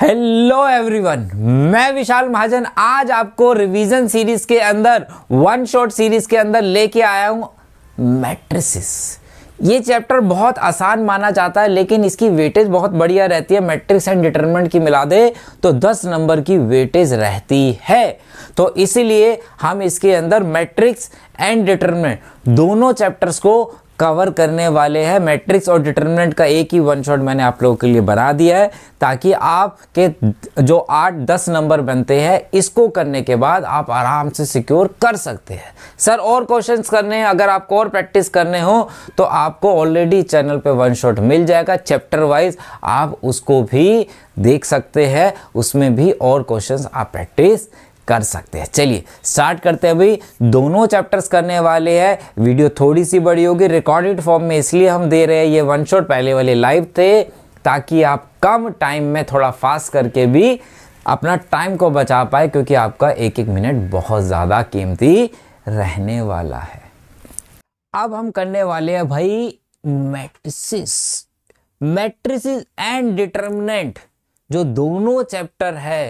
Hello everyone मैं विशाल महाजन आज आपको रिवीजन सीरीज के अंदर वन शॉट सीरीज के अंदर लेके आया हूं मैट्रिसिस ये चैप्टर बहुत आसान माना जाता है लेकिन इसकी वेटेज बहुत बढ़िया रहती है मैट्रिक्स एंड डिटरमेंट की मिला दे तो 10 नंबर की वेटेज रहती है तो इसीलिए हम इसके अंदर मैट्रिक्स एंड डिटरमेंट दोनों चैप्टर्स को कवर करने वाले हैं मैट्रिक्स और डिटर्मिनेंट का एक ही वन शॉट मैंने आप लोगों के लिए बना दिया है ताकि आपके जो आठ दस नंबर बनते हैं इसको करने के बाद आप आराम से सिक्योर कर सकते हैं सर और क्वेश्चंस करने हैं अगर आपको और प्रैक्टिस करने हो तो आपको ऑलरेडी चैनल पे वन शॉट मिल जाएगा चैप्टर वाइज आप उसको भी देख सकते हैं उसमें भी और क्वेश्चन आप प्रैक्टिस कर सकते हैं चलिए स्टार्ट करते हैं भाई दोनों चैप्टर्स करने वाले हैं वीडियो थोड़ी सी बड़ी होगी रिकॉर्डेड फॉर्म में इसलिए हम दे रहे हैं ये वन शॉट पहले वाले लाइव थे ताकि आप कम टाइम में थोड़ा फास्ट करके भी अपना टाइम को बचा पाए क्योंकि आपका एक एक मिनट बहुत ज़्यादा कीमती रहने वाला है अब हम करने वाले हैं भाई मैट्रिसिस मैट्रिसिस एंड डिटर्मिनेंट जो दोनों चैप्टर है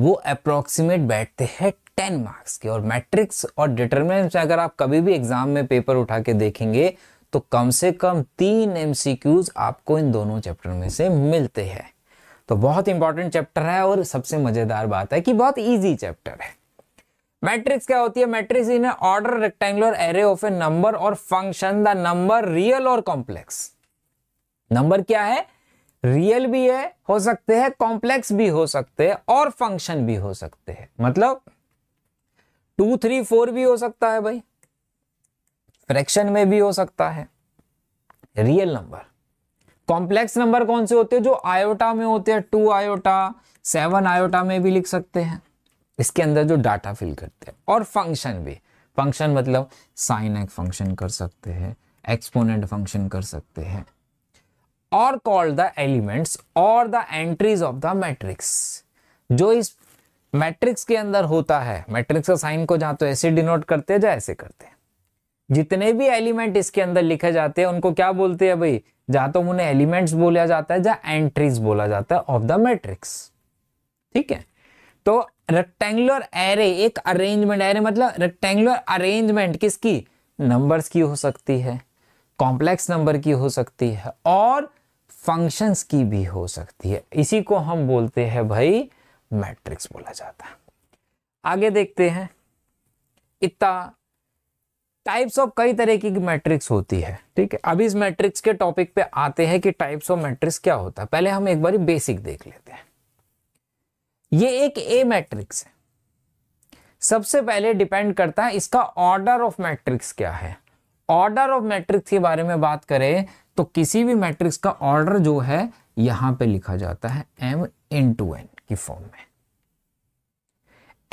वो अप्रोक्सीमेट बैठते हैं टेन मार्क्स के और मैट्रिक्स और डिटर्मिनेंट्स अगर आप कभी भी एग्जाम में पेपर उठा के देखेंगे तो कम से कम तीन एम आपको इन दोनों चैप्टर में से मिलते हैं तो बहुत इंपॉर्टेंट चैप्टर है और सबसे मजेदार बात है कि बहुत ईजी चैप्टर है मैट्रिक्स क्या होती है matrix in order rectangular array of a number और फंक्शन द नंबर रियल और कॉम्प्लेक्स नंबर क्या है रियल भी है हो सकते हैं कॉम्प्लेक्स भी हो सकते हैं और फंक्शन भी हो सकते हैं मतलब टू थ्री फोर भी हो सकता है भाई फ्रैक्शन में भी हो सकता है रियल नंबर कॉम्प्लेक्स नंबर कौन से होते हैं जो आयोटा में होते हैं टू आयोटा सेवन आयोटा में भी लिख सकते हैं इसके अंदर जो डाटा फिल करते हैं और फंक्शन भी फंक्शन मतलब साइन एक्स फंक्शन कर सकते हैं एक्सपोनेंट फंक्शन कर सकते हैं और कॉल्ड द एलिमेंट्स और the entries of the matrix जो इस मैट्रिक्स के अंदर होता है मैट्रिक्स का साइन को जहां तो ऐसे डिनोट करते हैं जहां ऐसे करते हैं जितने भी एलिमेंट इसके अंदर लिखे जाते हैं उनको क्या बोलते हैं भाई जहां तो उन्हें एलिमेंट्स बोला जाता है जहां एंट्रीज बोला जाता है ऑफ द मैट्रिक्स ठीक है तो रेक्टेंगुलर एरे एक अरेंजमेंट एरे मतलब रेक्टेंगुलर अरेंजमेंट किसकी नंबर्स की हो सकती है कॉम्प्लेक्स नंबर की हो सकती है और फंक्शंस की भी हो सकती है इसी को हम बोलते हैं भाई मैट्रिक्स बोला जाता है आगे देखते हैं इतना टाइप्स ऑफ कई तरह की मैट्रिक्स होती है ठीक है अभी इस मैट्रिक्स के टॉपिक पे आते हैं कि टाइप्स ऑफ मैट्रिक्स क्या होता है पहले हम एक बार बेसिक देख लेते हैं ये एक ए मैट्रिक्स है सबसे पहले डिपेंड करता है इसका ऑर्डर ऑफ मैट्रिक्स क्या है ऑर्डर ऑफ मैट्रिक्स के बारे में बात करें तो किसी भी मैट्रिक्स का ऑर्डर जो है यहां पे लिखा जाता है एम इन टू एन की फॉर्म में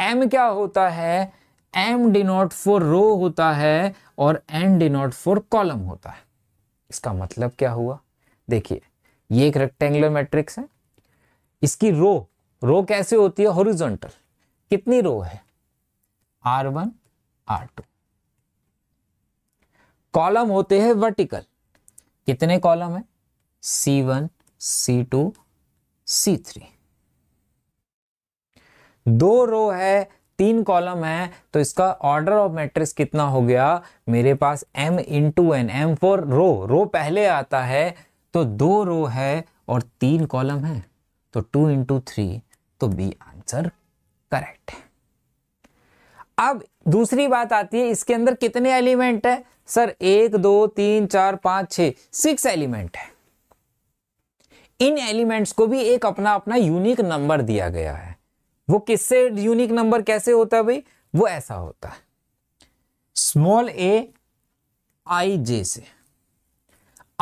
एम क्या होता है एम डिनोट फॉर रो होता है और एन डिनोट फॉर कॉलम होता है इसका मतलब क्या हुआ देखिए ये एक रेक्टेंगुलर मैट्रिक्स है इसकी रो रो कैसे होती है हॉरिजॉन्टल कितनी रो है R one R two column होते हैं वर्टिकल कितने कॉलम है C one C two C three दो रो है तीन कॉलम है तो इसका ऑर्डर ऑफ मैट्रिक्स कितना हो गया मेरे पास m into N M four row row पहले आता है तो दो रो है और तीन कॉलम तो तो है तो टू इंटू थ्री तो बी आंसर करेक्ट है अब दूसरी बात आती है इसके अंदर कितने एलिमेंट है सर एक दो तीन चार पांच छ सिक्स एलिमेंट है इन एलिमेंट्स को भी एक अपना अपना यूनिक नंबर दिया गया है वो किससे यूनिक नंबर कैसे होता है भाई वो ऐसा होता है स्मॉल ए आई जे से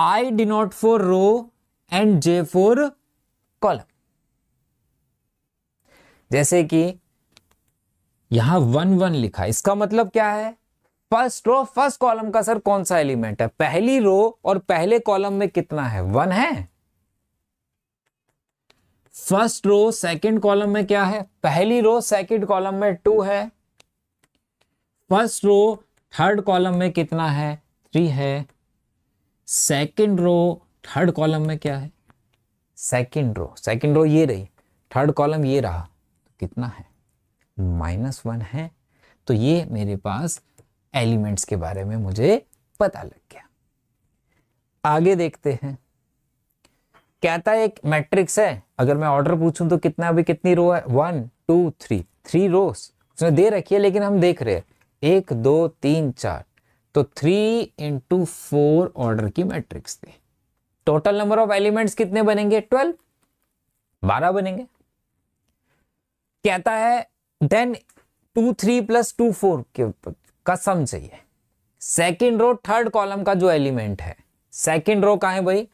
I denote for row and J for column जैसे कि यहां वन वन लिखा इसका मतलब क्या है फर्स्ट रो फर्स्ट कॉलम का सर कौन सा एलिमेंट है पहली रो और पहले कॉलम में कितना है वन है फर्स्ट रो सेकंड कॉलम में क्या है पहली रो सेकंड कॉलम में टू है फर्स्ट रो थर्ड कॉलम में कितना है थ्री है सेकंड रो थर्ड कॉलम में क्या है सेकंड रो सेकंड रो ये रही थर्ड कॉलम ये रहा तो कितना है माइनस वन है तो ये मेरे पास एलिमेंट्स के बारे में मुझे पता लग गया आगे देखते हैं कहता है एक मैट्रिक्स है अगर मैं ऑर्डर पूछूं तो कितना अभी कितनी रो है one two three three rows उसने दे रखी है लेकिन हम देख रहे हैं एक दो तीन चार तो थ्री इंटू फोर ऑर्डर की मैट्रिक्स थी टोटल नंबर ऑफ एलिमेंट्स कितने बनेंगे ट्वेल्व बारह बनेंगे कहता है then two three plus two four के का सम चाहिए सेकेंड रो थर्ड कॉलम का जो एलिमेंट है सेकेंड रो का है भाई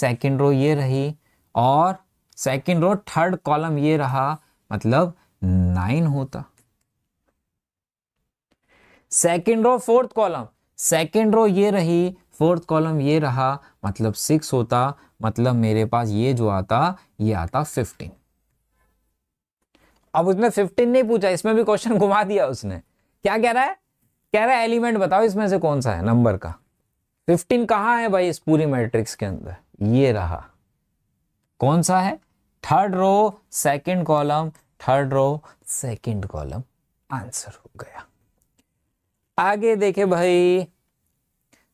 सेकेंड रो ये रही और सेकेंड रो थर्ड कॉलम ये रहा मतलब नाइन होता second row fourth column second row ये रही फोर्थ कॉलम ये रहा मतलब सिक्स होता मतलब मेरे पास ये जो आता ये आता फिफ्टीन अब उसने फिफ्टीन नहीं पूछा इसमें भी क्वेश्चन घुमा दिया उसने क्या कह रहा है कह रहा है एलिमेंट बताओ इसमें से कौन सा है नंबर का फिफ्टीन कहाँ है भाई इस पूरी मैट्रिक्स के अंदर ये रहा कौन सा है third row second column third row second column answer हो गया आगे देखे भाई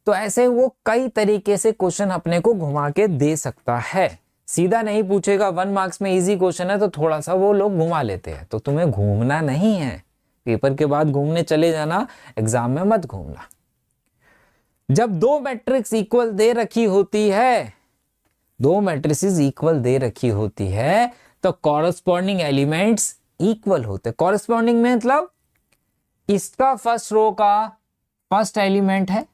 तो ऐसे वो कई तरीके से क्वेश्चन अपने को घुमा के दे सकता है सीधा नहीं पूछेगा वन मार्क्स में इजी क्वेश्चन है तो थोड़ा सा वो लोग घुमा लेते हैं तो तुम्हें घूमना नहीं है पेपर के बाद घूमने चले जाना एग्जाम में मत घूमना जब दो मैट्रिक्स इक्वल दे रखी होती है दो मैट्रिसेस इक्वल दे रखी होती है तो कॉरस्पॉन्डिंग एलिमेंट्स इक्वल होते कॉरस्पॉन्डिंग में मतलब इसका फर्स्ट रो का फर्स्ट एलिमेंट है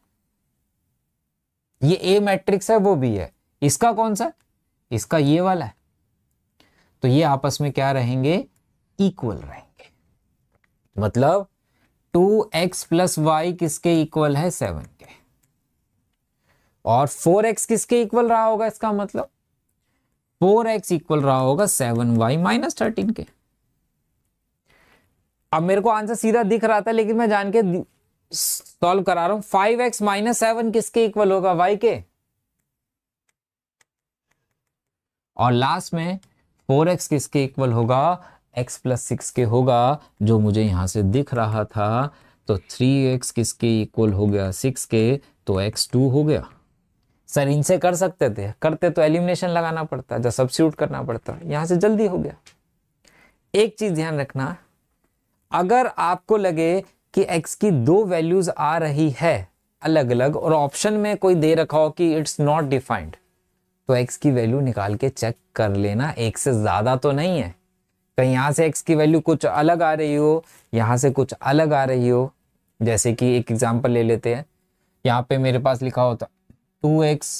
ये ए मैट्रिक्स है वो भी है इसका कौन सा इसका ये वाला है तो ये आपस में क्या रहेंगे इक्वल रहेंगे मतलब टू एक्स प्लस वाई किसके इक्वल है सेवन के और फोर एक्स किसके इक्वल रहा होगा इसका मतलब फोर एक्स इक्वल रहा होगा सेवन वाई माइनस थर्टीन के अब मेरे को आंसर सीधा दिख रहा था लेकिन मैं जान के सॉल्व करा रहा हूं फाइव एक्स माइनस सेवन किसके इक्वल होगा वाई के और लास्ट में फोर एक्स किसके इक्वल होगा एक्स प्लस सिक्स के होगा जो मुझे यहाँ से दिख रहा था तो थ्री एक्स किसके इक्वल हो गया सिक्स के तो एक्स टू हो गया सर इनसे कर सकते थे करते तो एलिमिनेशन लगाना पड़ता जब सब्स्यूट करना पड़ता यहाँ से जल्दी हो गया एक चीज़ ध्यान रखना अगर आपको लगे कि x की दो वैल्यूज आ रही है अलग अलग और ऑप्शन में कोई दे रखा हो कि इट्स नॉट डिफाइंड तो एक्स की वैल्यू निकाल के चेक कर लेना एक से ज़्यादा तो नहीं है कहीं तो यहाँ से एक्स की वैल्यू कुछ अलग आ रही हो यहाँ से कुछ अलग आ रही हो जैसे कि एक एग्जाम्पल ले लेते हैं यहाँ पे मेरे पास लिखा होता two X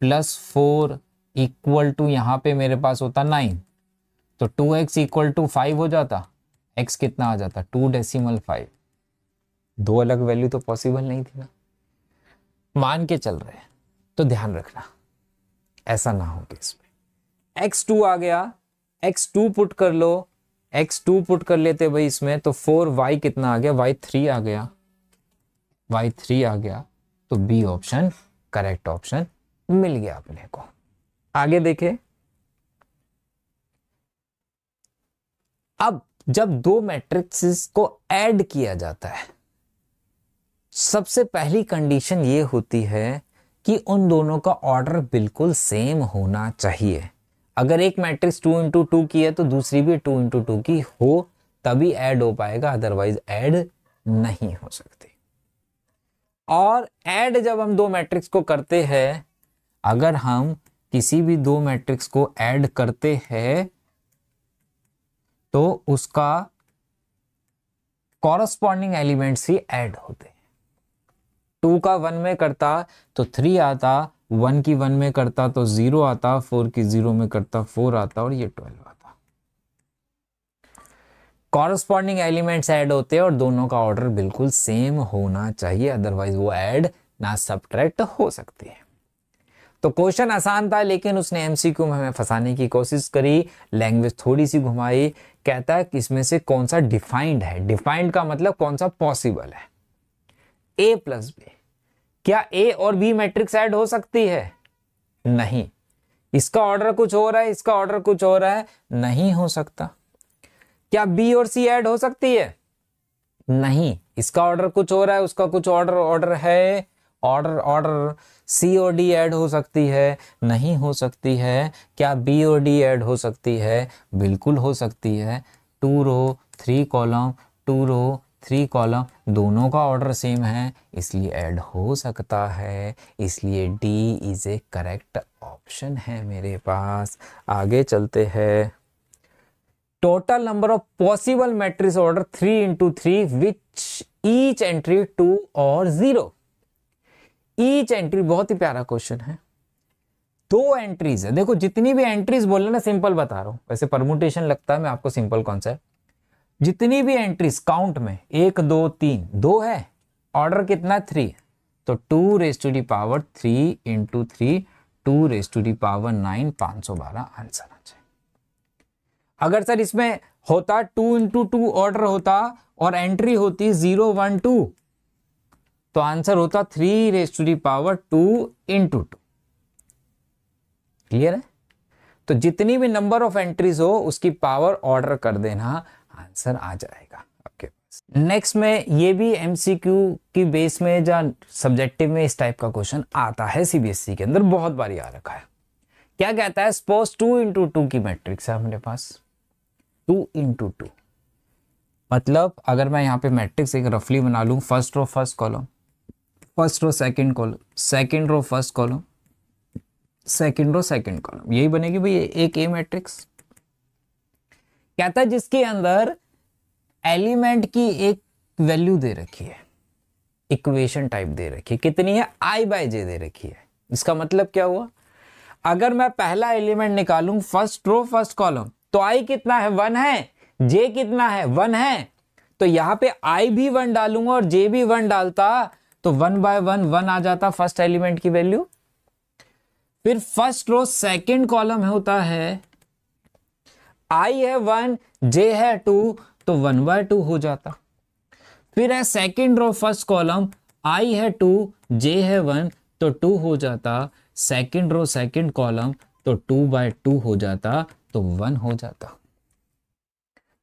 plus four equal to यहाँ पे मेरे पास होता नाइन तो two X equal to five हो जाता एक्स कितना आ जाता टू डेसिमल फाइव दो अलग वैल्यू तो पॉसिबल नहीं थी ना मान के चल रहे हैं तो ध्यान रखना ऐसा ना हो केस में एक्स टू आ गया एक्स टू पुट कर लो एक्स टू पुट कर लेते भाई इसमें तो फोर वाई कितना आ गया वाई थ्री आ गया वाई थ्री आ गया तो बी ऑप्शन करेक्ट ऑप्शन मिल गया अपने को आगे देखे अब जब दो मैट्रिक्स को ऐड किया जाता है सबसे पहली कंडीशन ये होती है कि उन दोनों का ऑर्डर बिल्कुल सेम होना चाहिए अगर एक मैट्रिक्स टू इंटू टू की है तो दूसरी भी टू इंटू टू की हो तभी ऐड हो पाएगा अदरवाइज ऐड नहीं हो सकती और ऐड जब हम दो मैट्रिक्स को करते हैं अगर हम किसी भी दो मैट्रिक्स को ऐड करते हैं तो उसका कॉरस्पॉन्डिंग एलिमेंट्स ही ऐड होते हैं टू का वन में करता तो थ्री आता वन की वन में करता तो जीरो आता फोर की जीरो में करता फोर आता और ये ट्वेल्व आता कॉरस्पॉन्डिंग एलिमेंट्स ऐड होते हैं और दोनों का ऑर्डर बिल्कुल सेम होना चाहिए अदरवाइज वो ऐड ना सब्ट्रैक्ट हो सकती है तो क्वेश्चन आसान था लेकिन उसने एमसीक्यू में हमें फंसाने की कोशिश करी लैंग्वेज थोड़ी सी घुमाई कहता है कि इसमें से कौन सा डिफाइंड है डिफाइंड का मतलब कौन सा पॉसिबल है ए प्लस बी क्या ए और बी मैट्रिक्स ऐड हो सकती है नहीं इसका ऑर्डर कुछ हो रहा है इसका ऑर्डर कुछ हो रहा है नहीं हो सकता क्या बी और सी ऐड हो सकती है नहीं इसका ऑर्डर कुछ हो रहा है उसका कुछ ऑर्डर ऑर्डर है ऑर्डर ऑर्डर सी और डी ऐड हो सकती है नहीं हो सकती है क्या बी और डी ऐड हो सकती है बिल्कुल हो सकती है two row three column two row three column दोनों का ऑर्डर सेम है इसलिए ऐड हो सकता है इसलिए D is a correct option है मेरे पास आगे चलते हैं total number of possible matrix order three into three which each entry two और ज़ीरो ईच एंट्री बहुत ही प्यारा क्वेश्चन है दो एंट्रीज है देखो जितनी भी एंट्रीज बोल रहे ना सिंपल बता रहा हूँ वैसे परमुटेशन लगता है मैं आपको सिंपल कॉन्सेप्ट जितनी भी एंट्रीज काउंट में एक दो तीन दो है ऑर्डर कितना थ्री तो two raise to the power three into three two raise to the power nine पांच सौ बारह आंसर आ जाए अगर सर इसमें होता टू इंटू टू ऑर्डर होता और एंट्री होती जीरो वन टू तो आंसर होता three raise to the power two into two clear है तो जितनी भी नंबर ऑफ एंट्रीज हो उसकी पावर ऑर्डर कर देना आंसर आ जाएगा आपके पास नेक्स्ट में ये भी एमसीक्यू की बेस में या सब्जेक्टिव में इस टाइप का क्वेश्चन आता है सीबीएसई e के अंदर बहुत बारी आ रखा है क्या कहता है सपोज टू इंटू टू की मैट्रिक्स है हमारे पास टू इंटू टू मतलब अगर मैं यहाँ पे मैट्रिक्स एक रफली बना लूँ first row first column first row second column second row first column second row second column यही बनेगी भाई एक ए मैट्रिक्स कहता है जिसके अंदर एलिमेंट की एक वैल्यू दे रखी है इक्वेशन टाइप दे रखी है कितनी है आई बाय जे दे रखी है इसका मतलब क्या हुआ अगर मैं पहला एलिमेंट निकालू फर्स्ट रो फर्स्ट कॉलम तो आई कितना है वन है जे कितना है वन है तो यहां पे आई भी वन डालूंगा और जे भी वन डालता तो वन बाय वन वन आ जाता फर्स्ट एलिमेंट की वैल्यू फिर फर्स्ट रो सेकंड कॉलम होता है आई है वन जे है टू तो वन बाय टू हो जाता फिर है second row first column i है टू जे है वन तो टू हो जाता सेकेंड रो सेकेंड कॉलम तो टू बाय टू हो जाता तो वन हो जाता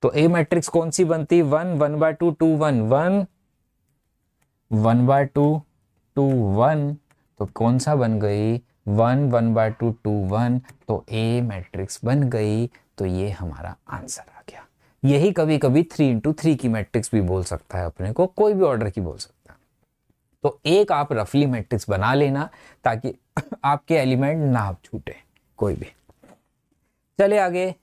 तो ए मैट्रिक्स कौन सी बनती one one by two two one one one by two two one तो कौन सा बन गई one one by two two one तो ए मैट्रिक्स बन गई तो ये हमारा आंसर यही कभी कभी थ्री इंटू थ्री की मैट्रिक्स भी बोल सकता है अपने को कोई भी ऑर्डर की बोल सकता है तो एक आप रफली मैट्रिक्स बना लेना ताकि आपके एलिमेंट ना छूटे कोई भी चले आगे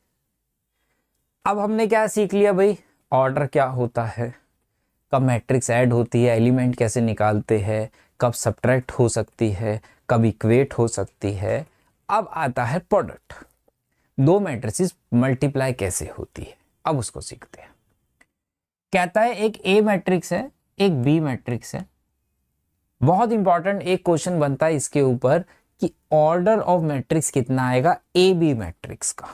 अब हमने क्या सीख लिया भाई ऑर्डर क्या होता है कब मैट्रिक्स ऐड होती है एलिमेंट कैसे निकालते हैं कब सब्ट्रैक्ट हो सकती है कब इक्वेट हो सकती है अब आता है प्रोडक्ट दो मैट्रिक्स मल्टीप्लाई कैसे होती है अब उसको सीखते हैं कहता है एक ए मैट्रिक्स है एक बी मैट्रिक्स है बहुत इंपॉर्टेंट एक क्वेश्चन बनता है इसके ऊपर कि ऑर्डर ऑफ मैट्रिक्स कितना आएगा ए बी मैट्रिक्स का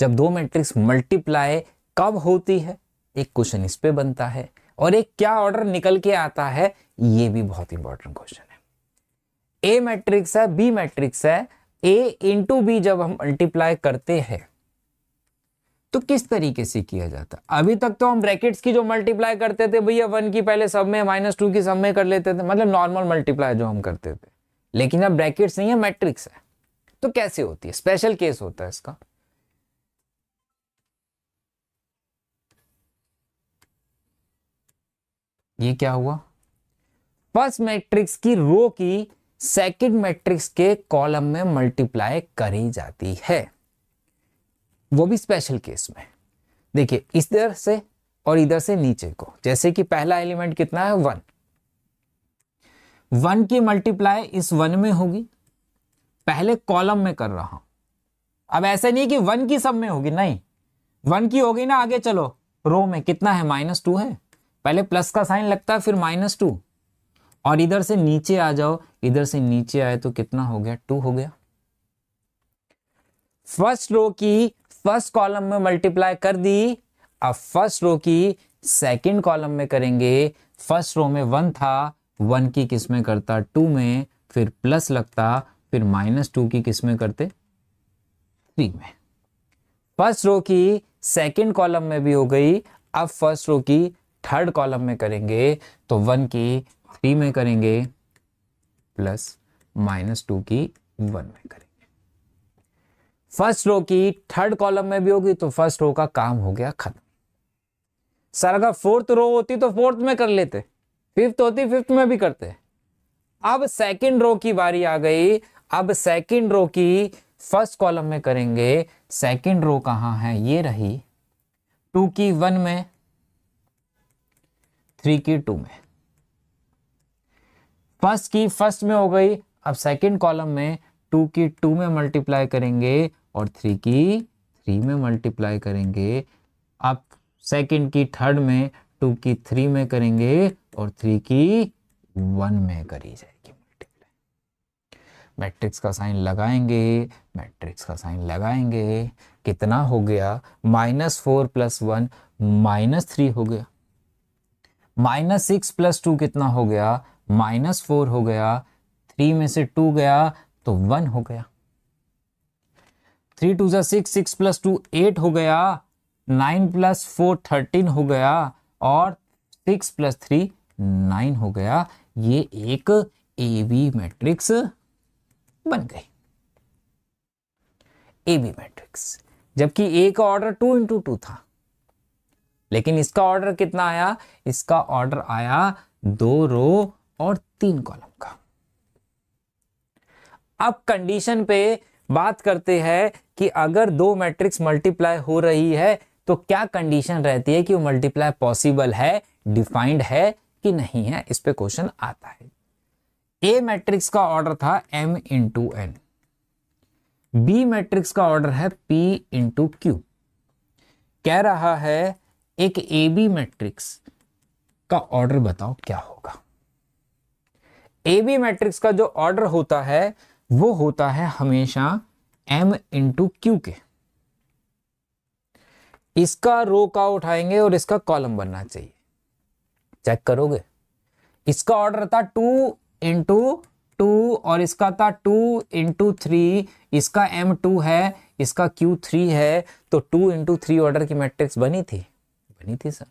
जब दो मैट्रिक्स मल्टीप्लाई कब होती है एक क्वेश्चन इस पर बनता है और एक क्या ऑर्डर निकल के आता है ये भी बहुत इंपॉर्टेंट क्वेश्चन है ए मैट्रिक्स है बी मैट्रिक्स है ए इंटू बी जब हम मल्टीप्लाई करते हैं तो किस तरीके से किया जाता अभी तक तो हम ब्रैकेट्स की जो मल्टीप्लाई करते थे भैया वन की पहले सब में माइनस टू की सब में कर लेते थे मतलब नॉर्मल मल्टीप्लाई जो हम करते थे लेकिन अब ब्रैकेट्स नहीं है मैट्रिक्स है तो कैसे होती है स्पेशल केस होता है इसका ये क्या हुआ फर्स्ट मैट्रिक्स की रो की सेकंड मैट्रिक्स के कॉलम में मल्टीप्लाई करी जाती है वो भी स्पेशल केस में देखिए इस इधर से और इधर से नीचे को जैसे कि पहला एलिमेंट कितना है वन वन की मल्टीप्लाई इस वन में होगी पहले कॉलम में कर रहा हूं अब ऐसे नहीं कि वन की सब में होगी नहीं वन की होगी ना आगे चलो रो में कितना है माइनस टू है पहले प्लस का साइन लगता है फिर माइनस टू और इधर से नीचे आ जाओ इधर से नीचे आए तो कितना हो गया टू हो गया फर्स्ट रो की फर्स्ट कॉलम में मल्टीप्लाई कर दी अब फर्स्ट रो की सेकंड कॉलम में करेंगे फर्स्ट रो में वन था वन की किसमें करता टू में फिर प्लस लगता फिर माइनस टू की किसमें करते थ्री में फर्स्ट रो की सेकंड कॉलम में भी हो गई अब फर्स्ट रो की थर्ड कॉलम में करेंगे तो वन की थ्री में करेंगे प्लस माइनस टू की वन में करेंगे फर्स्ट रो की थर्ड कॉलम में भी होगी तो फर्स्ट रो का काम हो गया खत्म सर अगर फोर्थ रो होती तो फोर्थ में कर लेते फिफ्थ होती फिफ्थ में भी करते अब सेकंड रो की बारी आ गई अब सेकंड रो की फर्स्ट कॉलम में करेंगे सेकंड रो कहा है ये रही टू की वन में थ्री की टू में फर्स्ट की फर्स्ट में हो गई अब सेकंड कॉलम में टू की टू में मल्टीप्लाई करेंगे और थ्री की थ्री में मल्टीप्लाई करेंगे आप सेकंड की थर्ड में टू की थ्री में करेंगे और थ्री की वन में करी जाएगी मल्टीप्लाई मैट्रिक्स का साइन लगाएंगे मैट्रिक्स का साइन लगाएंगे कितना हो गया minus four plus one minus three हो गया माइनस सिक्स प्लस टू कितना हो गया माइनस फोर हो गया थ्री में से टू गया तो वन हो गया थ्री टू जै six six plus two eight हो गया नाइन प्लस फोर थर्टीन हो गया और सिक्स प्लस थ्री नाइन हो गया ये एक ए बी मैट्रिक्स बन गई ए बी मैट्रिक्स जबकि ए का ऑर्डर टू इंटू टू था लेकिन इसका ऑर्डर कितना आया इसका ऑर्डर आया दो रो और तीन कॉलम का अब कंडीशन पे बात करते हैं कि अगर दो मैट्रिक्स मल्टीप्लाई हो रही है तो क्या कंडीशन रहती है कि वो मल्टीप्लाई पॉसिबल है डिफाइंड है कि नहीं है इस पे क्वेश्चन आता है ए मैट्रिक्स का ऑर्डर था m into n B matrix का ऑर्डर है पी इंटू क्यू कह रहा है एक ए बी मैट्रिक्स का ऑर्डर बताओ क्या होगा ए बी मैट्रिक्स का जो ऑर्डर होता है वो होता है हमेशा एम इंटू क्यू के इसका रो का उठाएंगे और इसका कॉलम बनना चाहिए चेक करोगे इसका ऑर्डर था टू इंटू टू और इसका था टू इंटू थ्री इसका एम टू है इसका क्यू थ्री है तो टू इंटू थ्री ऑर्डर की मैट्रिक्स बनी थी बनी थी सर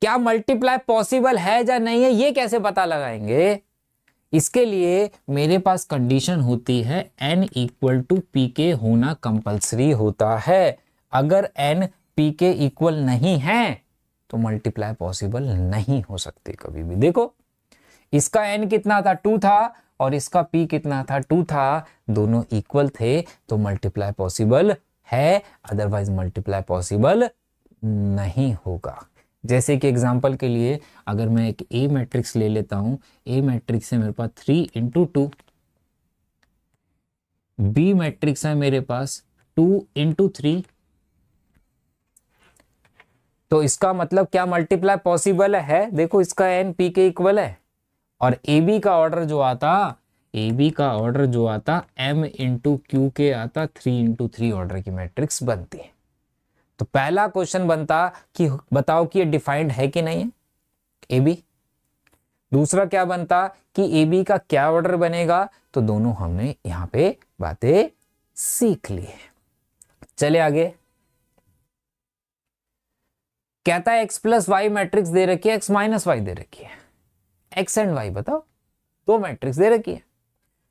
क्या मल्टीप्लाई पॉसिबल है या नहीं है ये कैसे पता लगाएंगे इसके लिए मेरे पास कंडीशन होती है एन इक्वल टू पी के होना कंपलसरी होता है अगर एन पी के इक्वल नहीं है तो मल्टीप्लाई पॉसिबल नहीं हो सकती कभी भी देखो इसका एन कितना था टू था और इसका पी कितना था टू था दोनों इक्वल थे तो मल्टीप्लाई पॉसिबल है अदरवाइज मल्टीप्लाई पॉसिबल नहीं होगा जैसे कि एग्जाम्पल के लिए अगर मैं एक ए मैट्रिक्स ले लेता हूं ए मैट्रिक्स है मेरे पास three into two B matrix है मेरे पास टू इंटू थ्री तो इसका मतलब क्या मल्टीप्लाई पॉसिबल है देखो इसका एन पी के इक्वल है और ए बी का ऑर्डर जो आता ए बी का ऑर्डर जो आता एम इंटू क्यू के आता थ्री इंटू थ्री ऑर्डर की मैट्रिक्स बनती है तो पहला क्वेश्चन बनता कि बताओ कि ये डिफाइंड है कि नहीं है ए बी दूसरा क्या बनता कि ए बी का क्या ऑर्डर बनेगा तो दोनों हमने यहां पे बातें सीख ली है चले आगे कहता है एक्स प्लस वाई मैट्रिक्स दे रखी है एक्स माइनस वाई दे रखी है एक्स एंड वाई बताओ दो मैट्रिक्स दे रखी है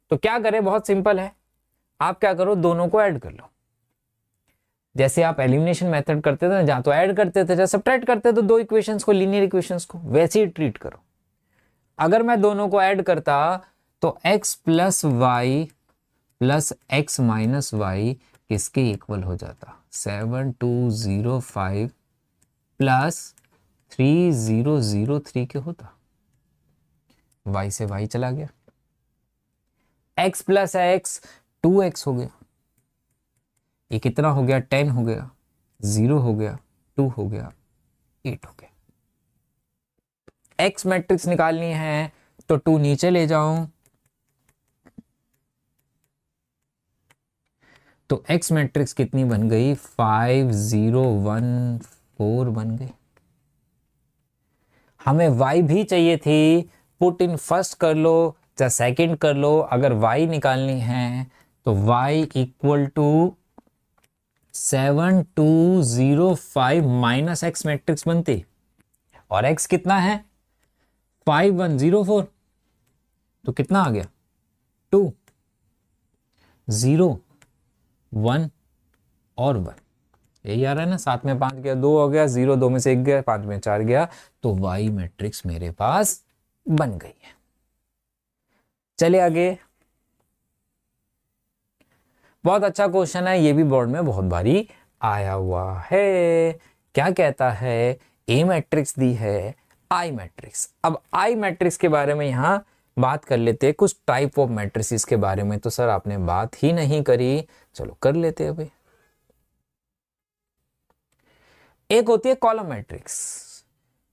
तो क्या करें बहुत सिंपल है आप क्या करो दोनों को ऐड कर लो जैसे आप एलिमिनेशन मेथड तो करते थे जहाँ तो ऐड करते थे जहाँ सब करते थे दो इक्वेशंस को लीनियर इक्वेशंस को वैसे ही ट्रीट करो अगर मैं दोनों को ऐड करता तो x plus y plus x minus y किसके इक्वल हो जाता seven two zero five plus three zero zero three के होता y से y चला गया x plus x two x हो गया ये कितना हो गया टेन हो गया ज़ीरो हो गया टू हो गया एट हो गया एक्स मैट्रिक्स निकालनी है तो टू नीचे ले जाऊं तो एक्स मैट्रिक्स कितनी बन गई फाइव ज़ीरो वन फोर बन गई हमें वाई भी चाहिए थी पुट इन फर्स्ट कर लो या सेकंड कर लो अगर वाई निकालनी है तो y equal to seven two zero five minus x matrix बनती और एक्स कितना है फाइव वन जीरो फोर तो कितना आ गया टू जीरो वन और वन यही आ रहा है ना सात में पांच गया दो हो गया जीरो दो में से एक गया पांच में चार गया तो वाई मैट्रिक्स मेरे पास बन गई है चले आगे बहुत अच्छा क्वेश्चन है ये भी बोर्ड में बहुत बारी आया हुआ है क्या कहता है ए मैट्रिक्स दी है आई मैट्रिक्स अब आई मैट्रिक्स के बारे में यहाँ बात कर लेते हैं कुछ टाइप ऑफ मैट्रिक्स के बारे में तो सर आपने बात ही नहीं करी चलो कर लेते हैं भाई एक होती है कॉलम मैट्रिक्स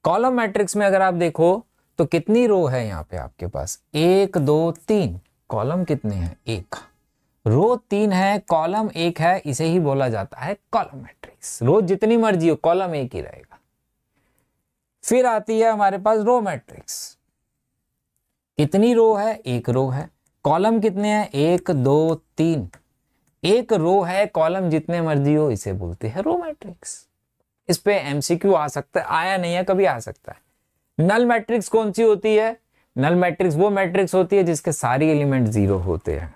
कॉलम मैट्रिक्स में अगर आप देखो तो कितनी रो है यहाँ पे आपके पास एक दो तीन कॉलम कितने हैं एक रो तीन है कॉलम एक है इसे ही बोला जाता है कॉलम मैट्रिक्स रो जितनी मर्जी हो कॉलम एक ही रहेगा फिर आती है हमारे पास रो मैट्रिक्स कितनी रो है एक रो है कॉलम कितने हैं एक दो तीन एक रो है कॉलम जितने मर्जी हो इसे बोलते हैं रो मैट्रिक्स इस पे एमसीक्यू आ सकता है आया नहीं है कभी आ सकता है नल मैट्रिक्स कौन सी होती है नल मैट्रिक्स वो मैट्रिक्स होती है जिसके सारी एलिमेंट जीरो होते हैं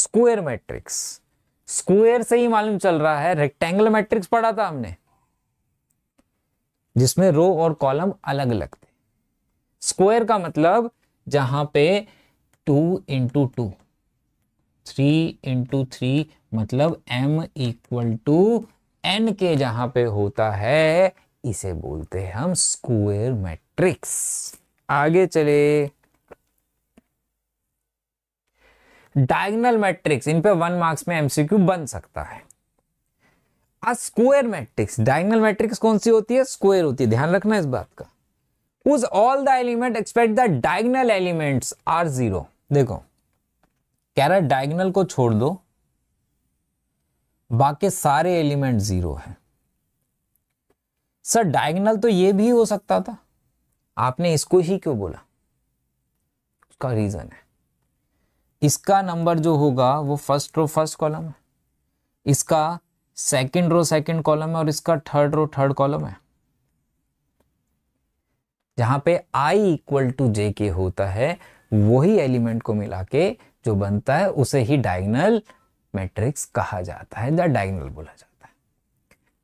स्क्वेयर मैट्रिक्स स्क्वेयर से ही मालूम चल रहा है रेक्टेंगल मैट्रिक्स पढ़ा था हमने जिसमें रो और कॉलम अलग अलग थे स्क्वेयर का मतलब जहां पे two into two three into three मतलब m इक्वल टू एन के जहां पे होता है इसे बोलते हैं हम स्क्वेयर मैट्रिक्स आगे चले डायगनल मैट्रिक्स इन पे वन मार्क्स में एमसीक्यू बन सकता है स्क्वेयर मैट्रिक्स डायगनल मैट्रिक्स कौन सी होती है स्क्वेयर होती है ध्यान रखना इस बात का is all the element expect the diagonal elements are zero देखो कह रहा है डायगनल को छोड़ दो बाकी सारे एलिमेंट जीरो है सर डायगनल तो ये भी हो सकता था आपने इसको ही क्यों बोला उसका रीजन है इसका नंबर जो होगा वो फर्स्ट रो फर्स्ट कॉलम है इसका सेकंड रो सेकंड कॉलम है और इसका थर्ड रो थर्ड कॉलम है जहां पे आई इक्वल टू जे के होता है वही एलिमेंट को मिला के जो बनता है उसे ही डायगनल मैट्रिक्स कहा जाता है या डायगनल बोला जाता है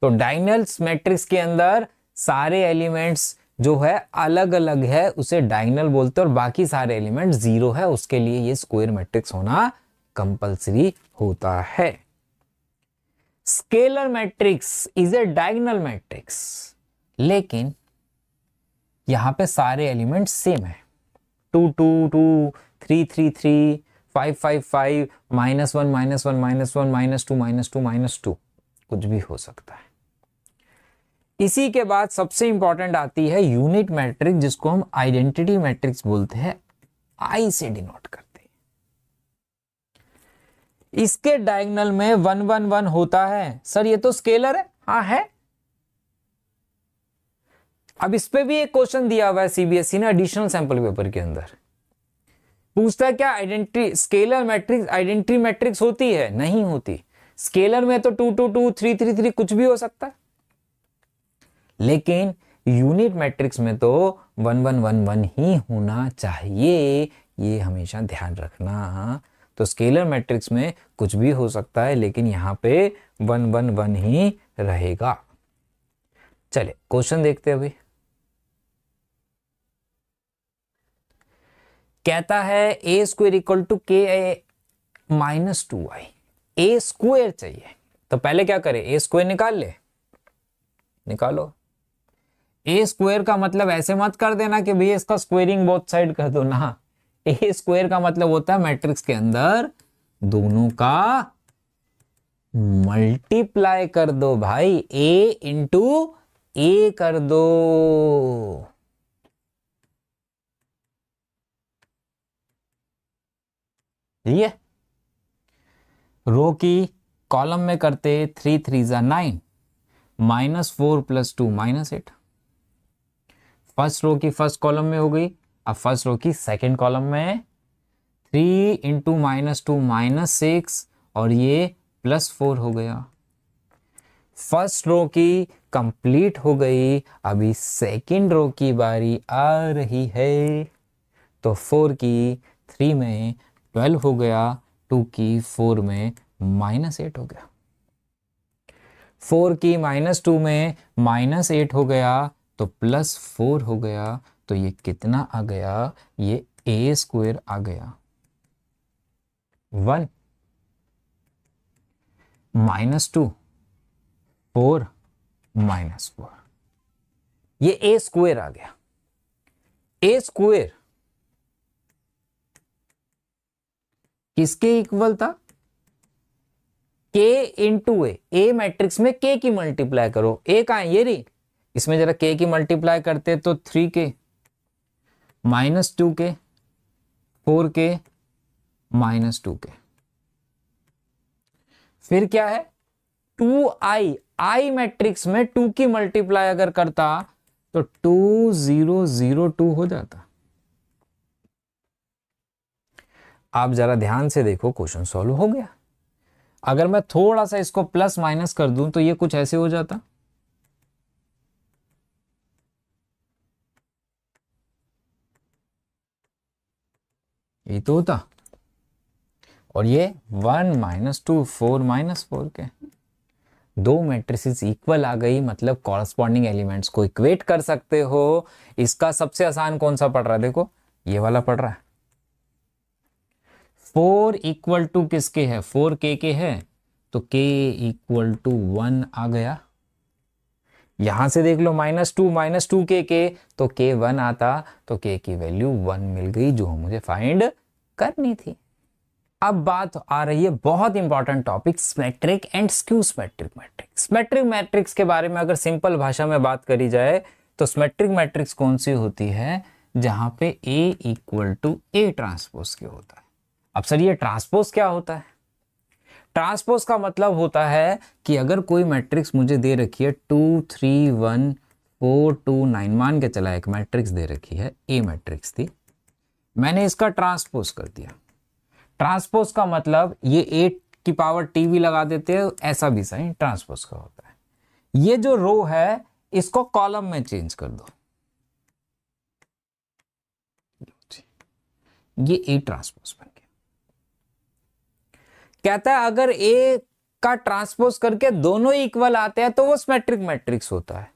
तो डायगनल मैट्रिक्स के अंदर सारे एलिमेंट्स जो है अलग अलग है उसे डायगनल बोलते हैं और बाकी सारे एलिमेंट जीरो है उसके लिए ये स्क्वायर मैट्रिक्स होना कंपलसरी होता है scalar matrix is a diagonal matrix लेकिन यहां पे सारे एलिमेंट सेम है two two two three three three five five five minus one minus one minus one minus two minus two minus two कुछ भी हो सकता है इसी के बाद सबसे इंपॉर्टेंट आती है यूनिट मैट्रिक जिसको हम आइडेंटिटी मैट्रिक्स बोलते हैं आई से डिनोट करते हैं इसके डायगनल में वन वन वन होता है सर ये तो स्केलर है हा है अब इस पर भी एक क्वेश्चन दिया हुआ है सीबीएसई e ने एडिशनल सैंपल पेपर के अंदर पूछता है क्या identity scalar matrix identity matrix होती है नहीं होती स्केलर में तो two two two three three three कुछ भी हो सकता है लेकिन यूनिट मैट्रिक्स में तो वन वन वन वन ही होना चाहिए ये हमेशा ध्यान रखना तो स्केलर मैट्रिक्स में कुछ भी हो सकता है लेकिन यहाँ पे वन वन वन ही रहेगा चले क्वेश्चन देखते हैं अभी कहता है ए स्क्वेयर इक्वल टू के A minus two I A square चाहिए तो पहले क्या करें ए स्क्वेयर निकाल ले निकालो ए स्क्वायर का मतलब ऐसे मत कर देना कि भैया इसका स्क्वेयरिंग बोथ साइड कर दो ना ए स्क्वायर का मतलब होता है मैट्रिक्स के अंदर दोनों का मल्टीप्लाई कर दो भाई ए इंटू ए कर दो ठीक है रो की कॉलम में करते थ्री थ्री जा nine minus four plus two minus eight first row की फर्स्ट कॉलम में हो गई अब फर्स्ट रो की सेकेंड कॉलम में है three into minus two minus six और ये प्लस फोर हो गया फर्स्ट रो की कंप्लीट हो गई अभी सेकेंड रो की बारी आ रही है तो फोर की थ्री में ट्वेल्व हो गया टू की फोर में माइनस एट हो गया फोर की माइनस टू में माइनस एट हो गया तो प्लस फोर हो गया तो ये कितना आ गया ये ए स्क्वेयर आ गया one minus two four minus four ये ए स्क्वेयर आ गया ए स्क्वेयर किसके इक्वल था के इंटू ए मैट्रिक्स में के की मल्टीप्लाई करो ए का है ये रही इसमें जरा के की मल्टीप्लाई करते तो थ्री के माइनस टू के फोर के माइनस टू के फिर क्या है टू आई आई मैट्रिक्स में टू की मल्टीप्लाई अगर करता तो टू जीरो जीरो टू हो जाता आप जरा ध्यान से देखो क्वेश्चन सॉल्व हो गया अगर मैं थोड़ा सा इसको प्लस माइनस कर दूं तो ये कुछ ऐसे हो जाता ये तो होता और ये one minus two four minus four के दो मैट्रिसेस इक्वल आ गई मतलब कॉरस्पॉन्डिंग एलिमेंट्स को इक्वेट कर सकते हो इसका सबसे आसान कौन सा पड़ रहा है देखो ये वाला पड़ रहा है फोर इक्वल टू किसके है फोर के के है तो के इक्वल टू वन आ गया यहां से देख लो माइनस टू माइनस टू के के तो के वन आता तो के की वैल्यू वन मिल गई जो मुझे फाइंड करनी थी अब बात आ रही है बहुत important topic symmetric and skew symmetric matrix symmetric matrix के बारे में अगर सिंपल भाषा में बात करी जाए तो स्मेट्रिक मैट्रिक्स कौन सी होती है जहां पे A equal to A transpose के होता है अब सर ये ट्रांसपोज क्या होता है ट्रांसपोज का मतलब होता है कि अगर कोई मैट्रिक्स मुझे दे रखी है two three one four two nine मान के चला एक मैट्रिक्स दे रखी है ए मैट्रिक्स थी मैंने इसका ट्रांसपोज कर दिया ट्रांसपोज का मतलब ये ए की पावर टी भी लगा देते हैं ऐसा भी साइन ट्रांसपोज का होता है ये जो रो है इसको कॉलम में चेंज कर दो ये ए ट्रांसपोज बन कहता है अगर ए का ट्रांसपोज करके दोनों इक्वल आते हैं तो वो सिमेट्रिक मैट्रिक्स होता है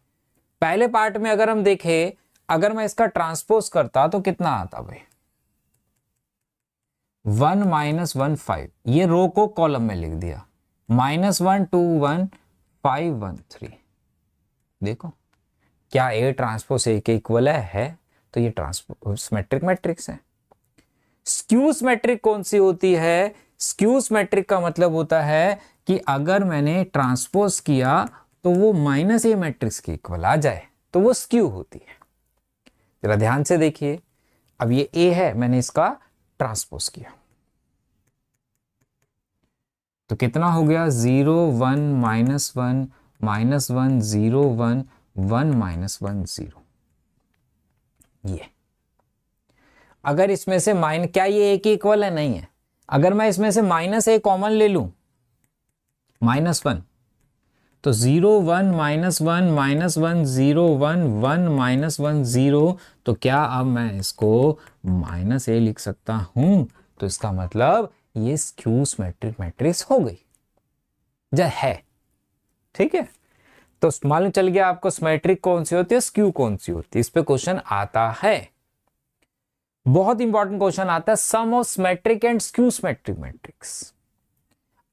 पहले पार्ट में अगर हम देखें अगर मैं इसका ट्रांसपोज करता तो कितना आता भाई वन माइनस वन फाइव ये रो को कॉलम में लिख दिया minus one two one five one three देखो क्या ए ट्रांसपोज ए के इक्वल है, है तो ये ट्रांसपोज मैट्रिक मैट्रिक्स है स्क्यूस मैट्रिक कौन सी होती है स्क्यूज मैट्रिक का मतलब होता है कि अगर मैंने ट्रांसपोज किया तो वो माइनस ए मैट्रिक्स के इक्वल आ जाए तो वो स्क्यू होती है जरा ध्यान से देखिए अब ये ए है मैंने इसका ट्रांसपोज किया तो कितना हो गया zero one minus one minus one zero one one minus one zero ये अगर इसमें से माइन क्या ये ए के इक्वल है नहीं है अगर मैं इसमें से माइनस ए कॉमन ले लू माइनस वन तो zero one minus one minus one zero one one minus one zero तो क्या अब मैं इसको माइनस ए लिख सकता हूं तो इसका मतलब ये स्क्यूस मैट्रिक मैट्रिक्स हो गई जब है ठीक है तो मालूम चल गया आपको स्मेट्रिक कौन सी होती है स्क्यू कौन सी होती है इस पर क्वेश्चन आता है बहुत इंपॉर्टेंट क्वेश्चन आता है sum of symmetric and skew symmetric matrix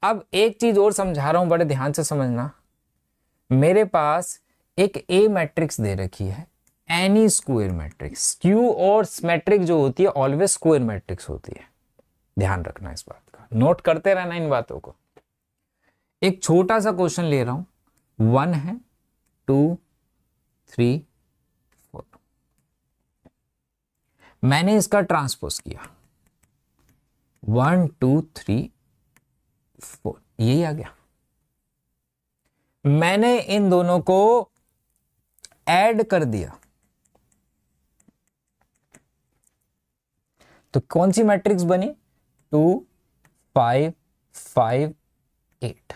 अब एक चीज और समझा रहा हूं बड़े ध्यान से समझना मेरे पास एक ए मैट्रिक्स दे रखी है एनी स्क्वायर मैट्रिक्स स्क्यू और स्मेट्रिक जो होती है ऑलवेज स्क्वायर मैट्रिक्स होती है ध्यान रखना इस बात का नोट करते रहना इन बातों को एक छोटा सा क्वेश्चन ले रहा हूं वन है टू थ्री मैंने इसका ट्रांसपोज किया वन टू थ्री फोर यही आ गया मैंने इन दोनों को ऐड कर दिया तो कौन सी मैट्रिक्स बनी टू फाइव फाइव एट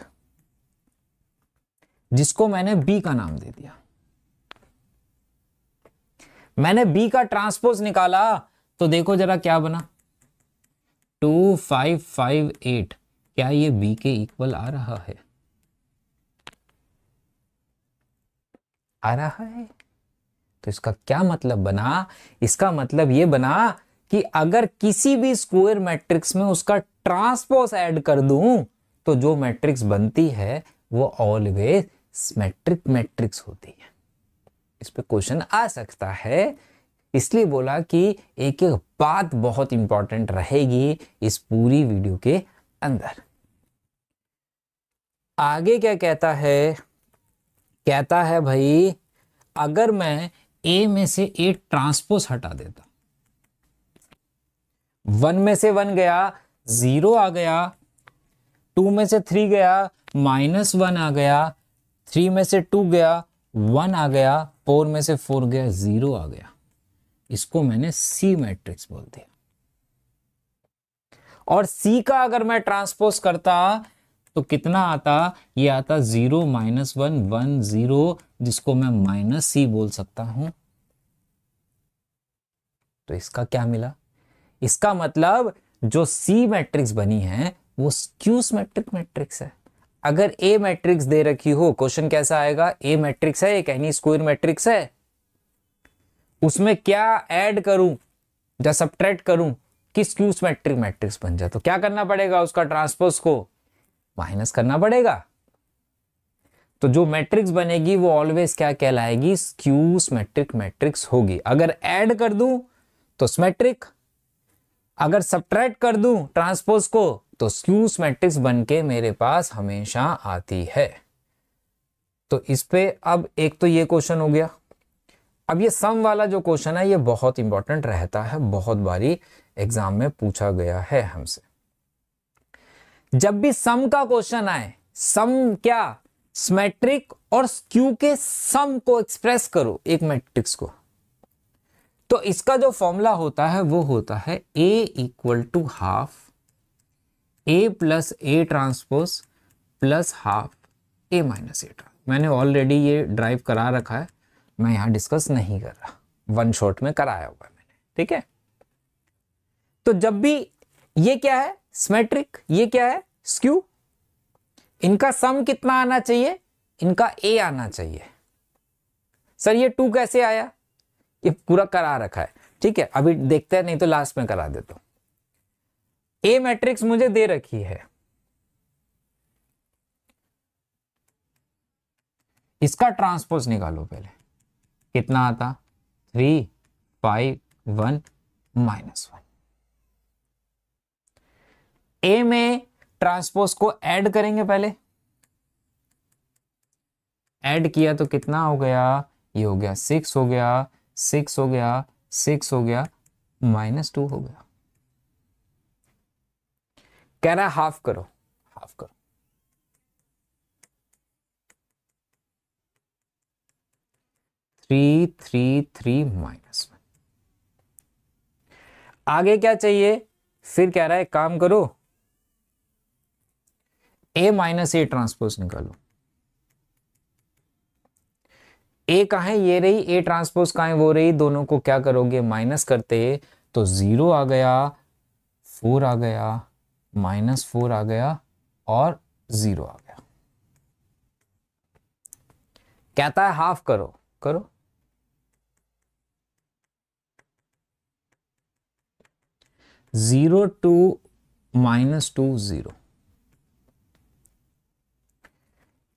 जिसको मैंने बी का नाम दे दिया मैंने बी का ट्रांसपोज निकाला तो देखो जरा क्या बना टू फाइव फाइव एट क्या ये बी के इक्वल आ रहा है आ रहा है तो इसका क्या मतलब बना इसका मतलब ये बना कि अगर किसी भी स्क्वायर मैट्रिक्स में उसका ट्रांसपोज ऐड कर दूं तो जो मैट्रिक्स बनती है वो ऑलवेज मैट्रिक मैट्रिक्स होती है इस पर क्वेश्चन आ सकता है इसलिए बोला कि एक एक बात बहुत इंपॉर्टेंट रहेगी इस पूरी वीडियो के अंदर आगे क्या कहता है कहता है भाई अगर मैं ए में से ए ट्रांसपोज हटा देता वन में से वन गया जीरो आ गया टू में से थ्री गया माइनस वन आ गया थ्री में से टू गया वन आ गया फोर में से फोर गया जीरो आ गया इसको मैंने सी मैट्रिक्स बोल दिया और सी का अगर मैं ट्रांसपोज करता तो कितना आता ये आता zero minus one one zero जिसको मैं माइनस सी बोल सकता हूं तो इसका क्या मिला इसका मतलब जो सी मैट्रिक्स बनी है वो स्क्यूस मैट्रिक मैट्रिक्स है अगर ए मैट्रिक्स दे रखी हो क्वेश्चन कैसा आएगा ए मैट्रिक्स है एक एनी स्क्वायर मैट्रिक्स है उसमें क्या ऐड करूं या सब्ट्रैक्ट करूं किस स्क्यूज मैट्रिक मैट्रिक्स बन जाए तो क्या करना पड़ेगा उसका ट्रांसपोज को माइनस करना पड़ेगा तो जो मैट्रिक्स बनेगी वो ऑलवेज क्या कहलाएगी स्क्यूज मैट्रिक मैट्रिक्स होगी अगर ऐड कर दूं तो स्मेट्रिक अगर सब्ट्रैक्ट कर दूं ट्रांसपोज को तो स्लूस मैट्रिक्स बन के मेरे पास हमेशा आती है तो इस पे अब एक तो ये क्वेश्चन हो गया अब ये सम वाला जो क्वेश्चन है ये बहुत इंपॉर्टेंट रहता है बहुत बारी एग्जाम में पूछा गया है हमसे जब भी सम का क्वेश्चन आए सम क्या स्मेट्रिक और स्क्यू के सम को एक्सप्रेस करो एक मैट्रिक्स को तो इसका जो फॉर्मूला होता है वो होता है A equal to half A plus A transpose plus half A minus A मैंने ऑलरेडी ये ड्राइव करा रखा है मैं यहाँ डिस्कस नहीं कर रहा वन शॉट में कराया हुआ मैंने ठीक है तो जब भी ये क्या है सिमेट्रिक ये क्या है स्क्यू इनका सम कितना आना चाहिए इनका ए आना चाहिए सर ये टू कैसे आया ये पूरा करा रखा है ठीक है अभी देखते हैं नहीं तो लास्ट में करा देता हूं ए मैट्रिक्स मुझे दे रखी है इसका ट्रांसपोज निकालो पहले कितना आता three five one minus one A में ट्रांसपोज को ऐड करेंगे पहले ऐड किया तो कितना हो गया ये हो गया सिक्स हो गया सिक्स हो गया सिक्स हो गया माइनस टू हो गया कह रहा है हाफ करो हाफ करो three three three minus one आगे क्या चाहिए फिर कह रहा है काम करो ए माइनस ए ट्रांसपोज निकालो ए कहा है ये रही ए ट्रांसपोज कहा है वो रही दोनों को क्या करोगे माइनस करते तो जीरो आ गया फोर आ गया माइनस फोर आ गया और ज़ीरो आ गया कहता है हाफ करो करो zero two minus two zero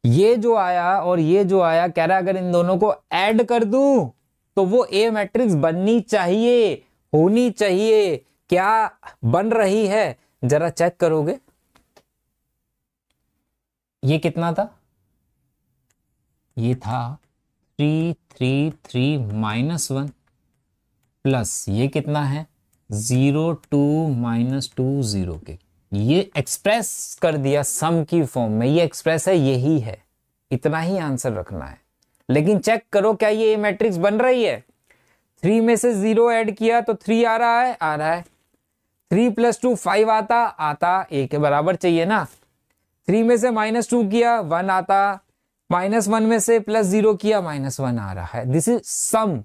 ये जो आया और ये जो आया कह रहा अगर इन दोनों को ऐड कर दूं तो वो ए मैट्रिक्स बननी चाहिए होनी चाहिए क्या बन रही है जरा चेक करोगे ये कितना था ये था three three three minus one plus ये कितना है zero two minus two zero के ये एक्सप्रेस कर दिया सम की फॉर्म में ये एक्सप्रेस है यही है इतना ही आंसर रखना है लेकिन चेक करो क्या ये मैट्रिक्स बन रही है थ्री में से ज़ीरो ऐड किया तो थ्री आ रहा है आ रहा है थ्री प्लस टू फाइव आता आता ए के बराबर चाहिए ना थ्री में से माइनस टू किया वन आता माइनस वन में से प्लस जीरो किया माइनस वन आ रहा है दिस इज सम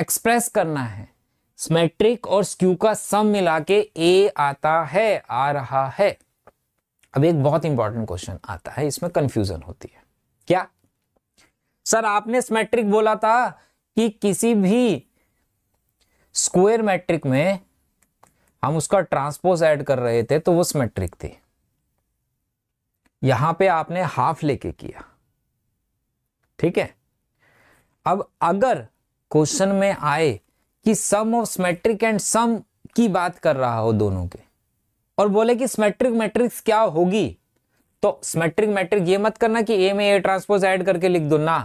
एक्सप्रेस करना है मैट्रिक और स्क्यू का सम मिला के ए आता है आ रहा है अब एक बहुत इंपॉर्टेंट क्वेश्चन आता है इसमें कंफ्यूजन होती है क्या सर आपने स्मेट्रिक बोला था कि किसी भी स्क्वायर मैट्रिक में हम उसका ट्रांसपोज ऐड कर रहे थे तो वो सिमेट्रिक थी यहां पे आपने हाफ लेके किया ठीक है अब अगर क्वेश्चन में आए कि sum of symmetric and sum की बात कर रहा हो दोनों के और बोले कि सिमेट्रिक मैट्रिक्स क्या होगी तो सिमेट्रिक मैट्रिक ये मत करना कि ए में ए ट्रांसपोज ऐड करके लिख दो ना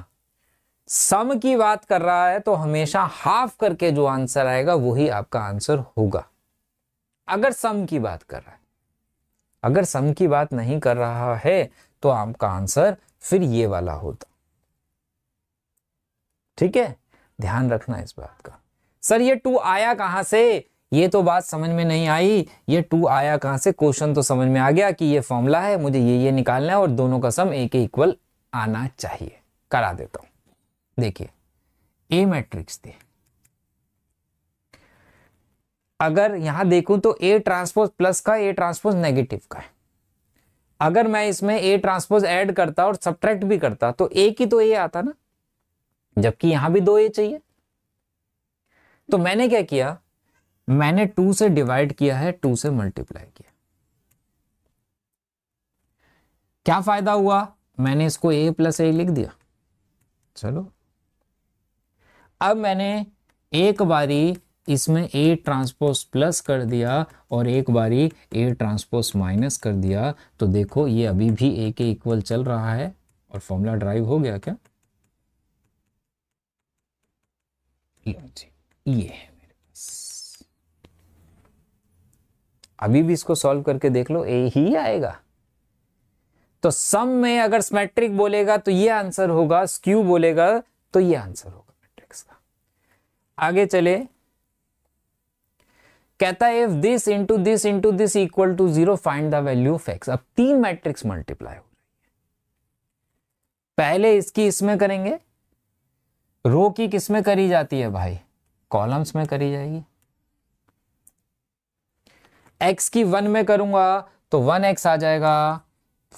सम की बात कर रहा है तो हमेशा हाफ करके जो आंसर आएगा वही आपका आंसर होगा अगर सम की बात कर रहा है अगर सम की बात नहीं कर रहा है तो आपका आंसर फिर ये वाला होता ठीक है ध्यान रखना इस बात का सर ये टू आया कहां से ये तो बात समझ में नहीं आई ये टू आया कहां से क्वेश्चन तो समझ में आ गया कि ये फॉर्मूला है मुझे ये ये निकालना है और दोनों का सम ए के इक्वल आना चाहिए करा देता हूं देखिए ए मैट्रिक्स थे अगर यहां देखूं तो ए ट्रांसपोज प्लस का ए ट्रांसपोज नेगेटिव का है अगर मैं इसमें ए ट्रांसपोज ऐड करता और सब्ट्रैक्ट भी करता तो ए की तो ए आता ना जबकि यहां भी दो ए चाहिए तो मैंने क्या किया मैंने टू से डिवाइड किया है टू से मल्टीप्लाई किया क्या फायदा हुआ मैंने इसको ए प्लस ए लिख दिया चलो अब मैंने एक बारी इसमें ए ट्रांसपोज प्लस कर दिया और एक बारी ए ट्रांसपोज माइनस कर दिया तो देखो ये अभी भी ए के इक्वल चल रहा है और फॉर्मूला ड्राइव हो गया क्या ये है मेरे पास अभी भी इसको सॉल्व करके देख लो ए ही आएगा तो सम में अगर मैट्रिक बोलेगा तो ये आंसर होगा स्क्यू बोलेगा तो ये आंसर होगा मैट्रिक्स का आगे चले कहता है if this into this into this equal to zero find the value of x अब तीन मैट्रिक्स मल्टीप्लाई हो रही है पहले इसकी इसमें करेंगे रो की किसमें करी जाती है भाई कॉलम्स में करी जाएगी एक्स की वन में करूंगा तो वन एक्स आ जाएगा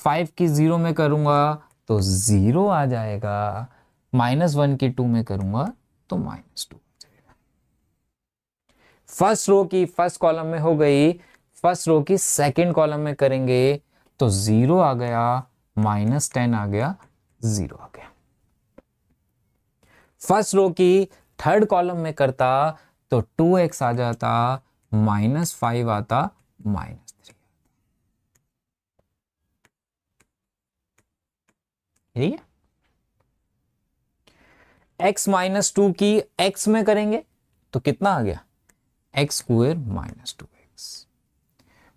फाइव की जीरो में करूंगा तो जीरो आ जाएगा माइनस वन की टू में करूंगा तो माइनस टू फर्स्ट रो की फर्स्ट कॉलम में हो गई फर्स्ट रो की सेकेंड कॉलम में करेंगे तो जीरो आ गया माइनस टेन आ गया जीरो आ गया फर्स्ट रो की थर्ड कॉलम में करता तो टू एक्स आ जाता माइनस फाइव आता माइनस थ्री ठीक है एक्स माइनस टू की एक्स में करेंगे तो कितना आ गया x square minus two x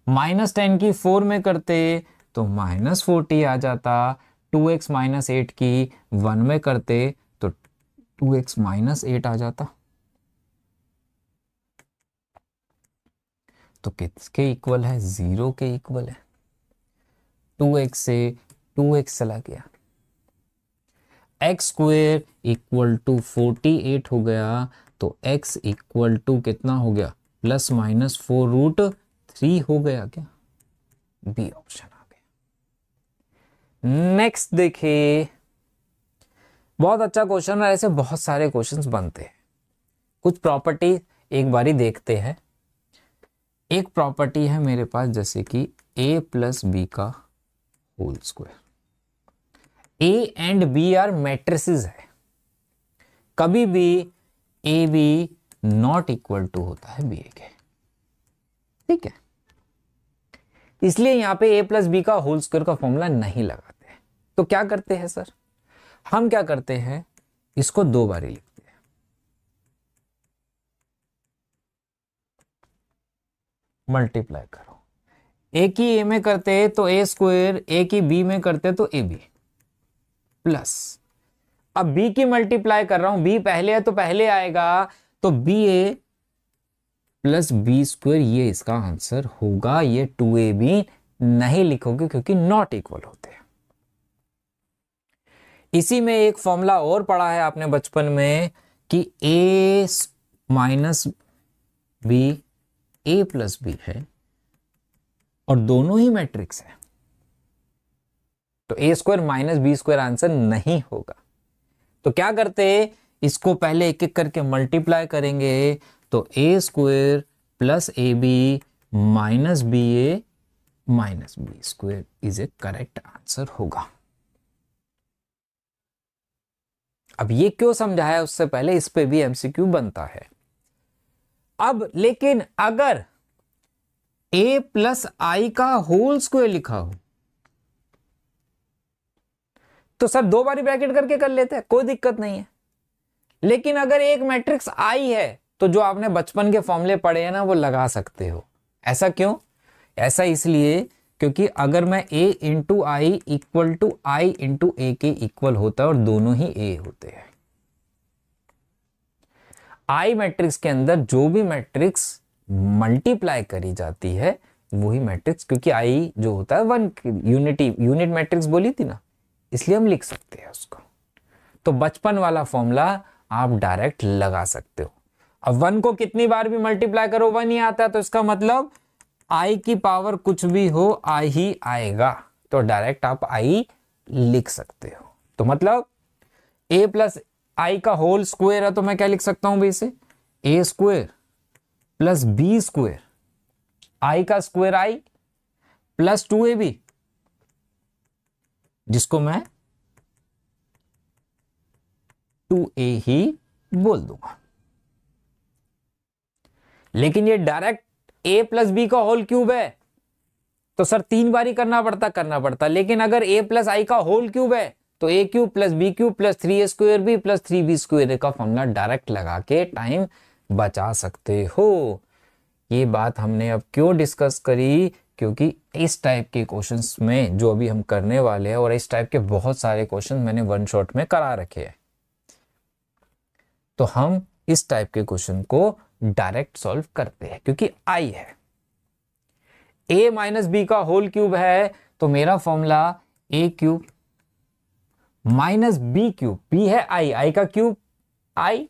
minus ten की फोर में करते तो माइनस फोर्टी आ जाता टू एक्स माइनस एट की वन में करते तो टू एक्स माइनस एट आ जाता तो किसके इक्वल है जीरो के इक्वल है टू एक्स से टू एक्स चला गया x square equal to forty eight हो गया तो x इक्वल टू कितना हो गया plus minus four root three हो गया क्या बी ऑप्शन आ गया नेक्स्ट देखिए बहुत अच्छा क्वेश्चन है ऐसे बहुत सारे क्वेश्चंस बनते हैं कुछ प्रॉपर्टी एक बारी देखते हैं एक प्रॉपर्टी है मेरे पास जैसे कि ए प्लस बी का whole square A and B are matrices है कभी भी A B not equal to होता है बी ए के ठीक है इसलिए यहां पे ए प्लस बी का होल स्क्वायर का फॉर्मूला नहीं लगाते हैं तो क्या करते हैं सर हम क्या करते हैं इसको दो बारी लिखते हैं मल्टीप्लाई करो ए की ए में करते तो ए स्क्वायर ए की बी में करते तो ए बी प्लस अब बी की मल्टीप्लाई कर रहा हूं बी पहले है तो पहले आएगा तो B A plus B square ये इसका आंसर होगा ये टू ए बी नहीं लिखोगे क्योंकि नॉट इक्वल होते हैं इसी में एक फॉर्मूला और पढ़ा है आपने बचपन में कि A minus B A plus B है और दोनों ही मैट्रिक्स है तो A square minus B square answer नहीं होगा तो क्या करते इसको पहले एक एक करके मल्टीप्लाई करेंगे तो A square plus A B minus B A minus B square is A correct answer होगा अब ये क्यों समझाया उससे पहले इस पे भी एमसीक्यू बनता है अब लेकिन अगर ए प्लस आई का होल स्क्वायर लिखा हो तो सर दो बारी ब्रैकेट करके कर लेते हैं कोई दिक्कत नहीं है लेकिन अगर एक मैट्रिक्स आई है तो जो आपने बचपन के फॉर्मूले पढ़े हैं ना वो लगा सकते हो ऐसा क्यों ऐसा इसलिए क्योंकि अगर मैं A into I equal to I into A के इक्वल होता है और दोनों ही ए होते हैं आई मैट्रिक्स के अंदर जो भी मैट्रिक्स मल्टीप्लाई करी जाती है वही मैट्रिक्स क्योंकि आई जो होता है वन यूनिटी यूनिट मैट्रिक्स बोली थी ना इसलिए हम लिख सकते हैं उसको तो बचपन वाला फॉर्मूला आप डायरेक्ट लगा सकते हो अब वन को कितनी बार भी मल्टीप्लाई करो वन ही आता है तो इसका मतलब आई की पावर कुछ भी हो आई ही आएगा तो डायरेक्ट आप आई लिख सकते हो तो मतलब ए प्लस आई का होल स्क्वायर है तो मैं क्या लिख सकता हूं भाई इसे A square plus B square I का square I plus two A B जिसको मैं टू ए ही बोल दूंगा लेकिन ये डायरेक्ट ए प्लस बी का होल क्यूब है तो सर तीन बार ही करना पड़ता करना पड़ता लेकिन अगर ए प्लस आई का होल क्यूब है तो A cube plus B cube plus three A square B plus three B square का फॉर्मूला डायरेक्ट लगा के टाइम बचा सकते हो ये बात हमने अब क्यों डिस्कस करी क्योंकि इस टाइप के क्वेश्चंस में जो अभी हम करने वाले हैं और इस टाइप के बहुत सारे क्वेश्चन मैंने वन शॉट में करा रखे हैं तो हम इस टाइप के क्वेश्चन को डायरेक्ट सॉल्व करते हैं क्योंकि आई है ए माइनस बी का होल क्यूब है तो मेरा formula A cube minus B cube B है आई आई का क्यूब आई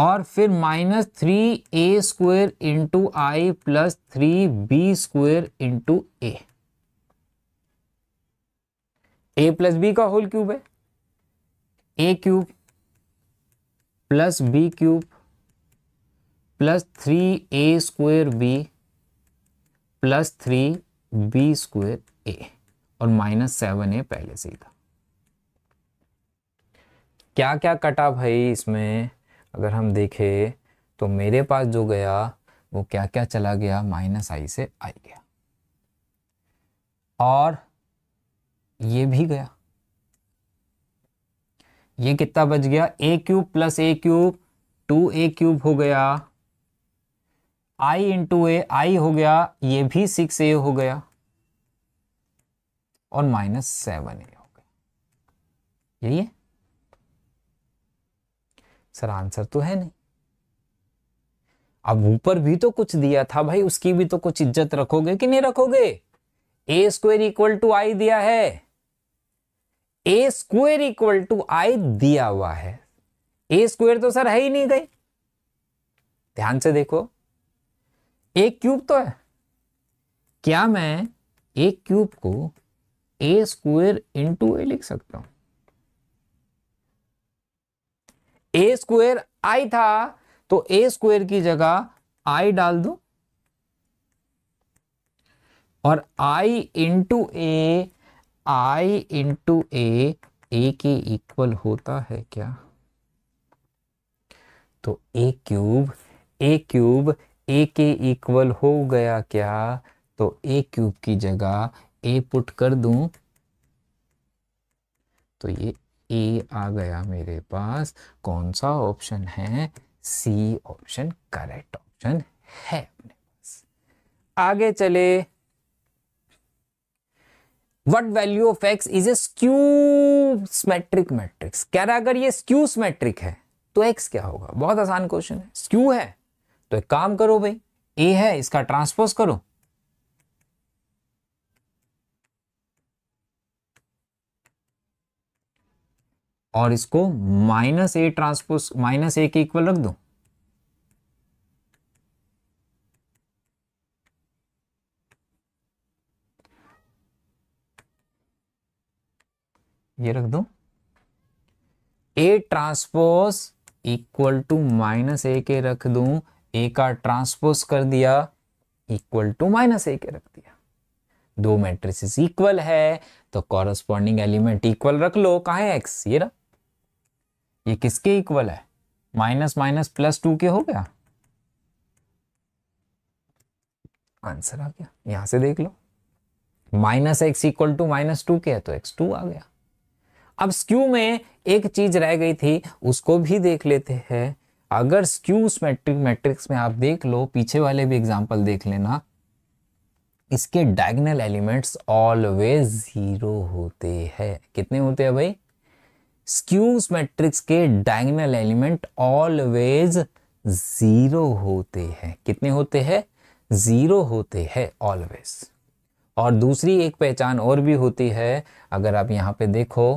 और फिर minus three A square into I plus three B square into A A plus B का whole cube है A cube plus B cube plus three A square B plus three B square A और minus seven ए पहले से ही था क्या क्या कटा भाई इसमें अगर हम देखें तो मेरे पास जो गया वो क्या क्या चला गया माइनस आई से आई गया और ये भी गया ये कितना बच गया A cube plus A cube two A cube हो गया आई इंटू ए आई हो गया ये भी सिक्स ए हो गया और माइनस सेवन ए हो गया यही है सर आंसर तो है नहीं अब ऊपर भी तो कुछ दिया था भाई उसकी भी तो कुछ इज्जत रखोगे कि नहीं रखोगे A square equal to I दिया है A square equal to I दिया हुआ है ए स्क्वेयर तो सर है ही नहीं गई ध्यान से देखो एक क्यूब तो है क्या मैं एक क्यूब को ए स्क्वेयर इंटू ए लिख सकता हूं ए स्क्वेयर आई था तो ए स्क्वेयर की जगह आई डाल दो और आई into A I into A ए के इक्वल होता है क्या तो ए क्यूब ए क्यूब ए के इक्वल हो गया क्या तो ए क्यूब की जगह ए पुट कर दूं तो ये ए आ गया मेरे पास कौन सा ऑप्शन है सी ऑप्शन करेक्ट ऑप्शन है अपने पास आगे चले what value of X is A skew symmetric matrix कह रहा अगर ये स्क्यूस मैट्रिक है तो एक्स क्या होगा बहुत आसान क्वेश्चन है स्क्यू है तो एक काम करो भाई ए है इसका ट्रांसपोज करो और इसको minus A transpose minus A के इक्वल रख दो ये रख दो A transpose equal to minus A के रख दू ए का ट्रांसपोज कर दिया इक्वल टू माइनस ए के रख दिया दो मैट्रिसेस इक्वल है तो कॉरस्पॉन्डिंग एलिमेंट इक्वल रख लो कहा है एक्स ये रहा ये किसके इक्वल है माइनस माइनस प्लस टू के हो गया आंसर आ गया यहां से देख लो minus X equal to minus two के है तो एक्स टू आ गया अब स्क्यू में एक चीज रह गई थी उसको भी देख लेते हैं अगर स्क्यू मैट्रिक मैट्रिक्स में आप देख लो पीछे वाले भी एग्जाम्पल देख लेना इसके डायगनल एलिमेंट्स ऑलवेज जीरो होते हैं कितने होते हैं भाई स्क्यूज मैट्रिक्स के डायगनल एलिमेंट ऑलवेज जीरो होते हैं कितने होते हैं जीरो होते हैं ऑलवेज और दूसरी एक पहचान और भी होती है अगर आप यहाँ पे देखो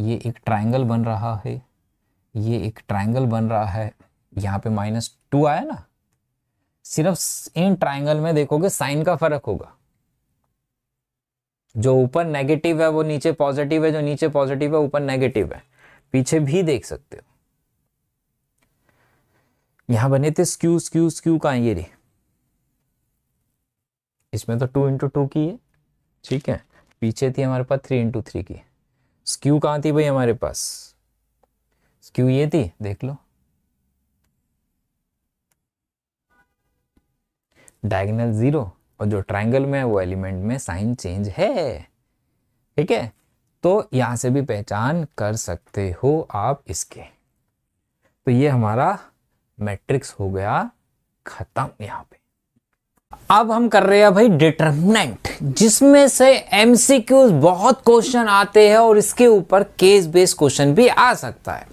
ये एक ट्रायंगल बन रहा है ये एक ट्रायंगल बन रहा है यहाँ पे माइनस टू आया ना सिर्फ इन ट्रायंगल में देखोगे साइन का फर्क होगा जो ऊपर नेगेटिव है वो नीचे पॉजिटिव है जो नीचे पॉजिटिव है ऊपर नेगेटिव है पीछे भी देख सकते हो यहां बने थे स्क्यू स्क्यू स्क्यू का ये रही इसमें तो टू इंटू टू की है ठीक है पीछे थी हमारे पास थ्री इंटू थ्री की स्क्यू कहां थी भाई हमारे पास स्क्यू ये थी देख लो डायगनल जीरो और जो ट्राइंगल में है वो एलिमेंट में साइन चेंज है ठीक है तो यहां से भी पहचान कर सकते हो आप इसके तो ये हमारा मैट्रिक्स हो गया खत्म यहां पे अब हम कर रहे हैं भाई डिटर्मिनेंट जिसमें से एमसीक्यूज बहुत क्वेश्चन आते हैं और इसके ऊपर केस बेस क्वेश्चन भी आ सकता है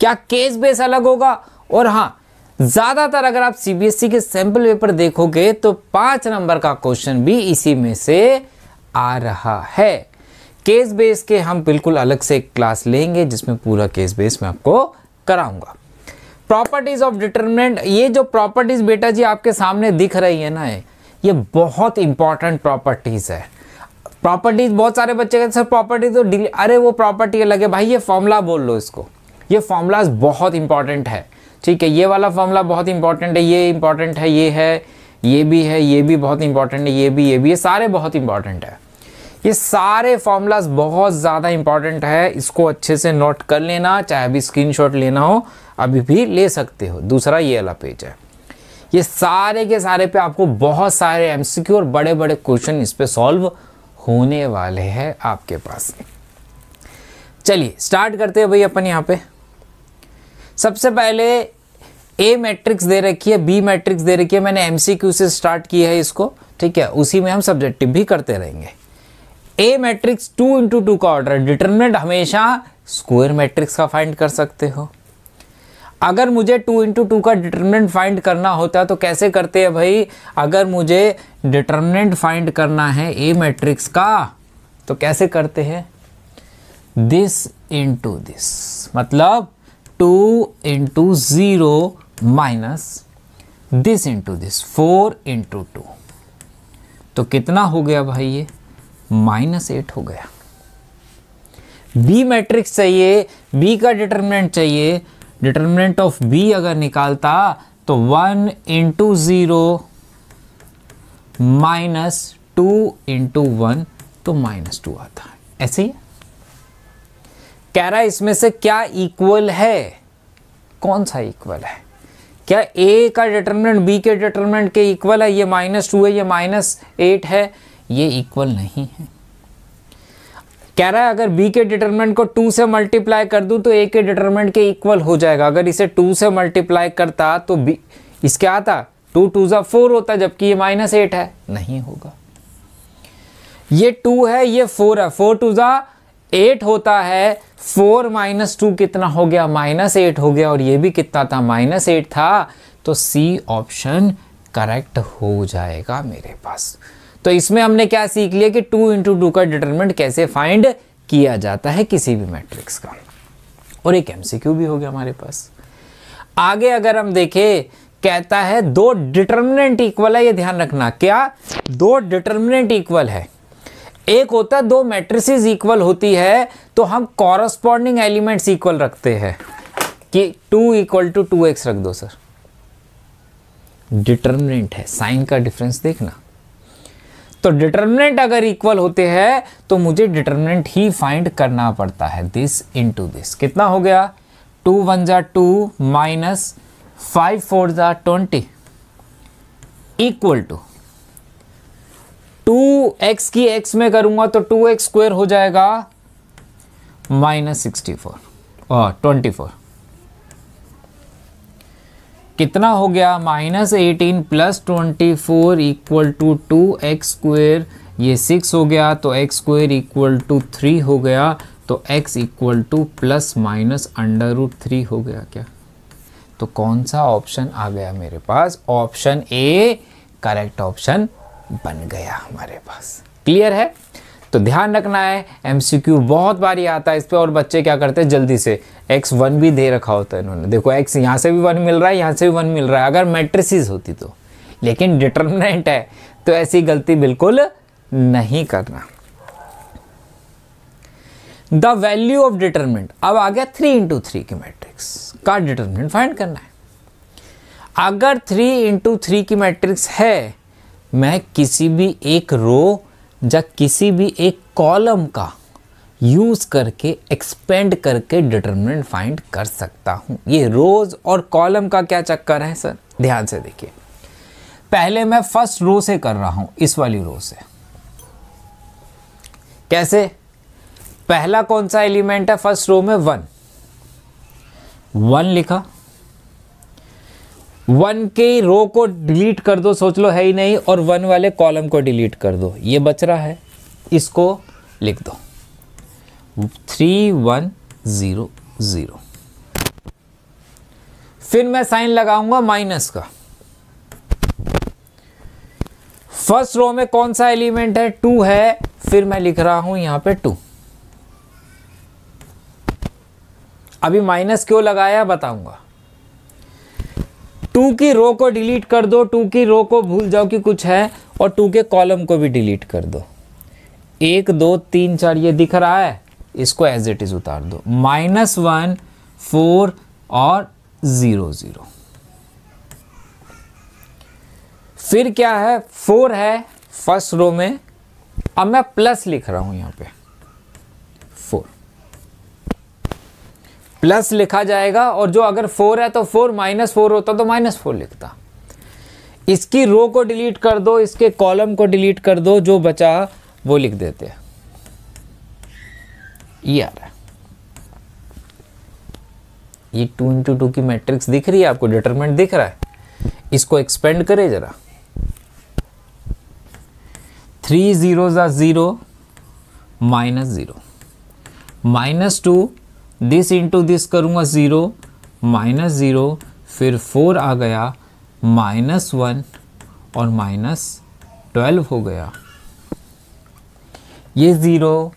क्या केस बेस अलग होगा और हाँ ज़्यादातर अगर आप सीबीएसई e के सैंपल पेपर देखोगे तो पांच नंबर का क्वेश्चन भी इसी में से आ रहा है केस बेस के हम बिल्कुल अलग से क्लास लेंगे जिसमें पूरा केस बेस में आपको कराऊंगा प्रॉपर्टीज़ ऑफ डिटर्मिनेंट ये जो प्रॉपर्टीज़ बेटा जी आपके सामने दिख रही है ना ये बहुत इंपॉर्टेंट प्रॉपर्टीज़ है प्रॉपर्टीज बहुत सारे बच्चे कहते सर प्रॉपर्टी तो अरे वो प्रॉपर्टी अलग है भाई ये फॉर्मूला बोल लो इसको ये फॉर्मूलाज बहुत इंपॉर्टेंट है ठीक है ये वाला फॉर्मूला बहुत इंपॉर्टेंट है ये इंपॉर्टेंट है ये है ये भी है ये भी बहुत इंपॉर्टेंट है ये भी ये भी ये सारे बहुत इंपॉर्टेंट है ये सारे फॉर्मूलाज बहुत ज़्यादा इंपॉर्टेंट है इसको अच्छे से नोट कर लेना चाहे अभी स्क्रीनशॉट लेना हो अभी भी ले सकते हो दूसरा ये वाला पेज है ये सारे के सारे पे आपको बहुत सारे एम और बड़े बड़े क्वेश्चन इस पर सॉल्व होने वाले हैं आपके पास चलिए स्टार्ट करते हैं भाई अपन यहाँ पे सबसे पहले ए मैट्रिक्स दे रखी है बी मैट्रिक्स दे रखी है मैंने एमसीक्यू से स्टार्ट किया है इसको ठीक है उसी में हम सब्जेक्टिव भी करते रहेंगे A matrix two into two का ऑर्डर डिटर्मिनेंट हमेशा स्क्वायर मैट्रिक्स का फाइंड कर सकते हो अगर मुझे टू इंटू टू का डिटर्मिनेंट फाइंड करना होता तो कैसे करते हैं भाई अगर मुझे डिटर्मिनेंट फाइंड करना है ए मैट्रिक्स का तो कैसे करते हैं दिस इंटू दिस मतलब two into zero minus this into this four into two तो कितना हो गया भाई ये माइनस एट हो गया बी मैट्रिक्स चाहिए बी का डिटर्मिनेंट चाहिए डिटर्मिनेंट ऑफ बी अगर निकालता तो one into zero minus two into one तो माइनस टू आता है ऐसे ही कह रहा है इसमें से क्या इक्वल है कौन सा इक्वल है क्या ए का डिटर्मिनेंट बी के डिटर्मिनेंट के इक्वल है ये माइनस टू है ये माइनस एट है ये इक्वल नहीं है कह रहा है अगर बी के डिटर्मेंट को टू से मल्टीप्लाई कर दूं तो ए के डिटर्मेंट के इक्वल हो जाएगा अगर इसे टू से मल्टीप्लाई करता तो बी इसके आता टू टू जो फोर होता जबकि ये माइनस एट है नहीं होगा ये टू है ये फोर है फोर टू जो एट होता है फोर माइनस टू कितना हो गया माइनस एट हो गया और ये भी कितना था माइनस एट था तो सी ऑप्शन करेक्ट हो जाएगा मेरे पास तो इसमें हमने क्या सीख लिया कि टू इंटू टू का डिटर्मेंट कैसे फाइंड किया जाता है किसी भी मैट्रिक्स का और एक एमसीक्यू भी हो गया हमारे पास आगे अगर हम देखें कहता है दो डिटर्मिनेंट इक्वल है ये ध्यान रखना क्या दो डिटर्मिनेंट इक्वल है एक होता है दो मैट्रिसेस इक्वल होती है तो हम कॉरस्पॉन्डिंग एलिमेंट्स इक्वल रखते हैं कि two equal to two X रख दो सर डिटर्मिनेंट है साइन का डिफरेंस देखना तो डिटर्मिनेंट अगर इक्वल होते हैं तो मुझे डिटर्मिनेंट ही फाइंड करना पड़ता है दिस इन दिस कितना हो गया टू वन जा टू माइनस फाइव फोर जा twenty equal to two X की एक्स में करूंगा तो टू एक्स स्क्वेयर हो जाएगा minus sixty four twenty four कितना हो गया minus eighteen plus twenty four equal to two X square ये सिक्स हो गया तो X square equal to three हो गया तो x equal to plus minus under root three हो गया क्या तो कौन सा ऑप्शन आ गया मेरे पास ऑप्शन ए करेक्ट ऑप्शन बन गया हमारे पास क्लियर है तो ध्यान रखना है एमसीक्यू बहुत बार ही आता है इस पर और बच्चे क्या करते हैं जल्दी से एक्स वन भी दे रखा होता है इन्होंने देखो एक्स यहाँ से भी वन मिल रहा है यहाँ से भी वन मिल रहा है अगर मैट्रिसिस होती तो लेकिन डिटर्मिनेंट है तो ऐसी गलती बिल्कुल नहीं करना द वैल्यू ऑफ डिटर्मिनेंट अब आ गया थ्री इंटू थ्री की मैट्रिक्स का डिटर्मिनेंट फाइंड करना है अगर थ्री इंटू थ्री की मैट्रिक्स है मैं किसी भी एक रो या किसी भी एक कॉलम का यूज़ करके एक्सपेंड करके डिटर्मिनेंट फाइंड कर सकता हूँ ये रोज़ और कॉलम का क्या चक्कर है सर ध्यान से देखिए पहले मैं फर्स्ट रो से कर रहा हूँ इस वाली रो से कैसे पहला कौन सा एलिमेंट है फर्स्ट रो में वन वन लिखा वन के रो को डिलीट कर दो सोच लो है ही नहीं और वन वाले कॉलम को डिलीट कर दो ये बच रहा है इसको लिख दो थ्री वन ज़ीरो ज़ीरो फिर मैं साइन लगाऊंगा माइनस का फर्स्ट रो में कौन सा एलिमेंट है टू है फिर मैं लिख रहा हूं यहां पे टू अभी माइनस क्यों लगाया बताऊंगा टू की रो को डिलीट कर दो टू की रो को भूल जाओ कि कुछ है और टू के कॉलम को भी डिलीट कर दो एक दो तीन चार ये दिख रहा है इसको एज इट इज़ उतार दो माइनस वन फोर और ज़ीरो ज़ीरो फिर क्या है फोर है फर्स्ट रो में अब मैं प्लस लिख रहा हूं यहां पे प्लस लिखा जाएगा और जो अगर फोर है तो फोर माइनस फोर होता तो माइनस फोर लिखता इसकी रो को डिलीट कर दो इसके कॉलम को डिलीट कर दो जो बचा वो लिख देते हैं ये आ रहा है ये टू इंटू टू की मैट्रिक्स दिख रही है आपको डिटरमिनेंट दिख रहा है इसको एक्सपेंड करें जरा three zero zero minus zero minus two this into this करूँगा ज़ीरो माइनस ज़ीरो फिर फोर आ गया माइनस वन और माइनस ट्वेल्व हो गया ये ज़ीरो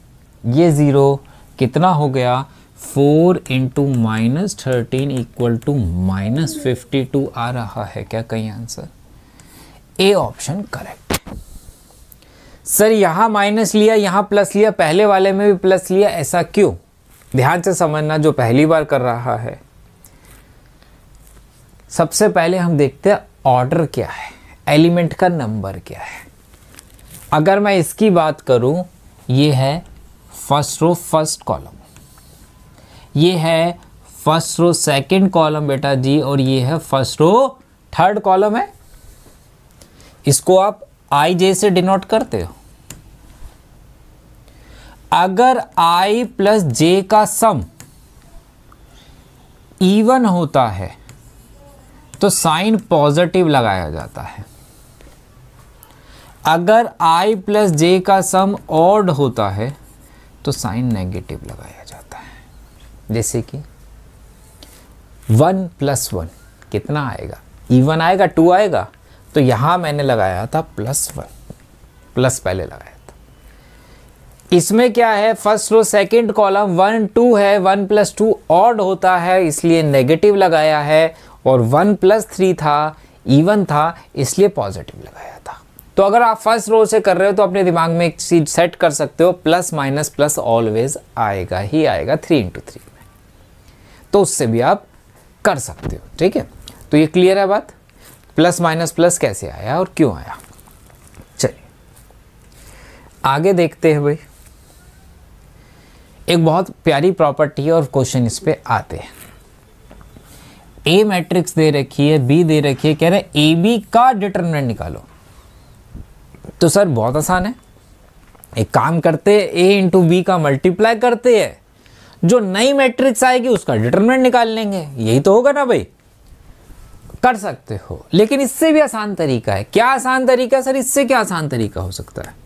ये ज़ीरो कितना हो गया four into minus thirteen equal to minus fifty two आ रहा है क्या कहीं answer A option correct sir यहाँ माइनस लिया यहाँ प्लस लिया पहले वाले में भी प्लस लिया ऐसा क्यों ध्यान से समझना जो पहली बार कर रहा है सबसे पहले हम देखते हैं ऑर्डर क्या है एलिमेंट का नंबर क्या है अगर मैं इसकी बात करूं ये है फर्स्ट रो फर्स्ट कॉलम ये है फर्स्ट रो सेकंड कॉलम बेटा जी और ये है फर्स्ट रो थर्ड कॉलम है इसको आप आई जे से डिनोट करते हो अगर i प्लस जे का सम इवन होता है तो साइन पॉजिटिव लगाया जाता है अगर i प्लस जे का सम ऑड होता है तो साइन नेगेटिव लगाया जाता है जैसे कि वन प्लस वन कितना आएगा इवन आएगा टू आएगा तो यहां मैंने लगाया था प्लस वन प्लस पहले लगाया इसमें क्या है first row second column one two है वन प्लस टू ऑड होता है इसलिए नेगेटिव लगाया है और वन प्लस थ्री था इवन था इसलिए पॉजिटिव लगाया था तो अगर आप फर्स्ट रो से कर रहे हो तो अपने दिमाग में एक चीज सेट कर सकते हो प्लस माइनस प्लस ऑलवेज आएगा ही आएगा थ्री इंटू थ्री में तो उससे भी आप कर सकते हो ठीक है तो ये क्लियर है बात प्लस माइनस प्लस कैसे आया और क्यों आया चलिए आगे देखते हैं भाई एक बहुत प्यारी प्रॉपर्टी है और क्वेश्चन इस पर आते हैं ए मैट्रिक्स दे रखी है बी दे रखी है कह रहे हैं ए बी का डिटर्मिनेंट निकालो तो सर बहुत आसान है एक काम करते हैं ए इंटू बी का मल्टीप्लाई करते हैं जो नई मैट्रिक्स आएगी उसका डिटर्मिनेंट निकाल लेंगे यही तो होगा ना भाई कर सकते हो लेकिन इससे भी आसान तरीका है क्या आसान तरीका सर इससे क्या आसान तरीका हो सकता है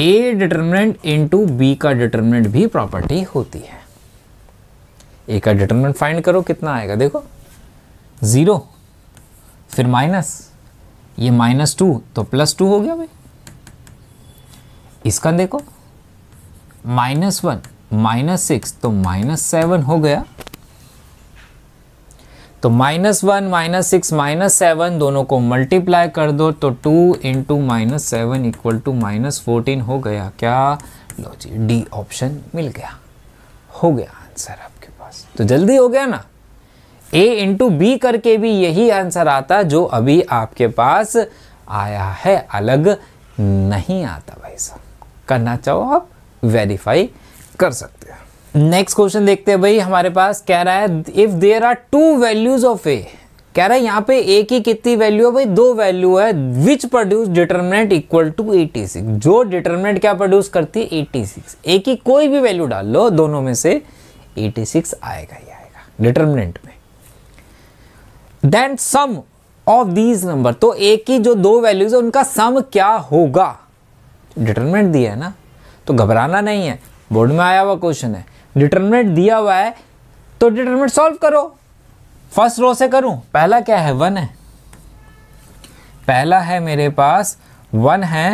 ए डिटर्मिनेंट टू बी का डिटर्मिनेंट भी प्रॉपर्टी होती है ए का डिटर्मिनेंट फाइंड करो कितना आएगा देखो ज़ीरो फिर माइनस ये माइनस टू तो प्लस टू हो गया भाई इसका देखो माइनस वन माइनस सिक्स तो माइनस सेवन हो गया तो minus one minus six minus seven दोनों को मल्टीप्लाई कर दो तो two into minus seven equal to minus fourteen हो गया क्या लो जी डी ऑप्शन मिल गया हो गया आंसर आपके पास तो जल्दी हो गया ना ए इंटू बी करके भी यही आंसर आता जो अभी आपके पास आया है अलग नहीं आता भाई साहब करना चाहो आप वेरीफाई कर सकते नेक्स्ट क्वेश्चन देखते हैं भाई हमारे पास कह रहा है if there are two values of A कह रहा है यहाँ पे ए की कितनी वैल्यू है भाई दो वैल्यू है which produce determinant equal to 86 जो डिटर्मिनेंट क्या प्रोड्यूस करती है 86 ए की कोई भी वैल्यू डाल लो दोनों में से 86 आएगा ही आएगा डिटर्मिनेंट में then sum of these number तो ए की जो दो वैल्यूज है उनका सम क्या होगा डिटर्मिनेंट दिया है ना तो घबराना नहीं है बोर्ड में आया हुआ क्वेश्चन है डिटर्मिनेंट दिया हुआ है तो डिटर्मिनेंट सॉल्व करो फर्स्ट रो से करूं पहला क्या है वन है पहला है मेरे पास वन है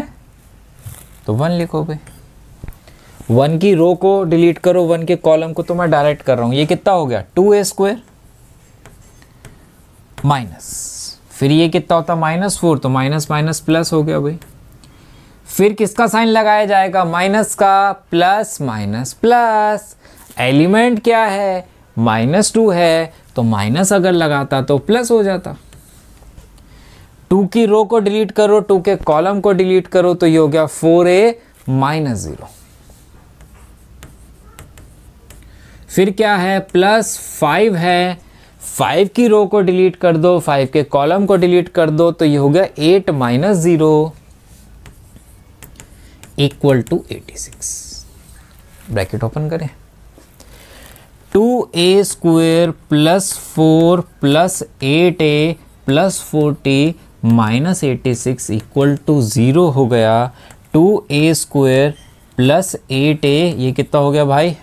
तो वन लिखो पे वन की रो को डिलीट करो वन के कॉलम को तो मैं डायरेक्ट कर रहा हूं ये कितना हो गया टू ए स्क्वेयर माइनस फिर ये कितना होता माइनस फोर तो माइनस माइनस प्लस हो गया भाई फिर किसका साइन लगाया जाएगा माइनस का प्लस माइनस प्लस एलिमेंट क्या है माइनस टू है तो माइनस अगर लगाता तो प्लस हो जाता टू की रो को डिलीट करो टू के कॉलम को डिलीट करो तो ये हो गया फोर ए माइनस जीरो फिर क्या है प्लस फाइव है फाइव की रो को डिलीट कर दो फाइव के कॉलम को डिलीट कर दो तो ये हो गया eight minus zero equal to eighty six bracket open करें two A square plus four plus eight A plus forty minus eighty six equal to zero हो गया two A square plus eight A ये कितना हो गया भाई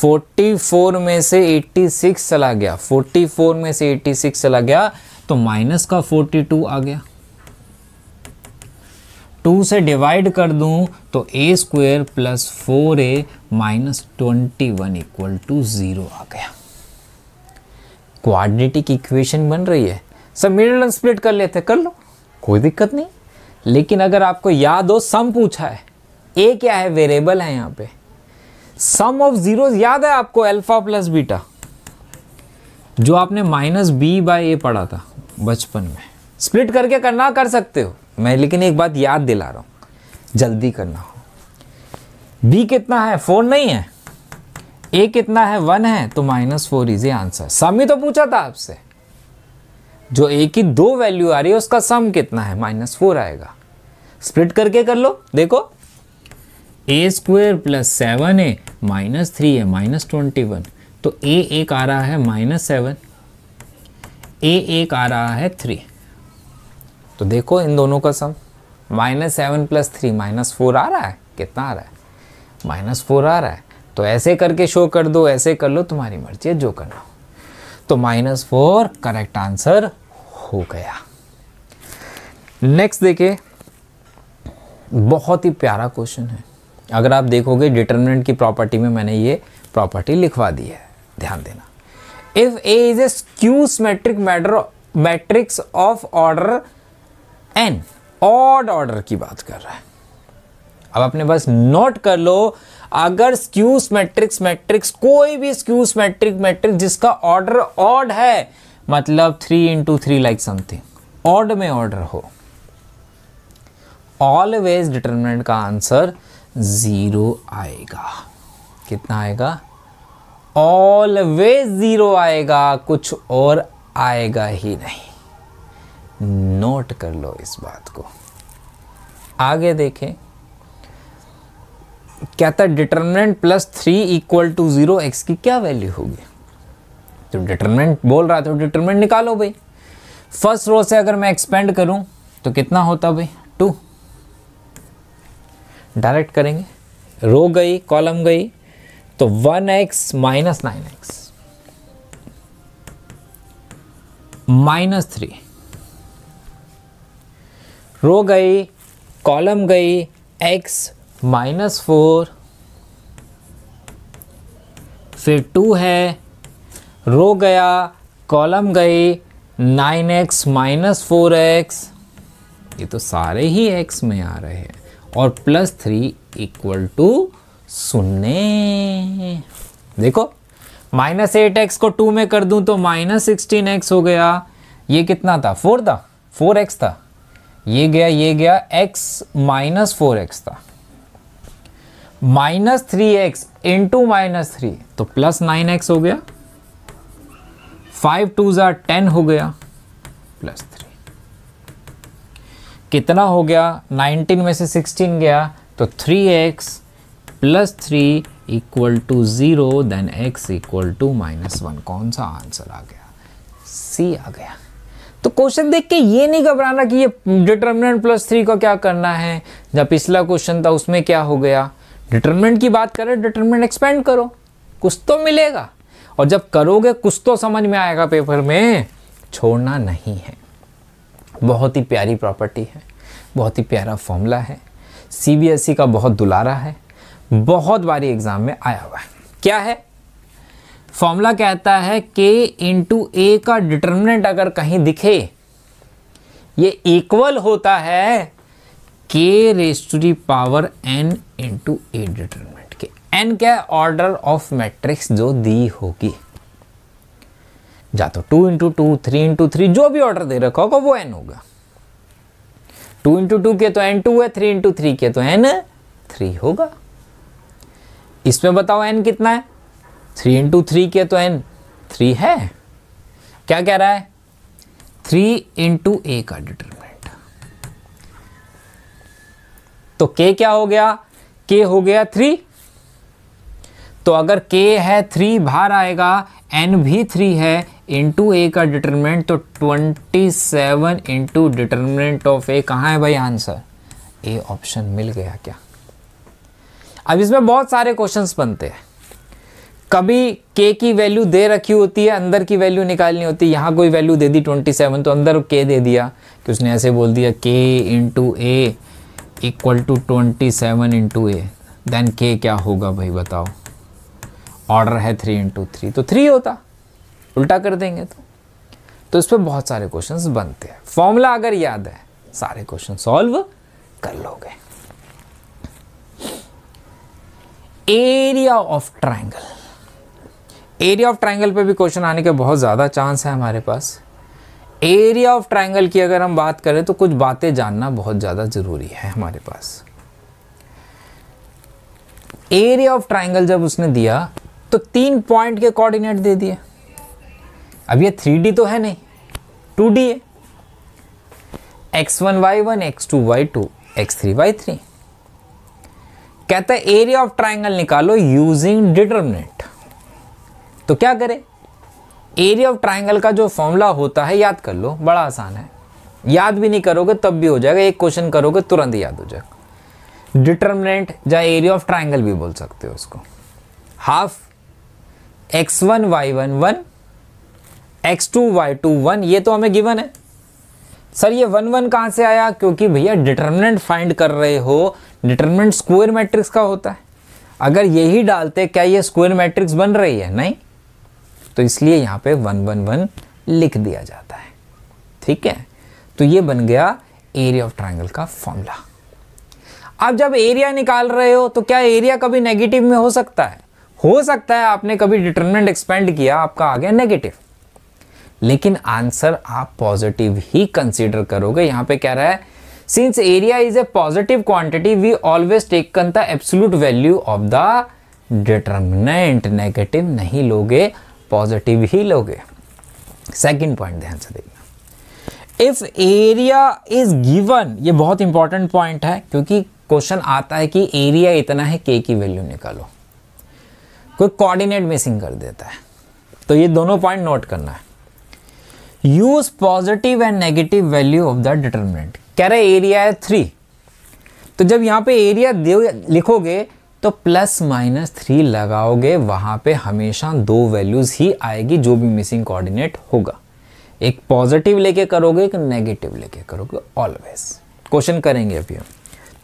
forty four में से एट्टी सिक्स चला गया फोर्टी फोर में से एट्टी सिक्स चला गया तो माइनस का फोर्टी टू आ गया टू से डिवाइड कर दूं तो A square plus four A minus twenty one equal to zero आ गया क्वाड्रेटिक इक्वेशन बन रही है सब मिडल स्प्लिट कर लेते कर लो कोई दिक्कत नहीं लेकिन अगर आपको याद हो सम पूछा है ए क्या है वेरिएबल है यहां पे सम ऑफ जीरो याद है आपको अल्फा प्लस बीटा जो आपने माइनस बी बाई ए पढ़ा था बचपन में स्प्लिट करके करना कर सकते हो मैं लेकिन एक बात याद दिला रहा हूँ जल्दी करना हो बी कितना है फोर नहीं है ए कितना है वन है तो minus four is A answer sum ही तो पूछा था आपसे जो ए की दो वैल्यू आ रही है उसका सम कितना है माइनस फोर आएगा स्प्लिट करके कर लो देखो A square plus seven A minus three है माइनस ट्वेंटी वन तो ए एक आ रहा है माइनस सेवन ए एक आ रहा है थ्री तो देखो इन दोनों का sum minus seven plus three minus four आ रहा है कितना आ रहा है माइनस फोर आ रहा है तो ऐसे करके शो कर दो ऐसे कर लो तुम्हारी मर्जी है जो करना हो तो माइनस फोर करेक्ट आंसर हो गया नेक्स्ट देखिए बहुत ही प्यारा क्वेश्चन है अगर आप देखोगे डिटर्मिनेंट की प्रॉपर्टी में मैंने ये प्रॉपर्टी लिखवा दी है ध्यान देना if A is A skews matric matter matrix of order N odd order की बात कर रहा है अब अपने बस नोट कर लो अगर स्क्यूस मैट्रिक्स मैट्रिक्स कोई भी स्क्यूस मैट्रिक मैट्रिक्स जिसका ऑर्डर ऑड है मतलब three into three like something odd में ऑर्डर हो ऑलवेज डिटर्मिनेंट का आंसर ज़ीरो आएगा कितना आएगा ऑलवेज ज़ीरो आएगा कुछ और आएगा ही नहीं नोट कर लो इस बात को आगे देखें क्या था determinant plus three equal to zero X की क्या वैल्यू होगी तो डिटर्मिनेंट बोल रहा था डिटर्मिनेंट निकालो भाई फर्स्ट रो से अगर मैं एक्सपेंड करूं तो कितना होता भाई टू डायरेक्ट करेंगे रो गई कॉलम गई तो one X minus nine X minus three row गई कॉलम गई एक्स माइनस फोर फिर टू है रो गया कॉलम गई nine X minus four X ये तो सारे ही एक्स में आ रहे हैं और प्लस थ्री इक्वल टू शून्य देखो माइनस एट एक्स को टू में कर दूं तो माइनस सिक्सटीन एक्स हो गया ये कितना था फोर था फोर एक्स था ये गया ये गया x माइनस फोर एक्स था minus three X into minus three तो प्लस नाइन एक्स हो गया फाइव टू जार टेन हो गया प्लस थ्री कितना हो गया नाइनटीन में से सिक्सटीन गया तो three X plus three equal to zero then X equal to minus one कौन सा आंसर आ गया सी आ गया तो क्वेश्चन देख के ये नहीं घबराना कि ये डिटर्मिनेंट प्लस थ्री का क्या करना है जब पिछला क्वेश्चन था उसमें क्या हो गया डिटर्मिनेंट की बात करें डिटर्मिनेंट एक्सपेंड करो कुछ तो मिलेगा और जब करोगे कुछ तो समझ में आएगा पेपर में छोड़ना नहीं है बहुत ही प्यारी प्रॉपर्टी है बहुत ही प्यारा फॉर्मूला है सी e का बहुत दुलारा है बहुत बारी एग्ज़ाम में आया हुआ है क्या है फॉर्मूला कहता है के इंटू ए का डिटर्मिनेंट अगर कहीं दिखे ये इक्वल होता है K raised to power N into A determinant के एन क्या ऑर्डर ऑफ मैट्रिक्स जो दी होगी जा तो two into two three into three जो भी ऑर्डर दे रखा होगा वो एन होगा टू इंटू टू के तो एन टू है थ्री इंटू थ्री के तो एन थ्री होगा इसमें बताओ एन कितना है थ्री इंटू थ्री के तो एन थ्री है क्या कह रहा है थ्री इंटू ए का डिटरमिनेंट तो के क्या हो गया के हो गया थ्री तो अगर के है थ्री बाहर आएगा एन भी थ्री है इंटू ए का डिटर्मिनेंट तो twenty seven into determinant of A कहाँ है भाई आंसर ए ऑप्शन मिल गया क्या अब इसमें बहुत सारे क्वेश्चंस बनते हैं कभी के की वैल्यू दे रखी होती है अंदर की वैल्यू निकालनी होती है यहाँ कोई वैल्यू दे दी ट्वेंटी सेवन तो अंदर के दे दिया कि उसने ऐसे बोल दिया K into A equal to twenty seven into A then K क्या होगा भाई बताओ ऑर्डर है थ्री इंटू थ्री तो थ्री होता उल्टा कर देंगे तो तो इस पर बहुत सारे क्वेश्चंस बनते हैं फॉर्मूला अगर याद है सारे क्वेश्चन सॉल्व कर लोगे area of triangle area of triangle पे भी क्वेश्चन आने के बहुत ज़्यादा चांस है हमारे पास एरिया ऑफ ट्राइंगल की अगर हम बात करें तो कुछ बातें जानना बहुत ज़्यादा ज़रूरी है हमारे पास एरिया ऑफ ट्राइंगल जब उसने दिया तो तीन पॉइंट के कोऑर्डिनेट दे दिए अब ये थ्री तो है नहीं टू डी है x one y one x two y two x three y three कहता है एरिया ऑफ ट्राइंगल निकालो यूजिंग डिटर्मिनेट तो क्या करें एरिया ऑफ ट्राइंगल का जो फॉर्मूला होता है याद कर लो बड़ा आसान है याद भी नहीं करोगे तब भी हो जाएगा एक क्वेश्चन करोगे तुरंत याद हो जाएगा डिटर्मिनेंट या एरिया ऑफ ट्राइंगल भी बोल सकते हो उसको half x one y one one x two y two one ये तो हमें गिवन है सर ये वन वन कहाँ से आया क्योंकि भैया डिटर्मिनेंट फाइंड कर रहे हो डिटर्मिनेंट स्क्वायर मैट्रिक्स का होता है अगर यही डालते क्या ये स्क्वायर मैट्रिक्स बन रही है नहीं तो इसलिए यहाँ पे वन वन वन लिख दिया जाता है ठीक है तो ये बन गया एरिया ऑफ ट्राइंगल का फॉर्मूला अब जब एरिया निकाल रहे हो तो क्या एरिया कभी नेगेटिव में हो सकता है हो सकता है आपने कभी डिटर्मिनेंट एक्सपेंड किया आपका आ गया नेगेटिव लेकिन आंसर आप पॉजिटिव ही कंसीडर करोगे यहाँ पे कह रहा है since area is a positive quantity we always taken the absolute value of the determinant negative नहीं लोगे पॉजिटिव ही लोगे सेकंड पॉइंट ध्यान से देखना इफ एरिया इज गिवन ये बहुत इंपॉर्टेंट पॉइंट है क्योंकि क्वेश्चन आता है कि एरिया इतना है के की वैल्यू निकालो कोई कोऑर्डिनेट मिसिंग कर देता है तो ये दोनों पॉइंट नोट करना है use positive and negative value of the determinant कह रहे एरिया है थ्री तो जब यहां पे एरिया लिखोगे तो प्लस माइनस थ्री लगाओगे वहाँ पे हमेशा दो वैल्यूज़ ही आएगी जो भी मिसिंग कोऑर्डिनेट होगा एक पॉजिटिव लेके करोगे एक नेगेटिव लेके करोगे ऑलवेज क्वेश्चन करेंगे अभी हम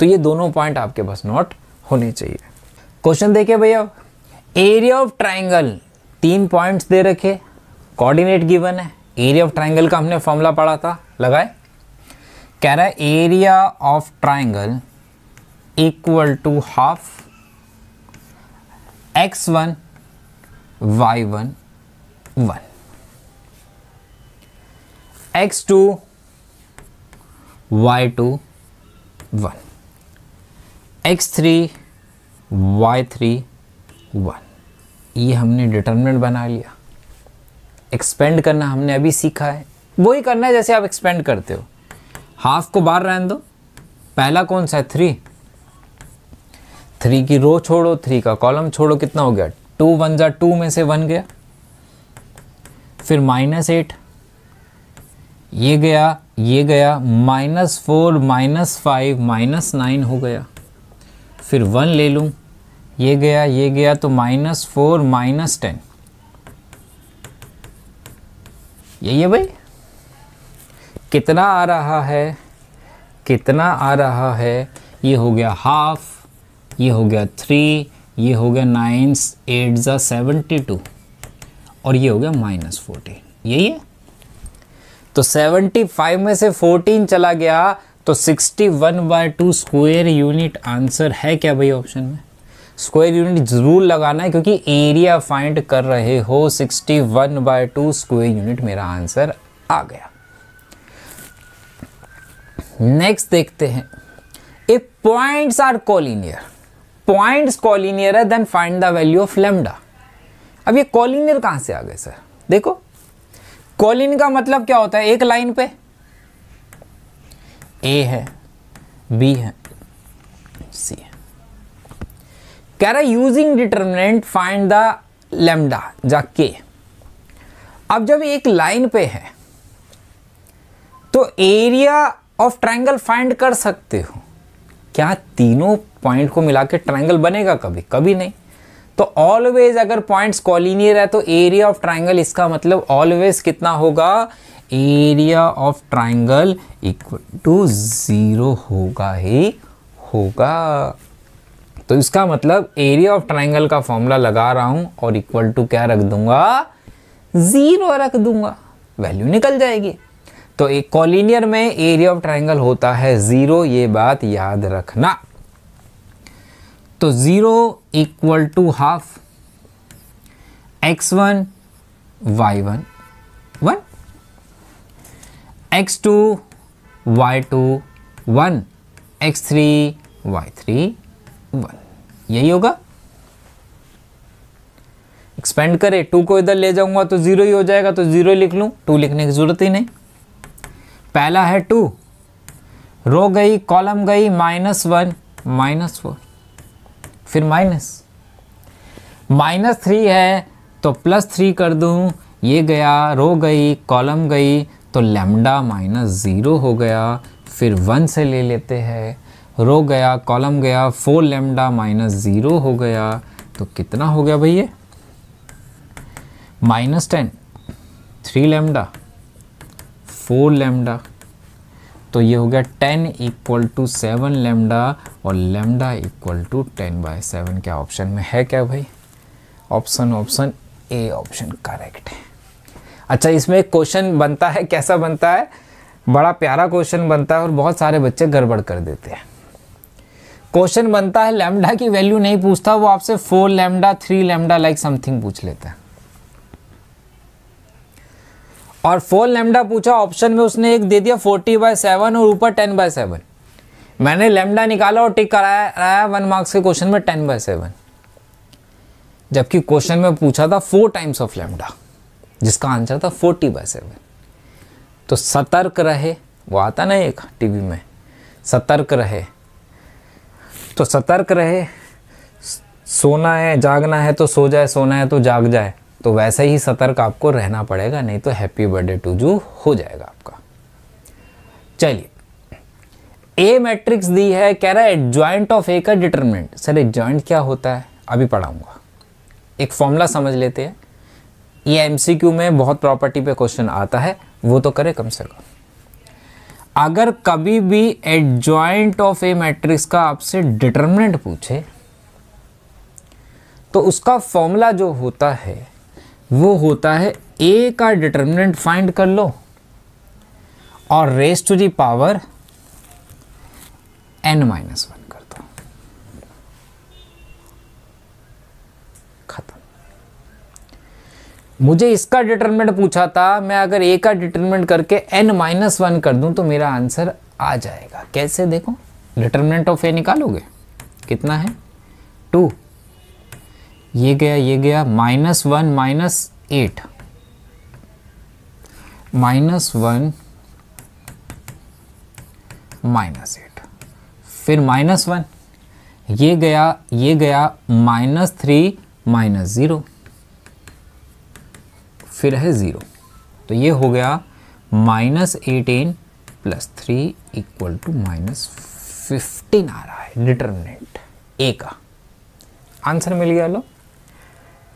तो ये दोनों पॉइंट आपके पास नोट होने चाहिए क्वेश्चन देखिए भैया एरिया ऑफ ट्राइंगल तीन पॉइंट्स दे रखे कॉर्डिनेट गिवन है एरिया ऑफ ट्राइंगल का हमने फॉर्मूला पढ़ा था लगाए कह रहा है area of triangle equal to half x one y one one x two y two one x three y three one ये हमने डिटर्मिनेंट बना लिया एक्सपेंड करना हमने अभी सीखा है वही करना है जैसे आप एक्सपेंड करते हो हाफ को बाहर रहने दो पहला कौन सा है थ्री थ्री की रो छोड़ो थ्री का कॉलम छोड़ो कितना हो गया टू वन जा टू में से वन गया फिर माइनस एट ये गया ये गया minus four minus five minus nine हो गया फिर वन ले लूँ ये गया ये गया तो माइनस फोर माइनस टेन यही है भाई कितना आ रहा है कितना आ रहा है ये हो गया हाफ ये हो गया थ्री ये हो गया नाइन एट ज़ा सेवेंटी टू और ये हो गया माइनस फोर्टीन यही है तो सेवेंटी फाइव में से फोर्टीन चला गया तो sixty one by two square unit answer है क्या भाई ऑप्शन में स्क्वायर यूनिट ज़रूर लगाना है क्योंकि एरिया फाइंड कर रहे हो 61 one by two square unit मेरा आंसर आ गया नेक्स्ट देखते हैं if points are collinear points collinear है then find the value of lambda अब ये कॉलिनियर कहां से आ गए सर देखो कॉलिन का मतलब क्या होता है एक लाइन पे ए है बी है सी है कह रहा है using determinant find the lambda जा के अब जब एक लाइन पे है तो एरिया ऑफ ट्रायंगल फाइंड कर सकते हो क्या तीनों पॉइंट को मिला के ट्राइंगल बनेगा कभी कभी नहीं तो ऑलवेज अगर पॉइंट्स कॉलिनियर है तो एरिया ऑफ ट्राइंगल इसका मतलब ऑलवेज कितना होगा area of triangle equal to zero होगा ही होगा तो इसका मतलब एरिया ऑफ ट्राइंगल का फॉर्मूला लगा रहा हूं और इक्वल टू क्या रख दूंगा ज़ीरो रख दूंगा वैल्यू निकल जाएगी तो एक कॉलिनियर में एरिया ऑफ ट्राइंगल होता है ज़ीरो ये बात याद रखना तो zero equal to half x one y one one x two y two one x three y three one यही होगा एक्सपेंड करे टू को इधर ले जाऊंगा तो ज़ीरो ही हो जाएगा तो ज़ीरो लिख लू टू लिखने की ज़रूरत ही नहीं पहला है टू रो गई कॉलम गई माइनस वन माइनस फोर फिर माइनस माइनस थ्री है तो प्लस थ्री कर दूं ये गया रो गई कॉलम गई तो लेमडा माइनस ज़ीरो हो गया फिर वन से ले लेते हैं रो गया कॉलम गया फोर लेमडा माइनस ज़ीरो हो गया तो कितना हो गया भैया minus ten three lambda four lambda तो ये हो गया ten equal to seven lambda और lambda equal to ten by seven क्या ऑप्शन में है क्या भाई option option A option correct है अच्छा इसमें क्वेश्चन बनता है कैसा बनता है बड़ा प्यारा क्वेश्चन बनता है और बहुत सारे बच्चे गड़बड़ कर देते हैं क्वेश्चन बनता है लेमडा की वैल्यू नहीं पूछता वो आपसे four lambda three lambda like something पूछ लेता है और फोर लेमडा पूछा ऑप्शन में उसने एक दे दिया फोर्टी बाय सेवन और ऊपर टेन बाय सेवन मैंने लेमडा निकाला और टिक कराया वन मार्क्स के क्वेश्चन में टेन बाय सेवन जबकि क्वेश्चन में पूछा था फोर टाइम्स ऑफ लेमडा जिसका आंसर था फोर्टी बाय सेवन तो सतर्क रहे वो आता ना एक टीवी में सतर्क रहे तो सतर्क रहे सोना है जागना है तो सो जाए सोना है तो जाग जाए तो वैसे ही सतर्क आपको रहना पड़ेगा नहीं तो हैप्पी बर्थडे टू जू हो जाएगा आपका चलिए ए मैट्रिक्स दी है कह रहा है ज्वाइंट ऑफ ए का डिटरमिनेंट सर ज्वाइंट क्या होता है अभी पढ़ाऊंगा एक फॉर्मूला समझ लेते हैं ये एमसीक्यू में बहुत प्रॉपर्टी पे क्वेश्चन आता है वो तो करे कम से कम अगर कभी भी ज्वाइंट ऑफ ए मैट्रिक्स का आपसे डिटर्मिनेंट पूछे तो उसका फॉर्मूला जो होता है वो होता है ए का डिटर्मिनेंट फाइंड कर लो और raise to the power n minus one कर दो खत्म मुझे इसका डिटर्मिनेंट पूछा था मैं अगर ए का डिटर्मिनेंट करके एन माइनस वन कर दूं तो मेरा आंसर आ जाएगा कैसे देखो डिटर्मिनेंट ऑफ ए निकालोगे कितना है टू ये गया ये गया minus one minus eight minus one minus eight फिर माइनस वन ये गया ये गया माइनस थ्री माइनस ज़ीरो फिर है ज़ीरो तो ये हो गया minus eighteen plus three equal to minus fifteen आ रहा है डिटर्मिनेंट ए का आंसर मिल गया लो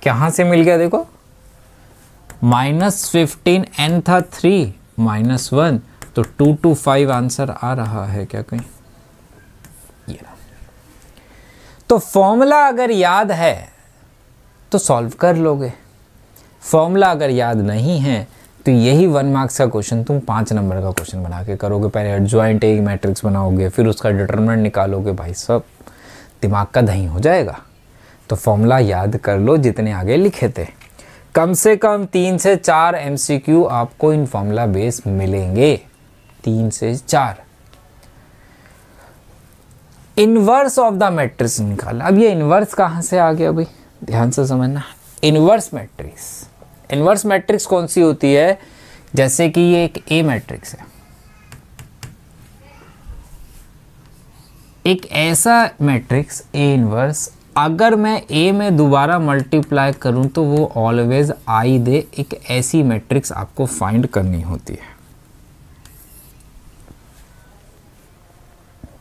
कहाँ से मिल गया देखो माइनस फिफ्टीन एन था थ्री माइनस वन तो टू टू फाइव आंसर आ रहा है क्या कहीं ये तो फॉर्मूला अगर याद है तो सॉल्व कर लोगे फॉर्मूला अगर याद नहीं है तो यही वन मार्क्स का क्वेश्चन तुम पाँच नंबर का क्वेश्चन बना के करोगे पहले ज्वाइंट एक मैट्रिक्स बनाओगे फिर उसका डिटर्मिनेंट निकालोगे भाई सब दिमाग का दही हो जाएगा तो फॉर्मूला याद कर लो जितने आगे लिखे थे कम से कम तीन से चार एम आपको इन फॉर्मूला बेस मिलेंगे तीन से चार इनवर्स ऑफ द मैट्रिक्स निकाल अब ये इनवर्स कहाँ से आ गया भाई ध्यान से समझना इनवर्स मैट्रिक्स इनवर्स मैट्रिक्स कौन सी होती है जैसे कि ये एक ए मैट्रिक्स है एक ऐसा मैट्रिक्स ए इनवर्स अगर मैं ए में दोबारा मल्टीप्लाई करूं तो वो ऑलवेज आई दे एक ऐसी मैट्रिक्स आपको फाइंड करनी होती है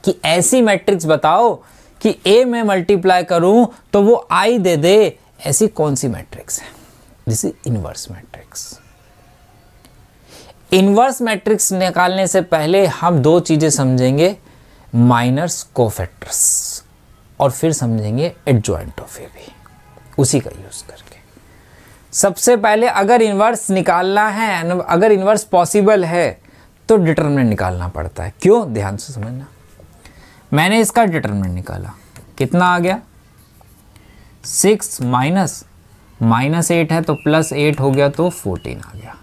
कि ऐसी मैट्रिक्स बताओ कि ए में मल्टीप्लाई करूं तो वो आई दे दे ऐसी कौन सी मैट्रिक्स है this is inverse matrix inverse matrix निकालने से पहले हम दो चीज़ें समझेंगे माइनस कोफैक्टर्स और फिर समझेंगे एडजॉइंट ऑफ ए भी उसी का यूज़ करके सबसे पहले अगर इन्वर्स निकालना है अगर इन्वर्स पॉसिबल है तो डिटर्मिनेंट निकालना पड़ता है क्यों ध्यान से समझना मैंने इसका डिटर्मिनेंट निकाला कितना आ गया सिक्स माइनस माइनस एट है तो प्लस एट हो गया तो फोर्टीन आ गया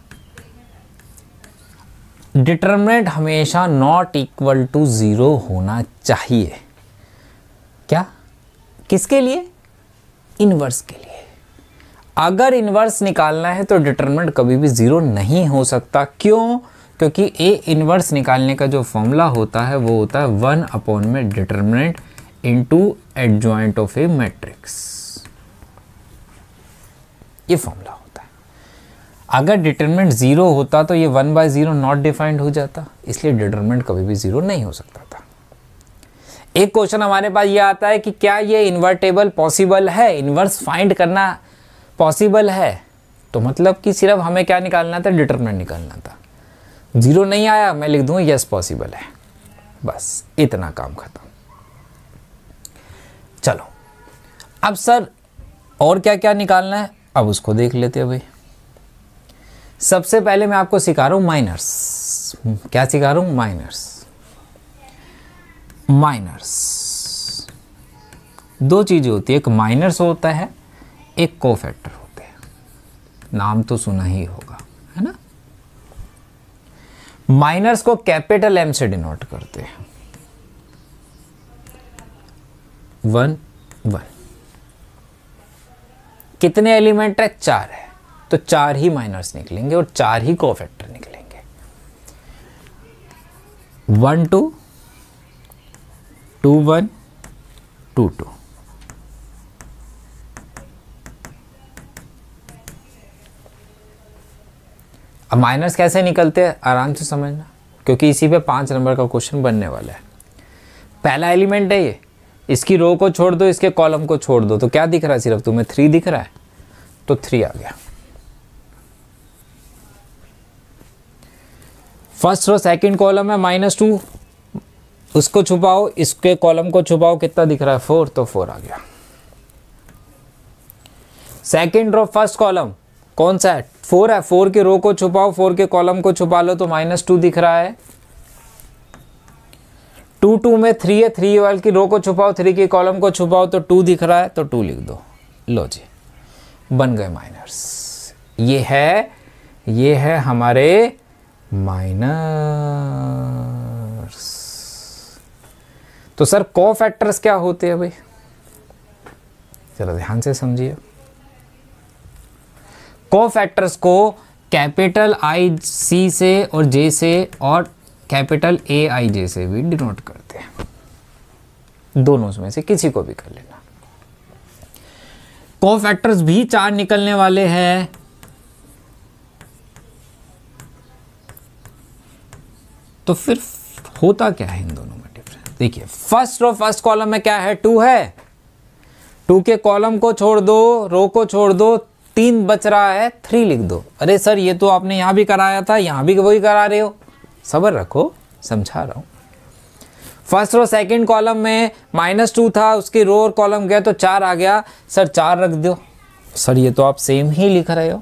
डिटर्मिनेंट हमेशा नॉट इक्वल टू ज़ीरो होना चाहिए क्या किसके लिए इनवर्स के लिए अगर इनवर्स निकालना है तो डिटर्मेंट कभी भी ज़ीरो नहीं हो सकता क्यों क्योंकि ए इनवर्स निकालने का जो फॉर्मूला होता है वो होता है वन अपॉन में two into adjoint of A matrix ये फॉर्मूला होता है अगर डिटर्मेंट ज़ीरो होता तो ये one by zero not defined हो जाता इसलिए डिटर्मेंट कभी भी ज़ीरो नहीं हो सकता एक क्वेश्चन हमारे पास ये आता है कि क्या ये इन्वर्टेबल पॉसिबल है इन्वर्स फाइंड करना पॉसिबल है तो मतलब कि सिर्फ हमें क्या निकालना था डिटर्मिनेंट निकालना था ज़ीरो नहीं आया मैं लिख दूँ यस पॉसिबल है बस इतना काम खत्म चलो अब सर और क्या क्या निकालना है अब उसको देख लेते हैं भाई सबसे पहले मैं आपको सिखा रहा हूँ माइनर्स क्या सिखा रहा हूँ माइनर्स माइनर्स दो चीज़ें होती है एक माइनर्स होता है एक कोफैक्टर होते हैं नाम तो सुना ही होगा है ना माइनर्स को कैपिटल एम से डिनोट करते हैं वन वन कितने एलिमेंट है चार है तो चार ही माइनर्स निकलेंगे और चार ही कोफैक्टर निकलेंगे one two two one two two अब माइनस कैसे निकलते हैं आराम से समझना क्योंकि इसी पे पांच नंबर का क्वेश्चन बनने वाला है पहला एलिमेंट है ये इसकी रो को छोड़ दो इसके कॉलम को छोड़ दो तो क्या दिख रहा है सिर्फ तुम्हें थ्री दिख रहा है तो थ्री आ गया फर्स्ट रो सेकंड कॉलम है माइनस टू उसको छुपाओ इसके कॉलम को छुपाओ कितना दिख रहा है फोर तो फोर आ गया सेकेंड रो फर्स्ट कॉलम कौन सा है फोर है फोर के रो को छुपाओ फोर के कॉलम को छुपा लो तो माइनस टू दिख रहा है टू टू में थ्री है थ्री वाल की रो को छुपाओ थ्री के कॉलम को छुपाओ तो टू दिख रहा है तो टू लिख दो लो जी बन गए माइनस ये है ये है हमारे माइनस तो सर को फैक्टर्स क्या होते हैं भाई चलो ध्यान से समझिए को फैक्टर्स को कैपिटल आई सी से और जे से और कैपिटल ए आई जे से भी डिनोट करते हैं दोनों में से किसी को भी कर लेना को फैक्टर्स भी चार निकलने वाले हैं तो फिर होता क्या है इन दोनों देखिए फर्स्ट रो फर्स्ट कॉलम में क्या है टू है टू के कॉलम को छोड़ दो रो को छोड़ दो तीन बच रहा है थ्री लिख दो अरे सर ये तो आपने यहां भी कराया था यहां भी वही करा रहे हो सबर रखो समझा रहा हूं फर्स्ट रो सेकंड कॉलम में माइनस टू था उसकी रो और कॉलम गया तो चार आ गया सर चार रख दो सर ये तो आप सेम ही लिख रहे हो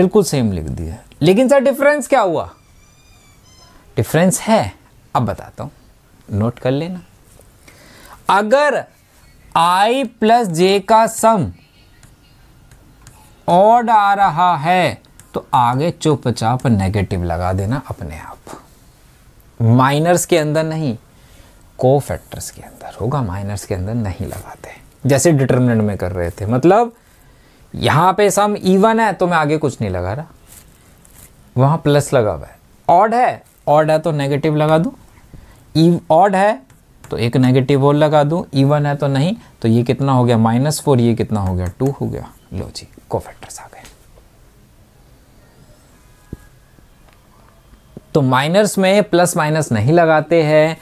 बिल्कुल सेम लिख दिया लेकिन सर डिफरेंस क्या हुआ डिफरेंस है अब बताता हूँ नोट कर लेना अगर i प्लस जे का सम ऑड आ रहा है तो आगे चुपचाप नेगेटिव लगा देना अपने आप माइनर्स के अंदर नहीं को फैक्टर्स के अंदर होगा माइनर्स के अंदर नहीं लगाते जैसे डिटर्मिनेंट में कर रहे थे मतलब यहां पे सम इवन है तो मैं आगे कुछ नहीं लगा रहा वहां प्लस लगा हुआ है ऑड है ऑड है तो नेगेटिव लगा दू ई e ऑड है तो एक नेगेटिव और लगा दूँ ईवन e है तो नहीं तो ये कितना हो गया माइनस फोर ये कितना हो गया टू हो गया लो जी कोफैक्टर्स आ गए तो माइनस में प्लस माइनस नहीं लगाते हैं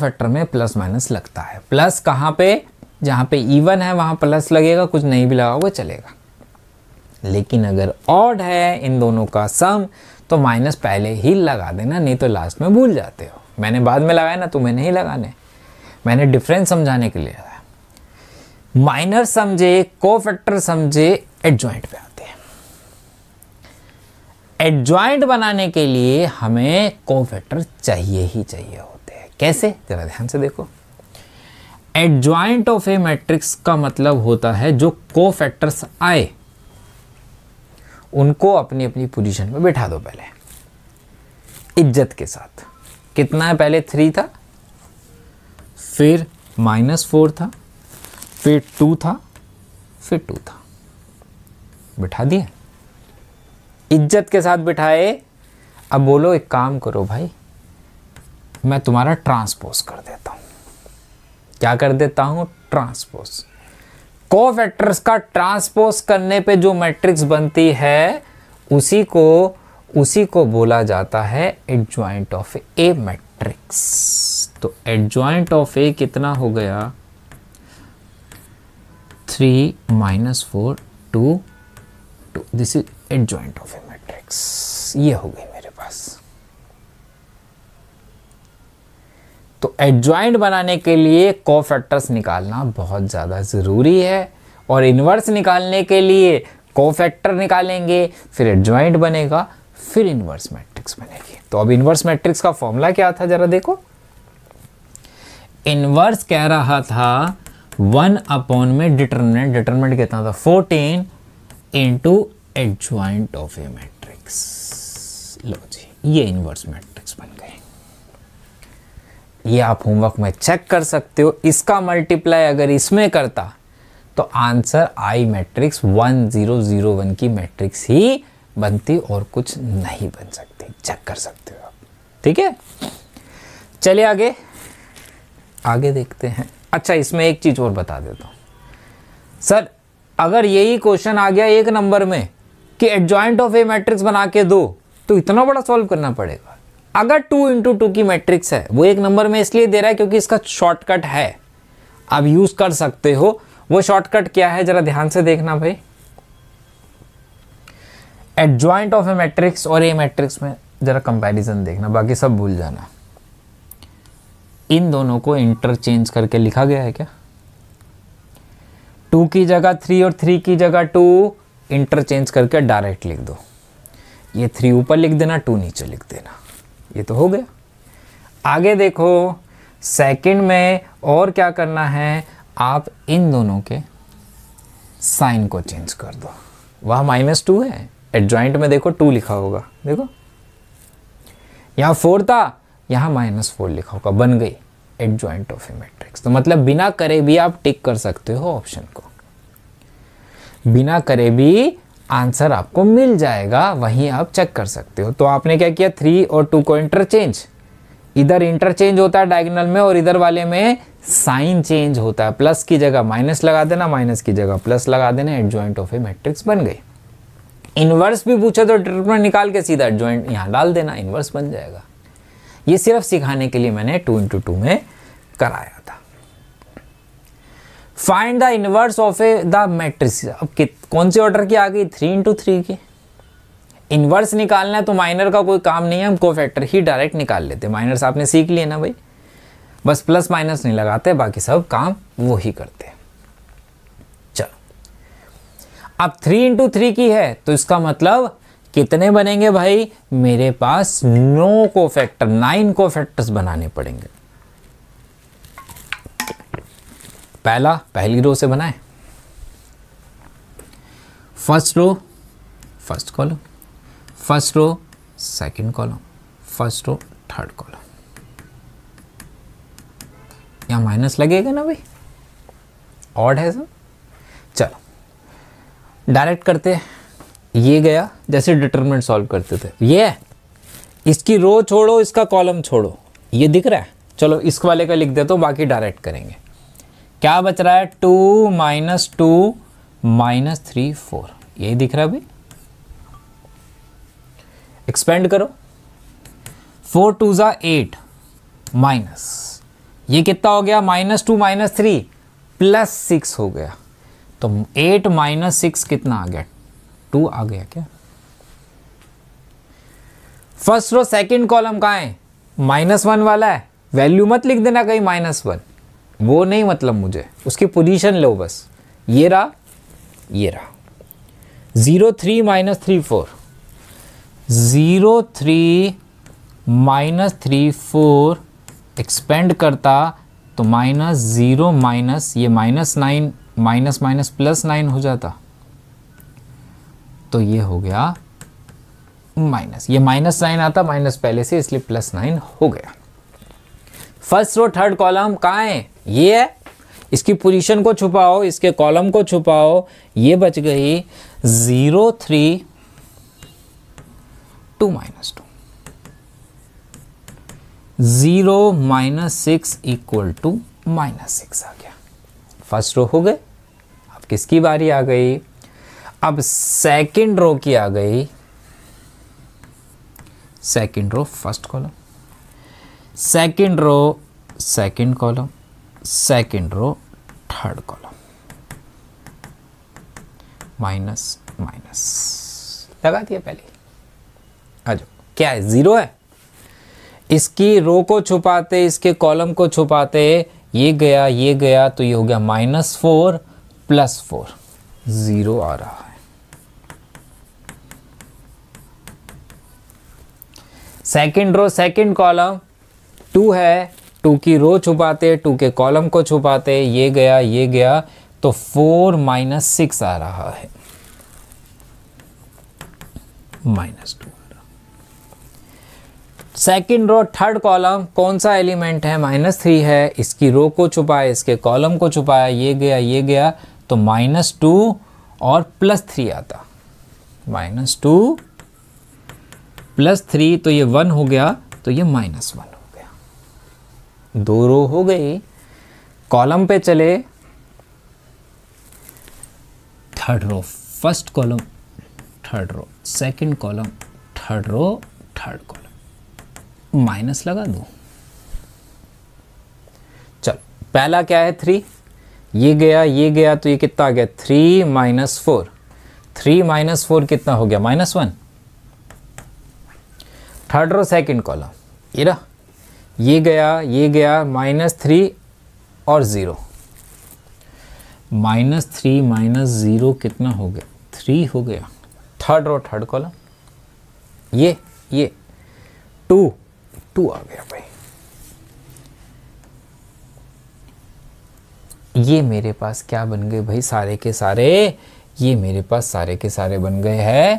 फैक्टर में प्लस माइनस लगता है प्लस कहां पे जहां पे ईवन e है वहां प्लस लगेगा कुछ नहीं भी लगा हुआ चलेगा लेकिन अगर ऑड है इन दोनों का सम तो माइनस पहले ही लगा देना नहीं तो लास्ट में भूल जाते हो मैंने बाद में लगाया ना तुम्हें तो नहीं लगाने मैंने डिफरेंस समझाने के लिए लगाया माइनर समझे को फैक्टर समझे एडजॉइंट पे आते हैं एडजॉइंट बनाने के लिए हमें को फैक्टर चाहिए ही चाहिए होते हैं कैसे जरा ध्यान से देखो एडजॉइंट ऑफ ए मैट्रिक्स का मतलब होता है जो को फैक्टर्स आए उनको अपनी अपनी पोजीशन में बैठा दो पहले इज्जत के साथ कितना है पहले थ्री था फिर माइनस फोर था फिर टू था फिर टू था बिठा दिया इज्जत के साथ बिठाए अब बोलो एक काम करो भाई मैं तुम्हारा ट्रांसपोज कर देता हूं क्या कर देता हूं ट्रांसपोज को फैक्टर्स का ट्रांसपोज करने पे जो मैट्रिक्स बनती है उसी को उसी को बोला जाता है एडजॉइंट ऑफ ए मैट्रिक्स तो एडजॉइंट ऑफ ए कितना हो गया three minus four two two this is adjoint of A matrix ये हो गई मेरे पास तो एडजॉइंट बनाने के लिए को फैक्टर्स निकालना बहुत ज़्यादा ज़रूरी है और इनवर्स निकालने के लिए को फैक्टर निकालेंगे फिर एडजॉइंट बनेगा फिर इन्वर्स मैट्रिक्स बनेगी तो अब इनवर्स मैट्रिक्स का फॉर्मूला क्या था जरा देखो इनवर्स कह रहा था वन अपॉन में डिटरमिनेंट डिटरमिनेंट कितना था fourteen into adjoint of A matrix लो जी ये इनवर्स मैट्रिक्स बन गए ये आप होमवर्क में चेक कर सकते हो इसका मल्टीप्लाई अगर इसमें करता तो answer I matrix one zero zero one की मैट्रिक्स ही बनती और कुछ नहीं बन सकती चेक कर सकते हो आप ठीक है चलिए आगे आगे देखते हैं अच्छा इसमें एक चीज़ और बता देता हूँ सर अगर यही क्वेश्चन आ गया एक नंबर में कि एडजॉइंट ऑफ ए मैट्रिक्स बना के दो तो इतना बड़ा सॉल्व करना पड़ेगा अगर टू इंटू टू की मैट्रिक्स है वो एक नंबर में इसलिए दे रहा है क्योंकि इसका शॉर्टकट है आप यूज़ कर सकते हो वो शॉर्टकट क्या है ज़रा ध्यान से देखना भाई एडजॉइंट ऑफ ए मैट्रिक्स और ए मैट्रिक्स में ज़रा कंपैरिजन देखना बाकी सब भूल जाना इन दोनों को इंटरचेंज करके लिखा गया है क्या टू की जगह थ्री और थ्री की जगह टू इंटरचेंज करके डायरेक्ट लिख दो ये थ्री ऊपर लिख देना टू नीचे लिख देना ये तो हो गया आगे देखो सेकंड में और क्या करना है आप इन दोनों के साइन को चेंज कर दो वह माइनस टू है एडजॉइंट में देखो टू लिखा होगा देखो यहाँ फोर था यहाँ माइनस फोर लिखा होगा बन गई एडजॉइंट ऑफ ए मैट्रिक्स तो मतलब बिना करे भी आप टिक कर सकते हो ऑप्शन को बिना करे भी आंसर आपको मिल जाएगा वहीं आप चेक कर सकते हो तो आपने क्या किया थ्री और टू को इंटरचेंज इधर इंटरचेंज होता है डायगनल में और इधर वाले में साइन चेंज होता है प्लस की जगह माइनस लगा देना माइनस की जगह प्लस लगा देना एडजॉइंट ऑफ ए मैट्रिक्स बन गई इन्वर्स भी पूछा तो ट्रिपल निकाल के सीधा ज्वाइंट यहाँ डाल देना इन्वर्स बन जाएगा ये सिर्फ सिखाने के लिए मैंने टू इंटू टू में कराया था find the inverse of A the matrix अब कौन से ऑर्डर की आ गई थ्री इंटू थ्री की इन्वर्स निकालना है तो माइनर का कोई काम नहीं है हम को फैक्टर ही डायरेक्ट निकाल लेते माइनर्स आपने सीख लिए ना भाई बस प्लस माइनस नहीं लगाते बाकी सब काम वो ही करते अब थ्री इंटू थ्री की है तो इसका मतलब कितने बनेंगे भाई मेरे पास नौ को फैक्टर नाइन को फैक्टर्स बनाने पड़ेंगे पहला पहली रो से बनाए first row first column first row second column first row third column या माइनस लगेगा ना भाई ऑड है सर चलो डायरेक्ट करते ये गया जैसे डिटरमिनेंट सॉल्व करते थे ये इसकी रो छोड़ो इसका कॉलम छोड़ो ये दिख रहा है चलो इस वाले का लिख दे तो बाकी डायरेक्ट करेंगे क्या बच रहा है two minus two minus three four यही दिख रहा है अभी एक्सपेंड करो फोर टू ज़ा एट माइनस ये कितना हो गया minus two minus three plus six हो गया तो एट माइनस सिक्स कितना आ गया टू आ गया क्या फर्स्ट रो सेकंड कॉलम कहा है माइनस वन वाला है वैल्यू मत लिख देना कहीं माइनस वन वो नहीं मतलब मुझे उसकी पोजीशन लो बस ये रहा ये रहा zero three minus three four zero three minus three four expand करता तो माइनस ज़ीरो माइनस ये minus nine minus minus plus nine हो जाता तो ये हो गया माइनस ये माइनस नाइन आता माइनस पहले से इसलिए प्लस नाइन हो गया फर्स्ट रो थर्ड कॉलम कहाँ है ये है इसकी पोजीशन को छुपाओ इसके कॉलम को छुपाओ ये बच गई zero three two minus two zero minus six equal to minus six आ गया फर्स्ट रो हो गए किसकी बारी आ गई अब सेकंड रो की आ गई second row first column second row second column second row third column minus minus लगा दिया पहले आ क्या है ज़ीरो है इसकी रो को छुपाते इसके कॉलम को छुपाते ये गया ये गया तो ये हो गया minus four plus four zero आ रहा है second row second column two है टू की रो छुपाते टू के कॉलम को छुपाते ये गया ये गया तो फोर माइनस सिक्स आ रहा है minus two second row third column कौन सा एलिमेंट है माइनस थ्री है इसकी रो को छुपाया इसके कॉलम को छुपाया ये गया ये गया तो माइनस टू और प्लस थ्री आता माइनस टू प्लस थ्री तो ये वन हो गया तो ये माइनस वन हो गया दो रो हो गई कॉलम पे चले third row first column third row second column third row third column minus लगा दो चलो पहला क्या है थ्री ये गया ये गया तो ये कितना आ गया three minus four three minus four कितना हो गया minus one third row second column ये रहा ये गया ये गया माइनस थ्री और zero minus three minus zero कितना हो गया थ्री हो गया थर्ड रो थर्ड कॉलम ये ये टू टू आ गया भाई ये मेरे पास क्या बन गए भाई सारे के सारे ये मेरे पास सारे के सारे बन गए हैं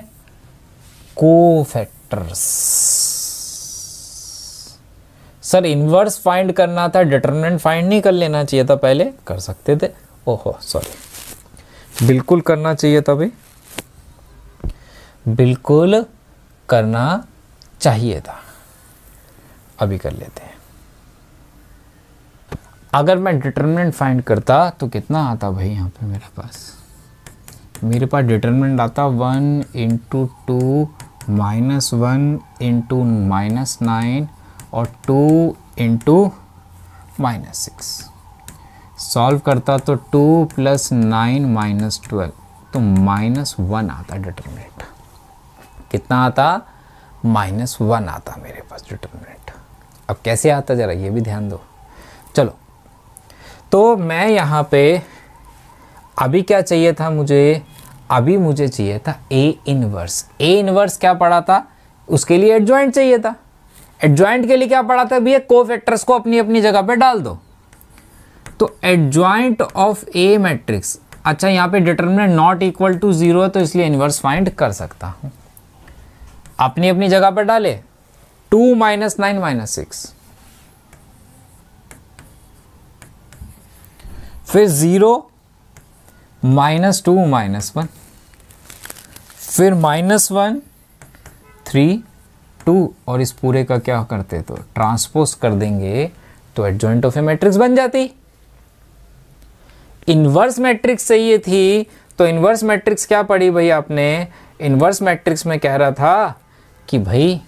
कोफैक्टर्स सर इन्वर्स फाइंड करना था डिटरमिनेंट फाइंड नहीं कर लेना चाहिए था पहले कर सकते थे ओहो सॉरी बिल्कुल करना चाहिए था भाई बिल्कुल करना चाहिए था अभी कर लेते हैं अगर मैं डिटर्मिनेंट फाइंड करता तो कितना आता भाई यहाँ पे मेरे पास मेरे पास डिटर्मिनेंट आता one into two minus one into minus nine और two into minus six solve करता तो two plus nine minus twelve तो माइनस वन आता डिटर्मिनेंट कितना आता माइनस वन आता मेरे पास डिटर्मिनेंट अब कैसे आता ज़रा ये भी ध्यान दो चलो तो मैं यहाँ पे अभी क्या चाहिए था मुझे अभी मुझे चाहिए था ए इनवर्स ए इनवर्स क्या पड़ा था उसके लिए एडजॉइंट चाहिए था एडजॉइंट के लिए क्या पड़ा था भैया को फैक्टर्स को अपनी अपनी जगह पे डाल दो तो एडजॉइंट ऑफ ए मैट्रिक्स अच्छा यहाँ पे determinant not equal to zero है तो इसलिए इनवर्स फाइंड कर सकता हूँ अपनी अपनी जगह पर डाले two minus nine minus six फिर zero minus two minus one फिर माइनस वन थ्री टू और इस पूरे का क्या करते तो ट्रांसपोज कर देंगे तो एडजॉइंट ऑफ ए मैट्रिक्स बन जाती इन्वर्स मैट्रिक्स चाहिए थी तो इन्वर्स मैट्रिक्स क्या पढ़ी भाई आपने इन्वर्स मैट्रिक्स में कह रहा था कि भाई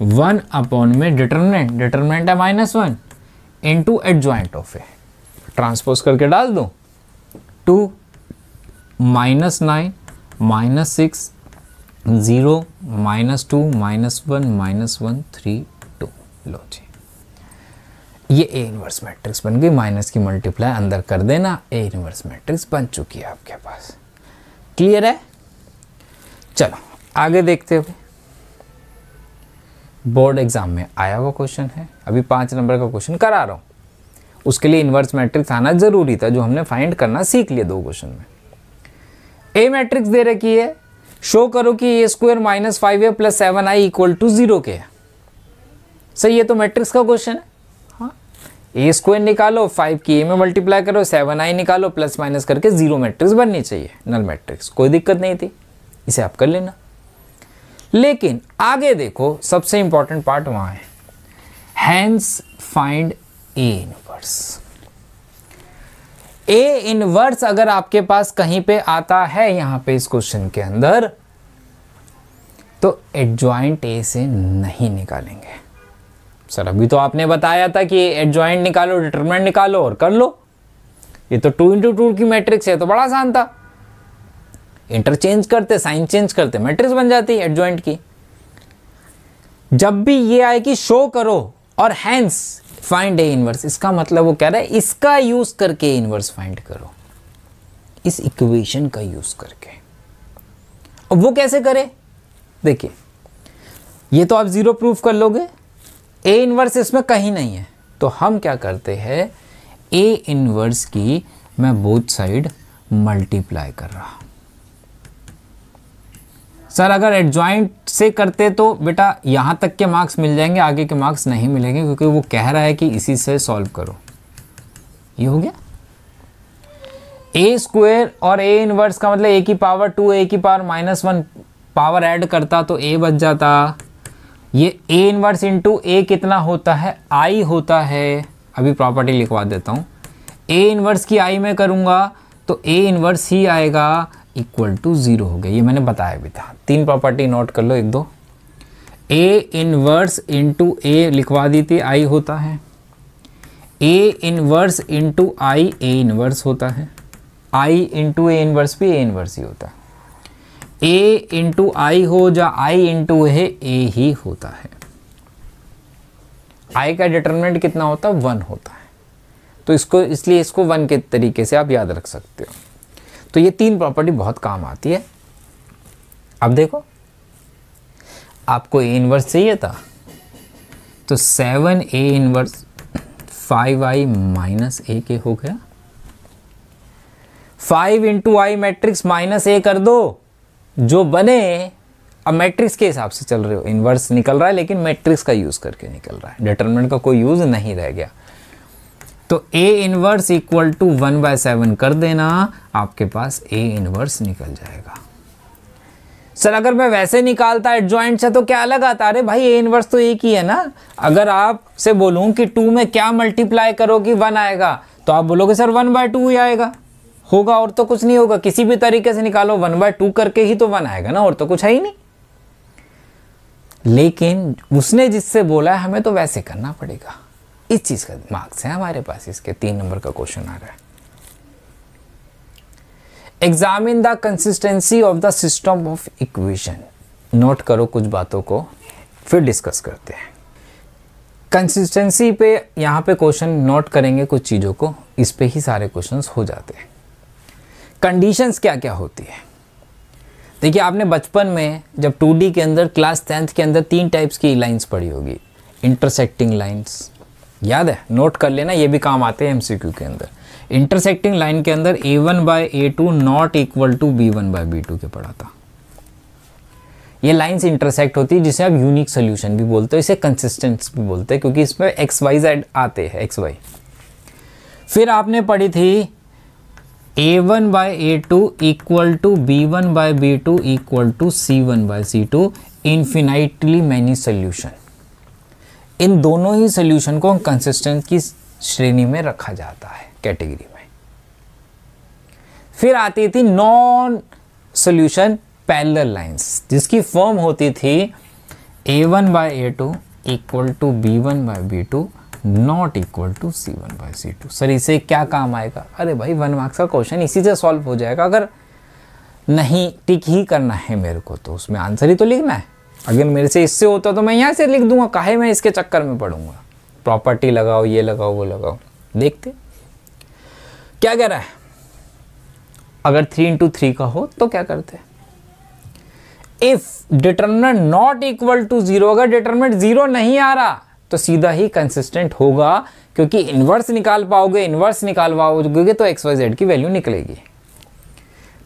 वन अपॉन में डिटरमिनेंट डिटरमिनेंट है minus one into adjoint of A transpose करके डाल दूं two minus nine minus six zero minus two minus one minus one three two लो जी ये ए इनवर्स मैट्रिक्स बन गई माइनस की मल्टीप्लाई अंदर कर देना ए इनवर्स मैट्रिक्स बन चुकी है आपके पास क्लियर है चलो आगे देखते हुए बोर्ड एग्ज़ाम में आया हुआ क्वेश्चन है अभी पाँच नंबर का क्वेश्चन करा रहा हूँ उसके लिए इन्वर्स मैट्रिक्स आना जरूरी था जो हमने फाइंड करना सीख लिया दो क्वेश्चन में ए मैट्रिक्स दे रखी है शो करो कि A square minus five A plus seven I equal to zero के है सही है तो मैट्रिक्स का क्वेश्चन है ए हाँ। स्क्वायर निकालो फाइव की ए में मल्टीप्लाई करो सेवन आई निकालो प्लस माइनस करके जीरो मैट्रिक्स बननी चाहिए नल मैट्रिक्स कोई दिक्कत नहीं थी इसे आप कर लेना लेकिन आगे देखो सबसे इंपॉर्टेंट पार्ट वहां है hence find A inverse A inverse अगर आपके पास कहीं पे आता है यहां पे इस क्वेश्चन के अंदर तो एडज्वाइंट ए से नहीं निकालेंगे सर अभी तो आपने बताया था कि एडजॉइंट निकालो डिटर्मेंट निकालो और कर लो ये तो टू इंटू टू की मैट्रिक्स है तो बड़ा आसान था इंटरचेंज करते साइन चेंज करते मैट्रिक्स बन जाती है एडजॉइंट की जब भी ये आए कि शो करो और हैंस फाइंड ए इनवर्स इसका मतलब वो कह रहा है इसका यूज करके इनवर्स फाइंड करो इस इक्वेशन का यूज करके अब वो कैसे करे देखिए ये तो आप जीरो प्रूफ कर लोगे ए इनवर्स इसमें कहीं नहीं है तो हम क्या करते हैं ए इनवर्स की मैं बोथ साइड मल्टीप्लाई कर रहा सर अगर एडजॉइंट से करते तो बेटा यहाँ तक के मार्क्स मिल जाएंगे आगे के मार्क्स नहीं मिलेंगे क्योंकि वो कह रहा है कि इसी से सॉल्व करो ये हो गया ए स्क्वेयर और ए इनवर्स का मतलब ए की पावर टू ए की power minus one power add करता तो ए बच जाता ये ए इनवर्स इंटू ए कितना होता है आई होता है अभी प्रॉपर्टी लिखवा देता हूँ ए इनवर्स की आई में करूँगा तो ए इनवर्स ही आएगा इक्वल टू ज़ीरो हो गया ये मैंने बताया भी था तीन प्रॉपर्टी नोट कर लो एक दो ए इनवर्स इंटू ए लिखवा थी आई होता है A inverse into I A inverse होता है आई इंटू ए इनवर्स भी ए इनवर्स ही होता है ए इंटू आई हो या आई इंटू है ए ही होता है आई का डिटर्मिनेंट कितना होता है वन होता है तो इसको इसलिए इसको वन के तरीके से आप याद रख सकते हो तो ये तीन प्रॉपर्टी बहुत काम आती है अब देखो आपको ए इन्वर्स चाहिए था तो seven A inverse five I minus A के हो गया five into I matrix minus A कर दो जो बने अब मैट्रिक्स के हिसाब से चल रहे हो इन्वर्स निकल रहा है लेकिन मैट्रिक्स का यूज़ करके निकल रहा है डिटर्मिनेंट का कोई यूज़ नहीं रह गया तो A inverse equal to one by seven कर देना आपके पास ए इनवर्स निकल जाएगा सर अगर मैं वैसे निकालता एट ज्वाइंट से तो क्या अलग आता अरे भाई ए इन्वर्स तो एक ही है ना अगर आप से कि टू में क्या मल्टीप्लाई करोगी वन आएगा तो आप बोलोगे सर वन बाय टू ही आएगा होगा और तो कुछ नहीं होगा किसी भी तरीके से निकालो वन बाय टू करके ही तो वन आएगा ना और तो कुछ है ही नहीं लेकिन उसने जिससे बोला है हमें तो वैसे करना पड़ेगा इस चीज़ का मार्क्स है हमारे पास इसके तीन नंबर का क्वेश्चन आ रहा है examine the consistency of the system of equation note करो कुछ बातों को फिर डिस्कस करते हैं कंसिस्टेंसी पे यहाँ पे क्वेश्चन नोट करेंगे कुछ चीज़ों को इस पे ही सारे क्वेश्चंस हो जाते हैं कंडीशंस क्या क्या होती है देखिए आपने बचपन में जब 2D के अंदर क्लास टेंथ के अंदर तीन टाइप्स की लाइंस पढ़ी होगी इंटरसेक्टिंग लाइंस याद है नोट कर लेना ये भी काम आते हैं एमसीक्यू के अंदर इंटरसेक्टिंग लाइन के अंदर a one by A two not equal to B one by B two के पढ़ा था ये लाइन इंटरसेक्ट होती है जिसे आप यूनिक सोल्यूशन भी बोलते हो इसे कंसिस्टेंस भी बोलते हैं क्योंकि इसमें एक्स वाई जेड आते हैं एक्स वाई फिर आपने पढ़ी थी A one by A two equal to B one by B two equal to C one by C two infinitely many solution इन दोनों ही सोल्यूशन को कंसिस्टेंट की श्रेणी में रखा जाता है कैटेगरी में फिर आती थी नॉन सोल्यूशन पैरल लाइंस जिसकी फॉर्म होती थी A one by A two equal to B one by B two not equal to C one by C two sir इसे क्या काम आएगा अरे भाई वन मार्क्स का क्वेश्चन इसी से सॉल्व हो जाएगा अगर नहीं टिक ही करना है मेरे को तो उसमें आंसर ही तो लिखना है अगर मेरे से इससे होता तो मैं यहाँ से लिख दूंगा काहे मैं इसके चक्कर में पढ़ूंगा प्रॉपर्टी लगाओ ये लगाओ वो लगाओ देखते क्या कह रहा है अगर थ्री इंटू थ्री का हो तो क्या करते if determinant not equal to zero अगर डिटर्मिनेंट जीरो नहीं आ रहा तो सीधा ही कंसिस्टेंट होगा क्योंकि इन्वर्स निकाल पाओगे इन्वर्स निकाल पाओगे तो एक्स वाई जेड की वैल्यू निकलेगी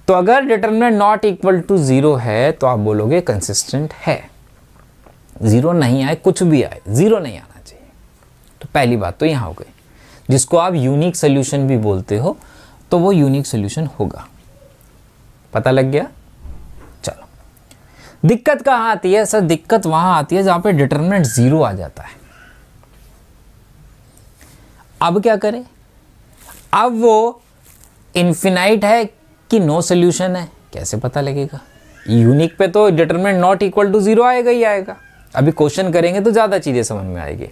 तो अगर determinant not equal to zero है तो आप बोलोगे कंसिस्टेंट है ज़ीरो नहीं आए कुछ भी आए ज़ीरो नहीं आना चाहिए तो पहली बात तो यहां हो गई जिसको आप यूनिक सोल्यूशन भी बोलते हो तो वो यूनिक सोल्यूशन होगा पता लग गया चलो दिक्कत कहां आती है सर दिक्कत वहां आती है जहां पर डिटर्मिनेंट ज़ीरो आ जाता है अब क्या करें अब वो इन्फिनाइट है कि नो सोल्यूशन है कैसे पता लगेगा यूनिक पे तो determinant not equal to zero आएगा ही आएगा अभी क्वेश्चन करेंगे तो ज़्यादा चीज़ें समझ में आएगी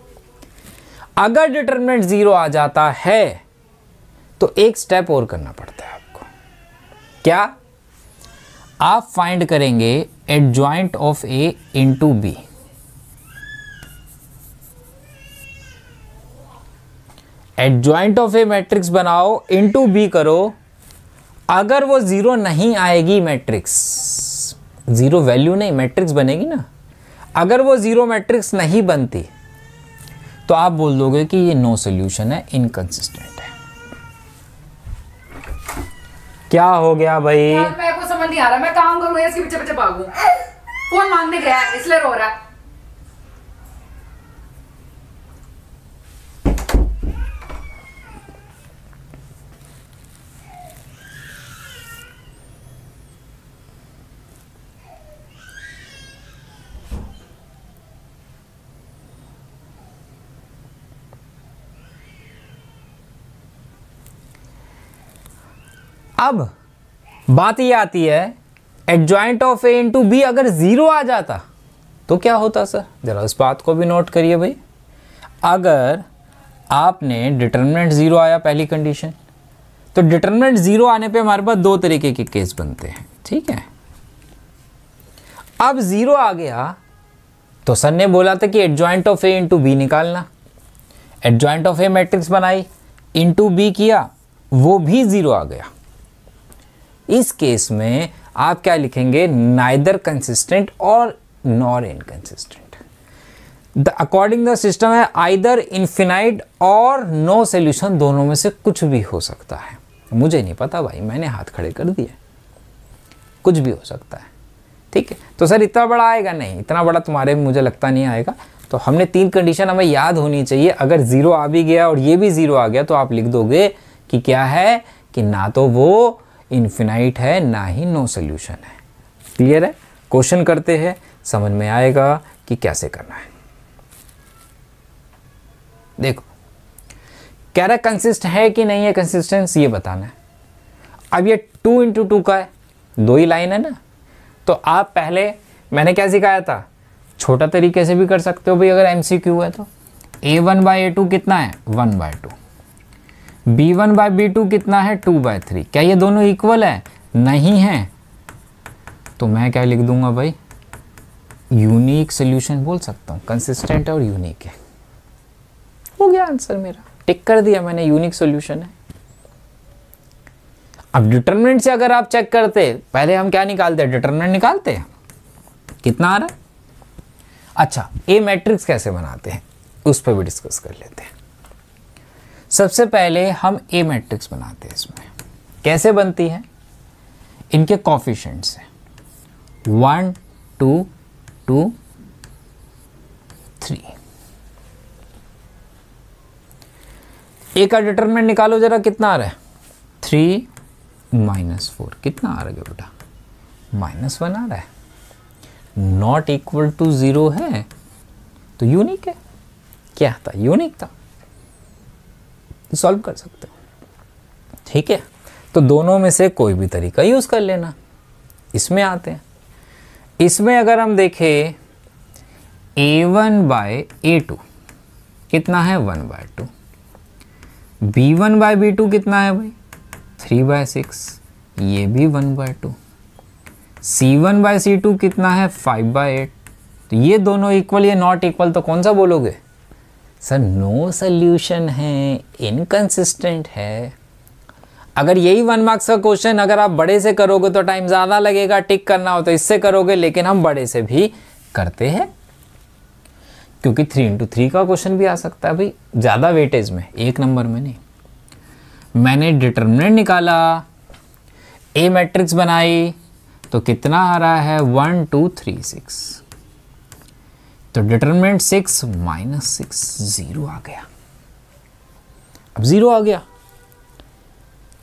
अगर डिटरमिनेंट ज़ीरो आ जाता है तो एक स्टेप और करना पड़ता है आपको क्या आप फाइंड करेंगे adjoint of A into B adjoint of A matrix बनाओ इंटू बी करो अगर वो ज़ीरो नहीं आएगी मैट्रिक्स ज़ीरो वैल्यू नहीं मैट्रिक्स बनेगी ना अगर वो ज़ीरो मैट्रिक्स नहीं बनती तो आप बोल दोगे कि ये नो सोल्यूशन है इनकंसिस्टेंट है क्या हो गया भाई मैं को समझ नहीं आ रहा मैं काम करूं इसके पीछे पीछे भागू फोन मांगने गया इसलिए रो रहा है अब बात ये आती है adjoint of A into B अगर ज़ीरो आ जाता तो क्या होता सर ज़रा इस बात को भी नोट करिए भाई अगर आपने डिटर्मिनेंट ज़ीरो आया पहली कंडीशन तो डिटर्मिनेंट ज़ीरो आने पे हमारे पास दो तरीके के केस बनते हैं ठीक है अब ज़ीरो आ गया तो सर ने बोला था कि adjoint of A into B निकालना एडजॉइंट ऑफ ए मैट्रिक्स बनाई इंटू बी किया वो भी ज़ीरो आ गया इस केस में आप क्या लिखेंगे नाइदर कंसिस्टेंट और nor inconsistent the according the system है आइदर इन्फिनाइट और नो सोल्यूशन दोनों में से कुछ भी हो सकता है मुझे नहीं पता भाई मैंने हाथ खड़े कर दिए कुछ भी हो सकता है ठीक है तो सर इतना बड़ा आएगा नहीं इतना बड़ा तुम्हारे मुझे लगता नहीं आएगा तो हमने तीन कंडीशन हमें याद होनी चाहिए अगर ज़ीरो आ भी गया और ये भी ज़ीरो आ गया तो आप लिख दोगे कि क्या है कि ना तो वो इन्फिनाइट है ना ही नो सोल्यूशन है क्लियर है क्वेश्चन करते हैं समझ में आएगा कि कैसे करना है देखो कह रहा कंसिस्ट है कि नहीं है कंसिस्टेंस ये बताना है अब ये टू इंटू टू का है दो ही लाइन है ना तो आप पहले मैंने क्या सिखाया था छोटा तरीके से भी कर सकते हो भाई अगर एम है तो A one by A two कितना है one by two B one by B two कितना है टू बाय थ्री क्या ये दोनों इक्वल है नहीं है तो मैं क्या लिख दूंगा भाई यूनिक सोल्यूशन बोल सकता हूँ कंसिस्टेंट और यूनिक है हो गया आंसर मेरा टिक कर दिया मैंने यूनिक सोल्यूशन है अब डिटर्मिनेंट से अगर आप चेक करते पहले हम क्या निकालते हैं डिटर्मिनेंट निकालते हैं कितना आ रहा है अच्छा ए मैट्रिक्स कैसे बनाते हैं उस पर भी डिस्कस कर लेते हैं सबसे पहले हम ए मैट्रिक्स बनाते हैं इसमें कैसे बनती है इनके कॉफिशेंट से one two two three A का डिटरमिनेंट निकालो जरा कितना आ रहा है थ्री माइनस फोर कितना आ रहा है बेटा माइनस वन आ रहा है नॉट इक्वल टू ज़ीरो है तो यूनिक है क्या था यूनिक था सॉल्व कर सकते हो ठीक है तो दोनों में से कोई भी तरीका यूज़ कर लेना इसमें आते हैं इसमें अगर हम देखें A one by A two कितना है one by two B one by B two कितना है भाई थ्री बाय सिक्स ये भी one by two C one by C two कितना है फाइव बाय एट तो ये दोनों इक्वल या नॉट इक्वल तो कौन सा बोलोगे सर नो सल्यूशन है इनकन्सिस्टेंट है अगर यही वन मार्क्स का क्वेश्चन अगर आप बड़े से करोगे तो टाइम ज़्यादा लगेगा टिक करना हो तो इससे करोगे लेकिन हम बड़े से भी करते हैं क्योंकि थ्री इंटू थ्री का क्वेश्चन भी आ सकता है भाई ज़्यादा वेटेज में एक नंबर में नहीं मैंने डिटर्मिनेंट निकाला ए मैट्रिक्स बनाई तो कितना आ रहा है वन टू थ्री सिक्स तो determinant six minus six zero आ गया अब ज़ीरो आ गया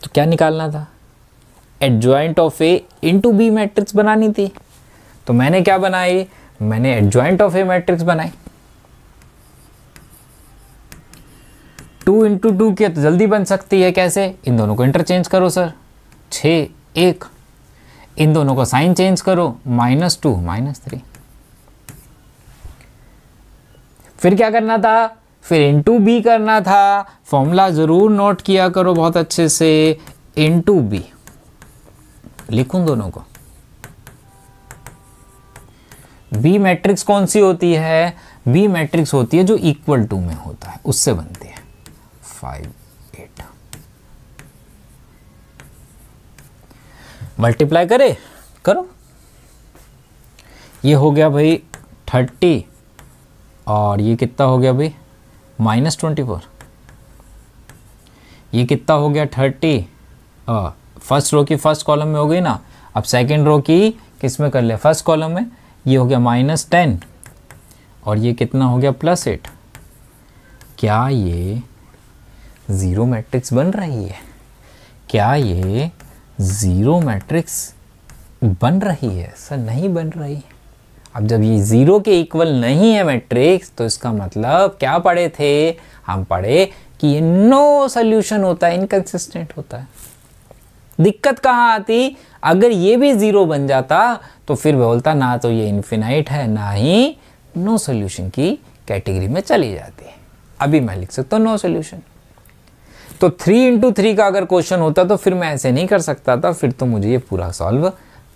तो क्या निकालना था adjoint of A into B matrix बनानी थी तो मैंने क्या बनाए मैंने एडजॉइंट ऑफ ए मैट्रिक्स बनाए टू इंटू टू की तो जल्दी बन सकती है कैसे इन दोनों को इंटरचेंज करो सर छ एक इन दोनों का साइन चेंज करो माइनस टू माइनस थ्री फिर क्या करना था फिर इंटू बी करना था फॉर्मूला ज़रूर नोट किया करो बहुत अच्छे से इंटू बी लिखूं दोनों को बी मैट्रिक्स कौन सी होती है बी मैट्रिक्स होती है जो इक्वल टू में होता है उससे बनती है फाइव एट मल्टीप्लाई करे करो ये हो गया भाई थर्टी और ये कितना हो गया भाई माइनस ट्वेंटी फोर ये कितना हो गया थर्टी फर्स्ट रो की फर्स्ट कॉलम में हो गई ना अब सेकंड रो की किस में कर लिया फर्स्ट कॉलम में ये हो गया माइनस टेन और ये कितना हो गया प्लस एट क्या ये ज़ीरो मैट्रिक्स बन रही है क्या ये ज़ीरो मैट्रिक्स बन रही है सर नहीं बन रही है अब जब ये ज़ीरो के इक्वल नहीं है मैट्रिक्स तो इसका मतलब क्या पढ़े थे हम पढ़े कि ये नो सोल्यूशन होता है इनकन्सिस्टेंट होता है दिक्कत कहाँ आती अगर ये भी ज़ीरो बन जाता तो फिर बोलता ना तो ये इन्फिनाइट है ना ही नो सोल्यूशन की कैटेगरी में चली जाती है अभी मैं लिख सकता हूँ नो सोल्यूशन तो थ्री इंटू थ्री का अगर क्वेश्चन होता तो फिर मैं ऐसे नहीं कर सकता था फिर तो मुझे ये पूरा सॉल्व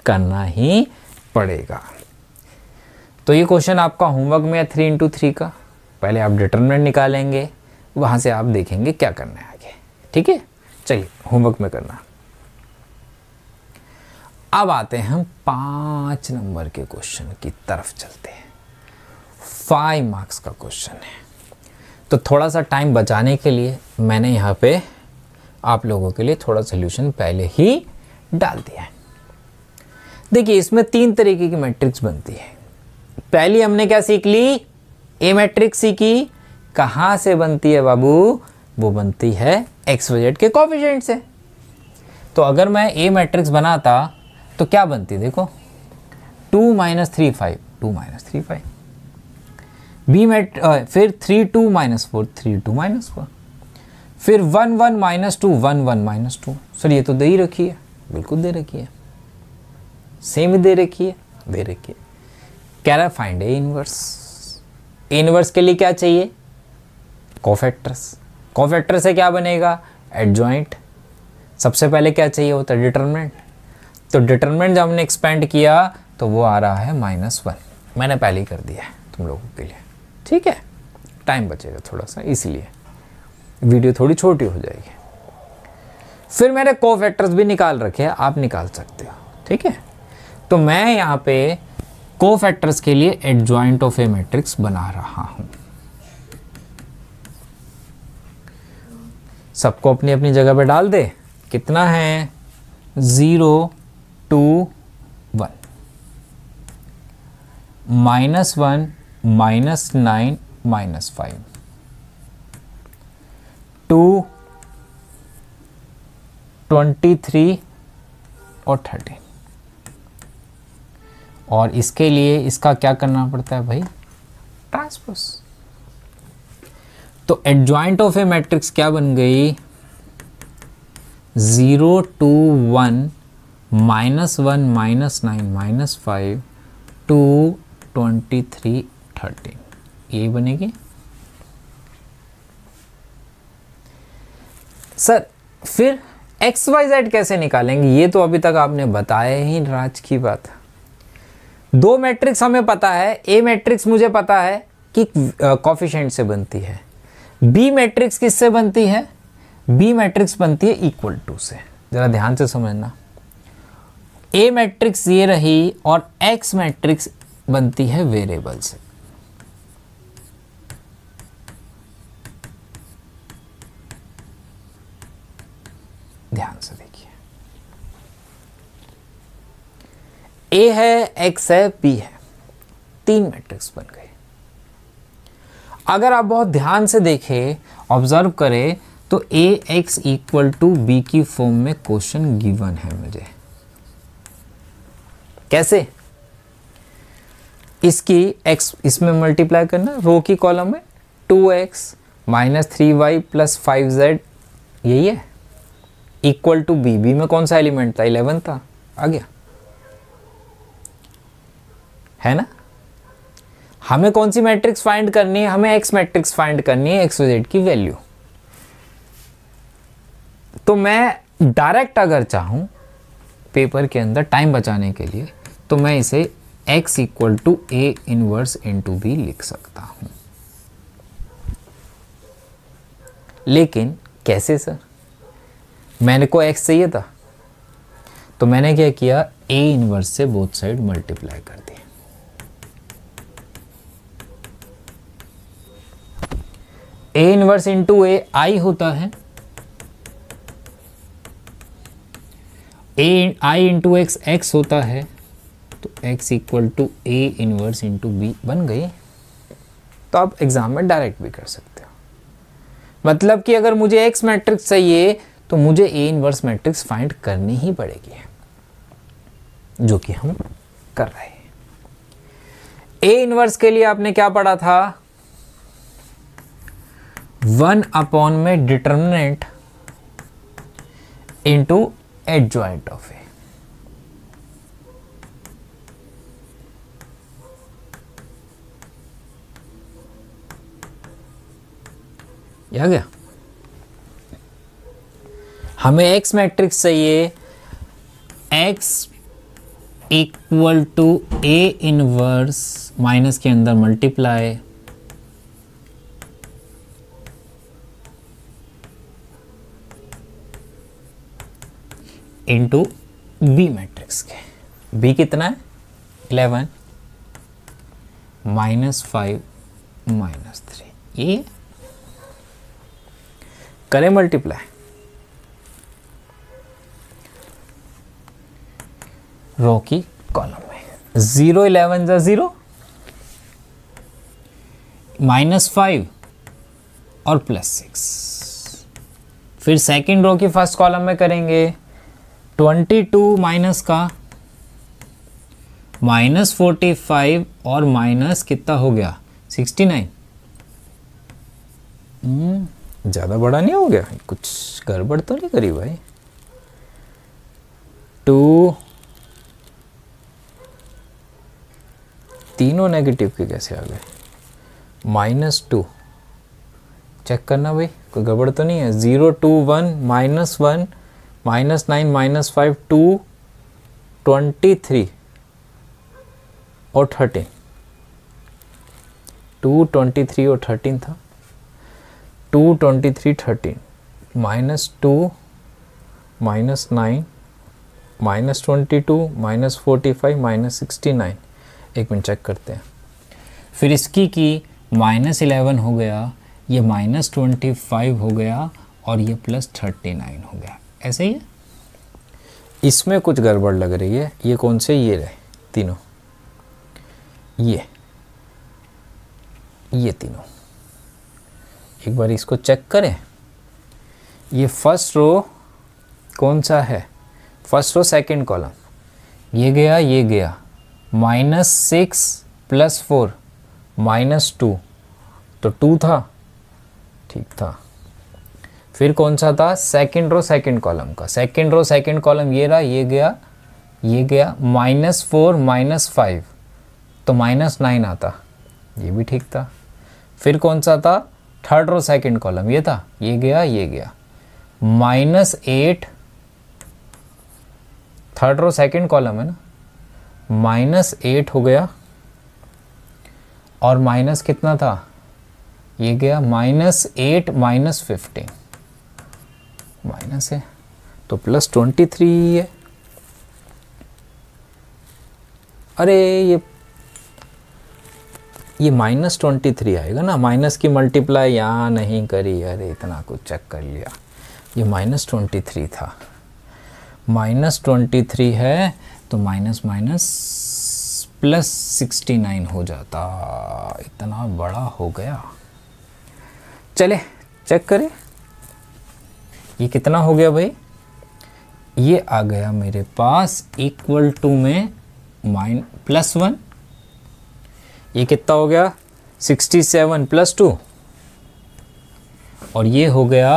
करना ही पड़ेगा तो ये क्वेश्चन आपका होमवर्क में है थ्री इंटू थ्री का पहले आप डिटर्मिनेंट निकालेंगे वहाँ से आप देखेंगे क्या करना है आगे ठीक है चलिए होमवर्क में करना अब आते हैं हम पाँच नंबर के क्वेश्चन की तरफ चलते हैं फाइव मार्क्स का क्वेश्चन है तो थोड़ा सा टाइम बचाने के लिए मैंने यहाँ पे आप लोगों के लिए थोड़ा सोल्यूशन पहले ही डाल दिया है देखिए इसमें तीन तरीके की मैट्रिक्स बनती है पहली हमने क्या सीख ली ए मैट्रिक्स सीखी कहां से बनती है बाबू वो बनती है एक्स वजेट के कॉफिशेंट से तो अगर मैं ए मैट्रिक्स बनाता तो क्या बनती देखो two minus three five two minus three five B mat फिर three two minus four three two minus four फिर one one minus two one one minus two sir ये तो दे ही रखी है बिल्कुल दे रखी है सेम दे रखी है दे रखी है can I find A inverse inverse के लिए क्या चाहिए कोफैक्टर्स कोफैक्टर से क्या बनेगा एडजॉइंट सबसे पहले क्या चाहिए होता है डिटर्मेंट तो डिटर्मेंट जब हमने एक्सपेंड किया तो वो आ रहा है माइनस वन मैंने पहले ही कर दिया है तुम लोगों के लिए ठीक है टाइम बचेगा थोड़ा सा इसलिए वीडियो थोड़ी छोटी हो जाएगी फिर मैंने कोफैक्टर्स भी निकाल रखे हैं आप निकाल सकते हो ठीक है तो मैं यहाँ पे को फैक्टर्स के लिए एडजॉइंट ऑफ ए मैट्रिक्स बना रहा हूं सबको अपनी अपनी जगह पे डाल दे कितना है zero two one minus one minus nine minus five two twenty three और थर्टीन और इसके लिए इसका क्या करना पड़ता है भाई ट्रांसपोज तो एडजॉइंट ऑफ ए मैट्रिक्स क्या बन गई zero two one minus one minus nine minus five two twenty three thirteen ये बनेगी सर फिर एक्स वाई जेड कैसे निकालेंगे ये तो अभी तक आपने बताया ही राज की बात है दो मैट्रिक्स हमें पता है ए मैट्रिक्स मुझे पता है कि कॉफिशेंट से बनती है बी मैट्रिक्स किससे बनती है बी मैट्रिक्स बनती है इक्वल टू से ज़रा ध्यान से समझना ए मैट्रिक्स ये रही और एक्स मैट्रिक्स बनती है वेरिएबल से ध्यान से ए है एक्स है पी है तीन मैट्रिक्स बन गए अगर आप बहुत ध्यान से देखें ऑब्जर्व करें तो A X equal to B की फॉर्म में क्वेश्चन गिवन है मुझे कैसे इसकी एक्स इसमें मल्टीप्लाई करना रो की कॉलम में two x minus three Y plus five Z यही है इक्वल टू बी बी में कौन सा एलिमेंट था इलेवन था आ गया है ना हमें कौन सी मैट्रिक्स फाइंड करनी है हमें एक्स मैट्रिक्स फाइंड करनी है एक्स वेड की वैल्यू तो मैं डायरेक्ट अगर चाहूं पेपर के अंदर टाइम बचाने के लिए तो मैं इसे x equal to A inverse into B लिख सकता हूं लेकिन कैसे सर मैंने को x चाहिए था तो मैंने क्या किया a इनवर्स से बोथ साइड मल्टीप्लाई कर दिया A inverse into A I होता है A I into X X होता है तो X equal to A inverse into B बन गई तो आप एग्जाम में डायरेक्ट भी कर सकते हो मतलब कि अगर मुझे एक्स मैट्रिक्स चाहिए तो मुझे ए इनवर्स मैट्रिक्स फाइंड करनी ही पड़ेगी जो कि हम कर रहे हैं ए इनवर्स के लिए आपने क्या पढ़ा था वन अपॉन में determinant into adjoint of A आ गया हमें एक्स मैट्रिक्स चाहिए X equal to A inverse minus के अंदर मल्टीप्लाई इंटू बी मैट्रिक्स के बी कितना है eleven minus five minus three ये करें मल्टीप्लाई रो की कॉलम में जीरो इलेवन जा जीरो माइनस फाइव और प्लस सिक्स फिर सेकंड रो की फर्स्ट कॉलम में करेंगे ट्वेंटी टू माइनस का माइनस फोर्टी फाइव और माइनस कितना हो गया सिक्सटी नाइन हम्म, ज़्यादा बड़ा नहीं हो गया कुछ गड़बड़ तो नहीं करी भाई टू तीनों नेगेटिव के कैसे आ गए माइनस टू चेक करना भाई कोई गड़बड़ तो नहीं है zero two one minus one minus nine minus five two twenty three और थर्टीन टू ट्वेंटी थ्री और थर्टीन था two twenty three thirteen minus two minus nine minus twenty two minus forty five minus sixty nine एक minute check करते हैं फिर इसकी की minus eleven हो गया ये माइनस ट्वेंटी फाइव हो गया और ये प्लस थर्टी नाइन हो गया ऐसे ही है इसमें कुछ गड़बड़ लग रही है ये कौन से ये रहे तीनों ये ये तीनों एक बार इसको चेक करें ये फर्स्ट रो कौन सा है फर्स्ट रो सेकंड कॉलम ये गया ये गया minus six plus four minus two तो टू था ठीक था फिर कौन सा था सेकेंड रो सेकेंड कॉलम का सेकेंड रो सेकेंड कॉलम ये रहा ये गया ये गया माइनस फोर माइनस फाइव तो माइनस नाइन आता ये भी ठीक था फिर कौन सा था थर्ड रो सेकेंड कॉलम ये था ये गया ये गया minus eight third row second column है ना माइनस एट हो गया और माइनस कितना था ये गया minus eight minus fifteen minus है तो प्लस ट्वेंटी थ्री है अरे ये ये माइनस ट्वेंटी थ्री आएगा ना माइनस की मल्टीप्लाई यहाँ नहीं करी अरे इतना कुछ चेक कर लिया ये माइनस ट्वेंटी थ्री था माइनस ट्वेंटी थ्री है तो minus minus plus sixty nine हो जाता इतना बड़ा हो गया चले चेक करें ये कितना हो गया भाई ये आ गया मेरे पास इक्वल टू में माइन प्लस वन ये कितना हो गया सिक्सटी सेवन प्लस टू और ये हो गया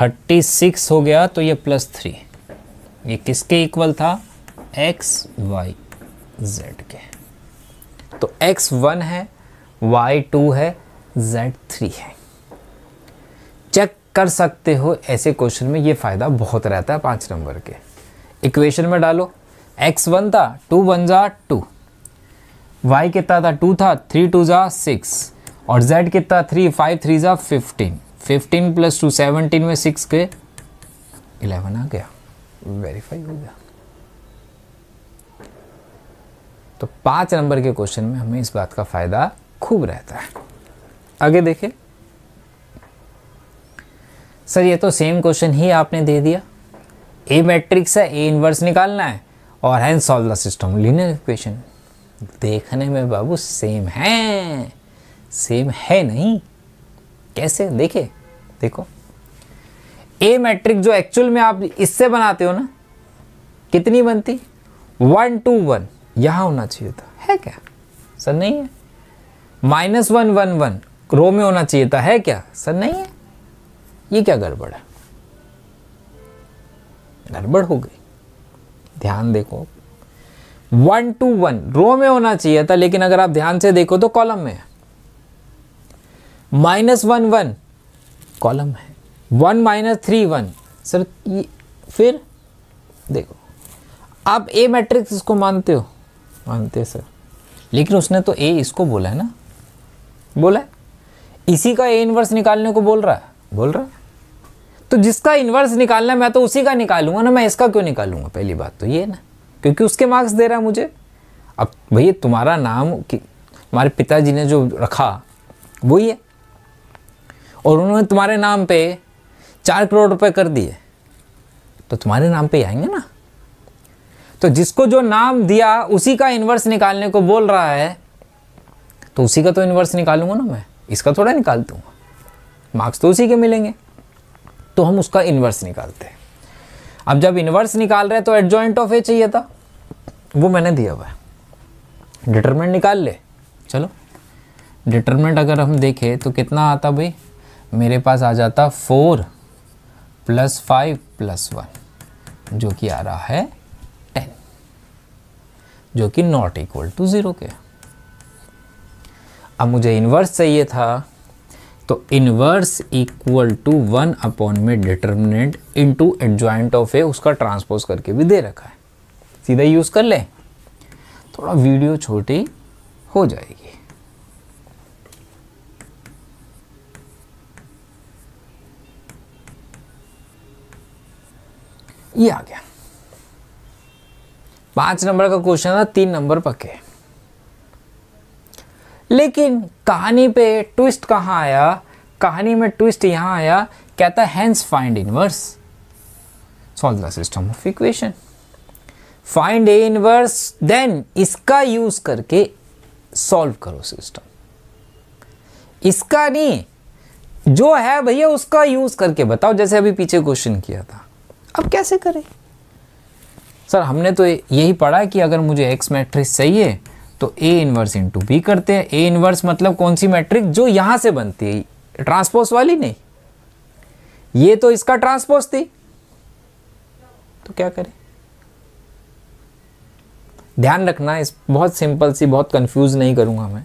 थर्टी सिक्स हो गया तो ये प्लस थ्री ये किसके इक्वल था एक्स वाई जेड के तो एक्स वन है वाई टू है जेड थ्री है कर सकते हो ऐसे क्वेश्चन में ये फ़ायदा बहुत रहता है पाँच नंबर के इक्वेशन में डालो एक्स वन था टू वन जा टू वाई कितना था टू था थ्री टू जा सिक्स और जेड कितना थ्री फाइव थ्री जा fifteen fifteen plus two seventeen में सिक्स के इलेवन आ गया वेरीफाई हो गया तो पाँच नंबर के क्वेश्चन में हमें इस बात का फ़ायदा खूब रहता है आगे देखें सर ये तो सेम क्वेश्चन ही आपने दे दिया ए मैट्रिक्स है ए इन्वर्स निकालना है और हैं solve the system linear equation देखने में बाबू सेम है सेम है नहीं कैसे देखे देखो ए मैट्रिक जो एक्चुअल में आप इससे बनाते हो ना कितनी बनती वन टू वन यहाँ होना चाहिए था है क्या सर नहीं है minus one one one row में होना चाहिए था है क्या सर नहीं है ये क्या गड़बड़ है गड़बड़ हो गई ध्यान देखो वन टू वन रो में होना चाहिए था लेकिन अगर आप ध्यान से देखो तो कॉलम में है माइनस वन वन कॉलम है one minus three one sir ये फिर देखो आप ए मैट्रिक्स इसको मानते हो मानते हो सर लेकिन उसने तो ए इसको बोला है ना बोला है इसी का ए इनवर्स निकालने को बोल रहा है बोल रहा है तो जिसका इन्वर्स निकालना मैं तो उसी का निकालूंगा ना मैं इसका क्यों निकालूंगा पहली बात तो ये ना क्योंकि उसके मार्क्स दे रहा है मुझे अब भैया तुम्हारा नाम हमारे पिताजी ने जो रखा वही है और उन्होंने तुम्हारे नाम पे चार करोड़ रुपए कर दिए तो तुम्हारे नाम पे आएंगे ना तो जिसको जो नाम दिया उसी का इन्वर्स निकालने को बोल रहा है तो उसी का तो इन्वर्स निकालूंगा ना मैं इसका थोड़ा निकाल दूंगा मार्क्स तो उसी के मिलेंगे तो हम उसका इन्वर्स निकालते हैं अब जब इन्वर्स निकाल रहे हैं तो एडजॉइंट ऑफ ए चाहिए था वो मैंने दिया हुआ है डिटरमेंट निकाल ले चलो डिटरमेंट अगर हम देखें तो कितना आता भाई मेरे पास आ जाता four plus five plus one जो कि आ रहा है टेन जो कि नॉट इक्वल टू ज़ीरो के अब मुझे इन्वर्स चाहिए था तो inverse equal to one upon में determinant into adjoint of A उसका ट्रांसपोज करके भी दे रखा है सीधा यूज़ कर ले थोड़ा वीडियो छोटी हो जाएगी ये आ गया पांच नंबर का क्वेश्चन था तीन नंबर पक्के लेकिन कहानी पे ट्विस्ट कहाँ आया कहानी में ट्विस्ट यहाँ आया कहता है hence find inverse solve the system of equation find A inverse then इसका यूज करके सॉल्व करो सिस्टम इसका नहीं जो है भैया उसका यूज करके बताओ जैसे अभी पीछे क्वेश्चन किया था अब कैसे करें सर हमने तो यही पढ़ा कि अगर मुझे एक्स मैट्रिक्स चाहिए तो ए इनवर्स इंटू बी करते हैं ए इनवर्स मतलब कौन सी मैट्रिक जो यहां से बनती है ट्रांसपोज वाली नहीं ये तो इसका ट्रांसपोज थी तो क्या करें ध्यान रखना इस बहुत सिंपल सी बहुत कंफ्यूज नहीं करूंगा मैं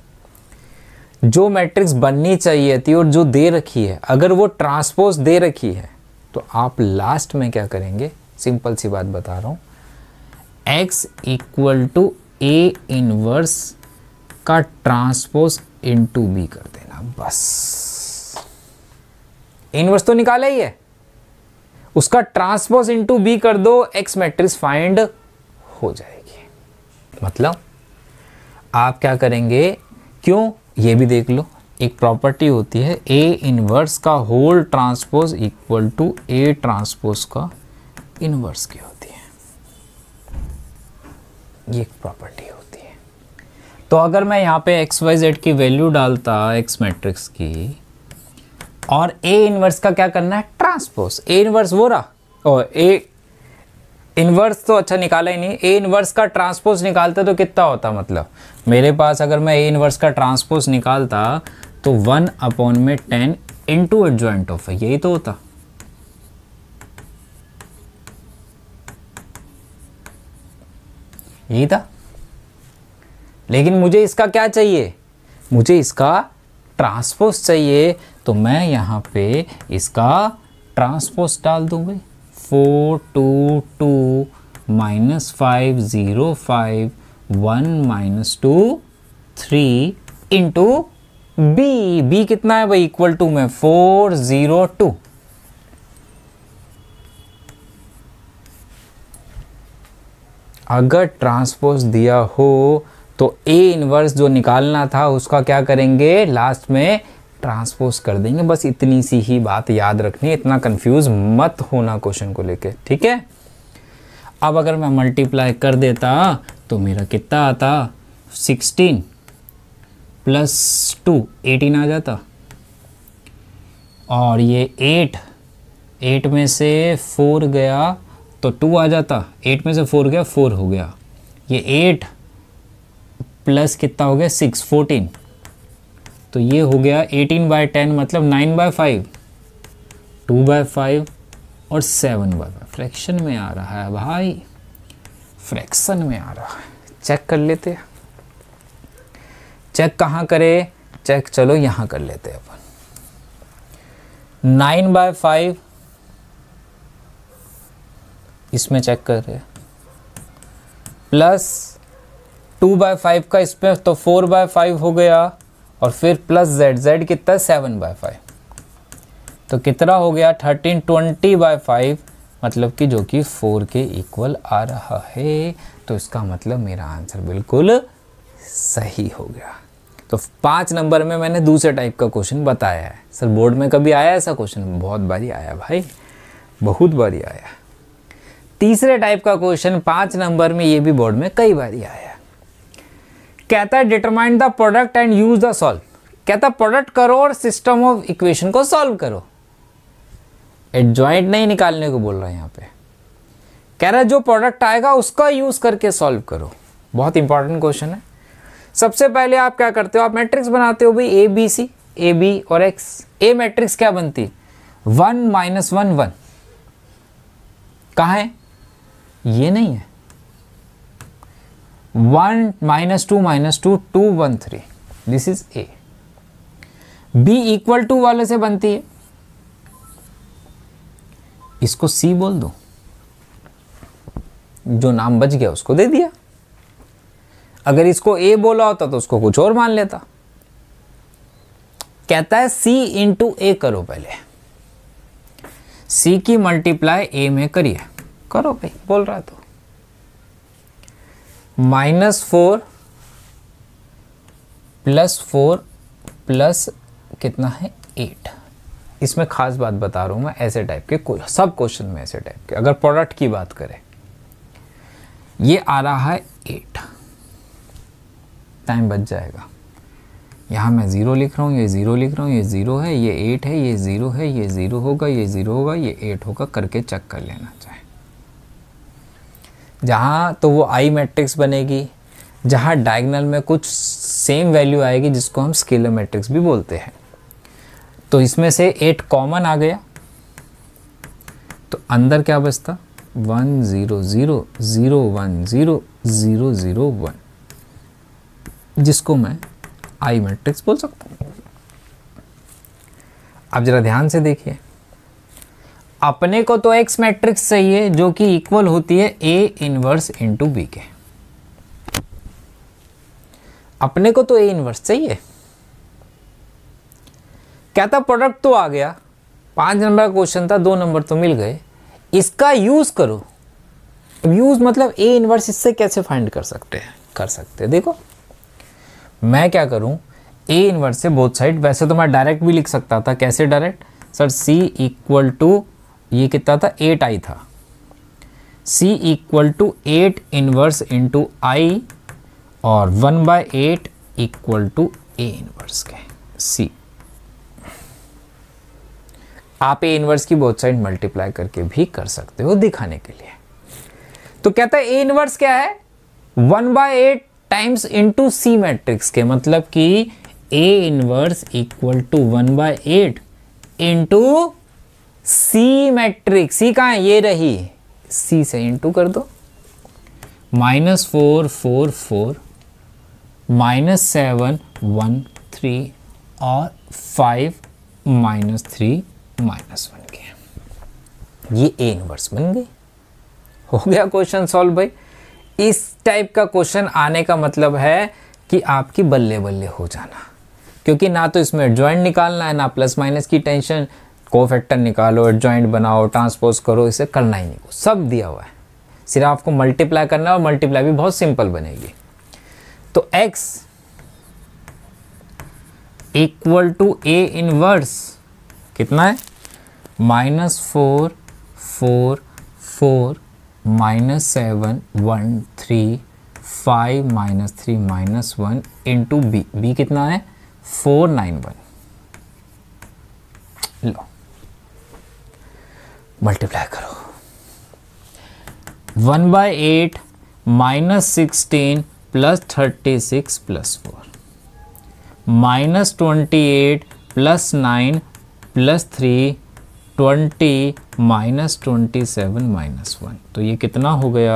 जो मैट्रिक्स बननी चाहिए थी और जो दे रखी है अगर वो ट्रांसपोज दे रखी है तो आप लास्ट में क्या करेंगे सिंपल सी बात बता रहा हूं X equal to A inverse का ट्रांसपोज इनटू बी कर देना बस इनवर्स तो निकाला ही है उसका ट्रांसपोज इनटू बी कर दो एक्स मैट्रिक्स फाइंड हो जाएगी मतलब आप क्या करेंगे क्यों ये भी देख लो एक प्रॉपर्टी होती है ए इनवर्स का whole transpose equal to A transpose का इनवर्स क्यों ये प्रॉपर्टी होती है तो अगर मैं यहाँ पे एक्स वाई जेड की वैल्यू डालता एक्स मैट्रिक्स की और ए इनवर्स का क्या करना है ट्रांसपोज ए इनवर्स वो रहा और ए इनवर्स तो अच्छा निकाला ही नहीं ए इनवर्स का ट्रांसपोज निकालता तो कितना होता मतलब मेरे पास अगर मैं ए इनवर्स का ट्रांसपोज निकालता तो वन अपॉन में टेन इंटू एडजॉइंट ऑफ है यही तो होता यही था लेकिन मुझे इसका क्या चाहिए मुझे इसका ट्रांसपोज चाहिए तो मैं यहाँ पे इसका ट्रांसपोज डाल दूंगी four two two minus five zero five one minus two three into B B कितना है भाई इक्वल टू में फोर ज़ीरो टू अगर ट्रांसपोज दिया हो तो ए इनवर्स जो निकालना था उसका क्या करेंगे लास्ट में ट्रांसपोज कर देंगे बस इतनी सी ही बात याद रखनी इतना कंफ्यूज मत होना क्वेश्चन को लेके ठीक है अब अगर मैं मल्टीप्लाई कर देता तो मेरा कितना आता सिक्सटीन प्लस टू एटीन आ जाता और ये एट एट में से फोर गया तो टू आ जाता एट में से फोर गया फोर हो गया ये एट प्लस कितना हो गया सिक्स फोर्टीन तो ये हो गया एटीन बाय टेन मतलब nine by five two by five और सेवन बाय फाइव फ्रैक्शन में आ रहा है भाई फ्रैक्शन में आ रहा है चेक कर लेते हैं चेक कहाँ करें चेक चलो यहाँ कर लेते हैं अपन नाइन बाय फाइव इसमें चेक कर रहे प्लस टू बाय फाइव का इसमें तो फोर बाय फाइव हो गया और फिर प्लस जेड जेड कितना सेवन बाय फाइव तो कितना हो गया थर्टीन ट्वेंटी बाय फाइव मतलब कि जो कि फोर के इक्वल आ रहा है तो इसका मतलब मेरा आंसर बिल्कुल सही हो गया तो पाँच नंबर में मैंने दूसरे टाइप का क्वेश्चन बताया है सर बोर्ड में कभी आया ऐसा क्वेश्चन बहुत बारी आया भाई बहुत बारी आया तीसरे टाइप का क्वेश्चन पांच नंबर में ये भी बोर्ड में कई बार ही आया कहता है determine the product and use the solve कहता प्रोडक्ट करो और सिस्टम ऑफ इक्वेशन को सॉल्व करो एडजॉइंट नहीं निकालने को बोल रहा है यहां पे कह रहा है जो प्रोडक्ट आएगा उसका यूज करके सॉल्व करो बहुत इंपॉर्टेंट क्वेश्चन है सबसे पहले आप क्या करते हो आप मैट्रिक्स बनाते हो भाई A B C A B और एक्स ए मैट्रिक्स क्या बनती वन माइनस वन वन कहा है ये नहीं है one minus two minus two two one three this is A B equal to वाले से बनती है इसको सी बोल दो जो नाम बच गया उसको दे दिया अगर इसको ए बोला होता तो उसको कुछ और मान लेता कहता है सी इंटू ए करो पहले सी की मल्टीप्लाई ए में करिए करो भाई बोल रहा तो minus four plus four plus कितना है एट इसमें ख़ास बात बता रहा हूँ मैं ऐसे टाइप के सब क्वेश्चन में ऐसे टाइप के अगर प्रोडक्ट की बात करें ये आ रहा है एट टाइम बच जाएगा यहाँ मैं ज़ीरो लिख रहा हूँ ये ज़ीरो लिख रहा हूँ ये ज़ीरो है ये एट है ये ज़ीरो है ये ज़ीरो होगा ये ज़ीरो होगा ये एट होगा करके चेक कर लेना जहाँ तो वो आई मैट्रिक्स बनेगी जहाँ डायगनल में कुछ सेम वैल्यू आएगी जिसको हम स्केलर मैट्रिक्स भी बोलते हैं तो इसमें से एट कॉमन आ गया तो अंदर क्या बचता one zero zero zero one zero zero zero one जिसको मैं आई मैट्रिक्स बोल सकता हूँ आप ज़रा ध्यान से देखिए अपने को तो एक्स मैट्रिक्स चाहिए जो कि इक्वल होती है ए इनवर्स इंटू बी के अपने को तो ए इनवर्स चाहिए कहता प्रोडक्ट तो आ गया पांच नंबर का क्वेश्चन था दो नंबर तो मिल गए इसका यूज करो यूज मतलब ए इनवर्स इससे कैसे फाइंड कर सकते हैं कर सकते हैं देखो मैं क्या करूं ए इनवर्स से बोथ साइड वैसे तो मैं डायरेक्ट भी लिख सकता था कैसे direct sir C equal to ये कितना था एट आई था C equal to eight inverse into I और one by eight equal to A inverse के सी आप ए इनवर्स की बहुत साइड मल्टीप्लाई करके भी कर सकते हो दिखाने के लिए तो कहता है ए इनवर्स क्या है one by eight times into C matrix के मतलब कि A inverse equal to one by eight into C matrix C कहा है ये रही सी से इंटू कर दो minus four four four minus seven one three और five minus three minus one के ये ए इनवर्स बन गई हो गया क्वेश्चन सॉल्व भाई इस टाइप का क्वेश्चन आने का मतलब है कि आपकी बल्ले बल्ले हो जाना क्योंकि ना तो इसमें ज्वाइंट निकालना है ना प्लस माइनस की टेंशन फैक्टर निकालो एडजॉइंट बनाओ ट्रांसपोज करो इसे करना ही नहीं सब दिया हुआ है सिर्फ आपको मल्टीप्लाई करना है और मल्टीप्लाई भी बहुत सिंपल बनेगी तो x equal to A inverse कितना है minus four four four minus seven one three five minus three minus one into B B कितना है फोर नाइन वन लो मल्टीप्लाई करो one by eight minus sixteen plus thirty six plus four minus twenty eight plus nine plus three twenty minus twenty seven minus one तो ये कितना हो गया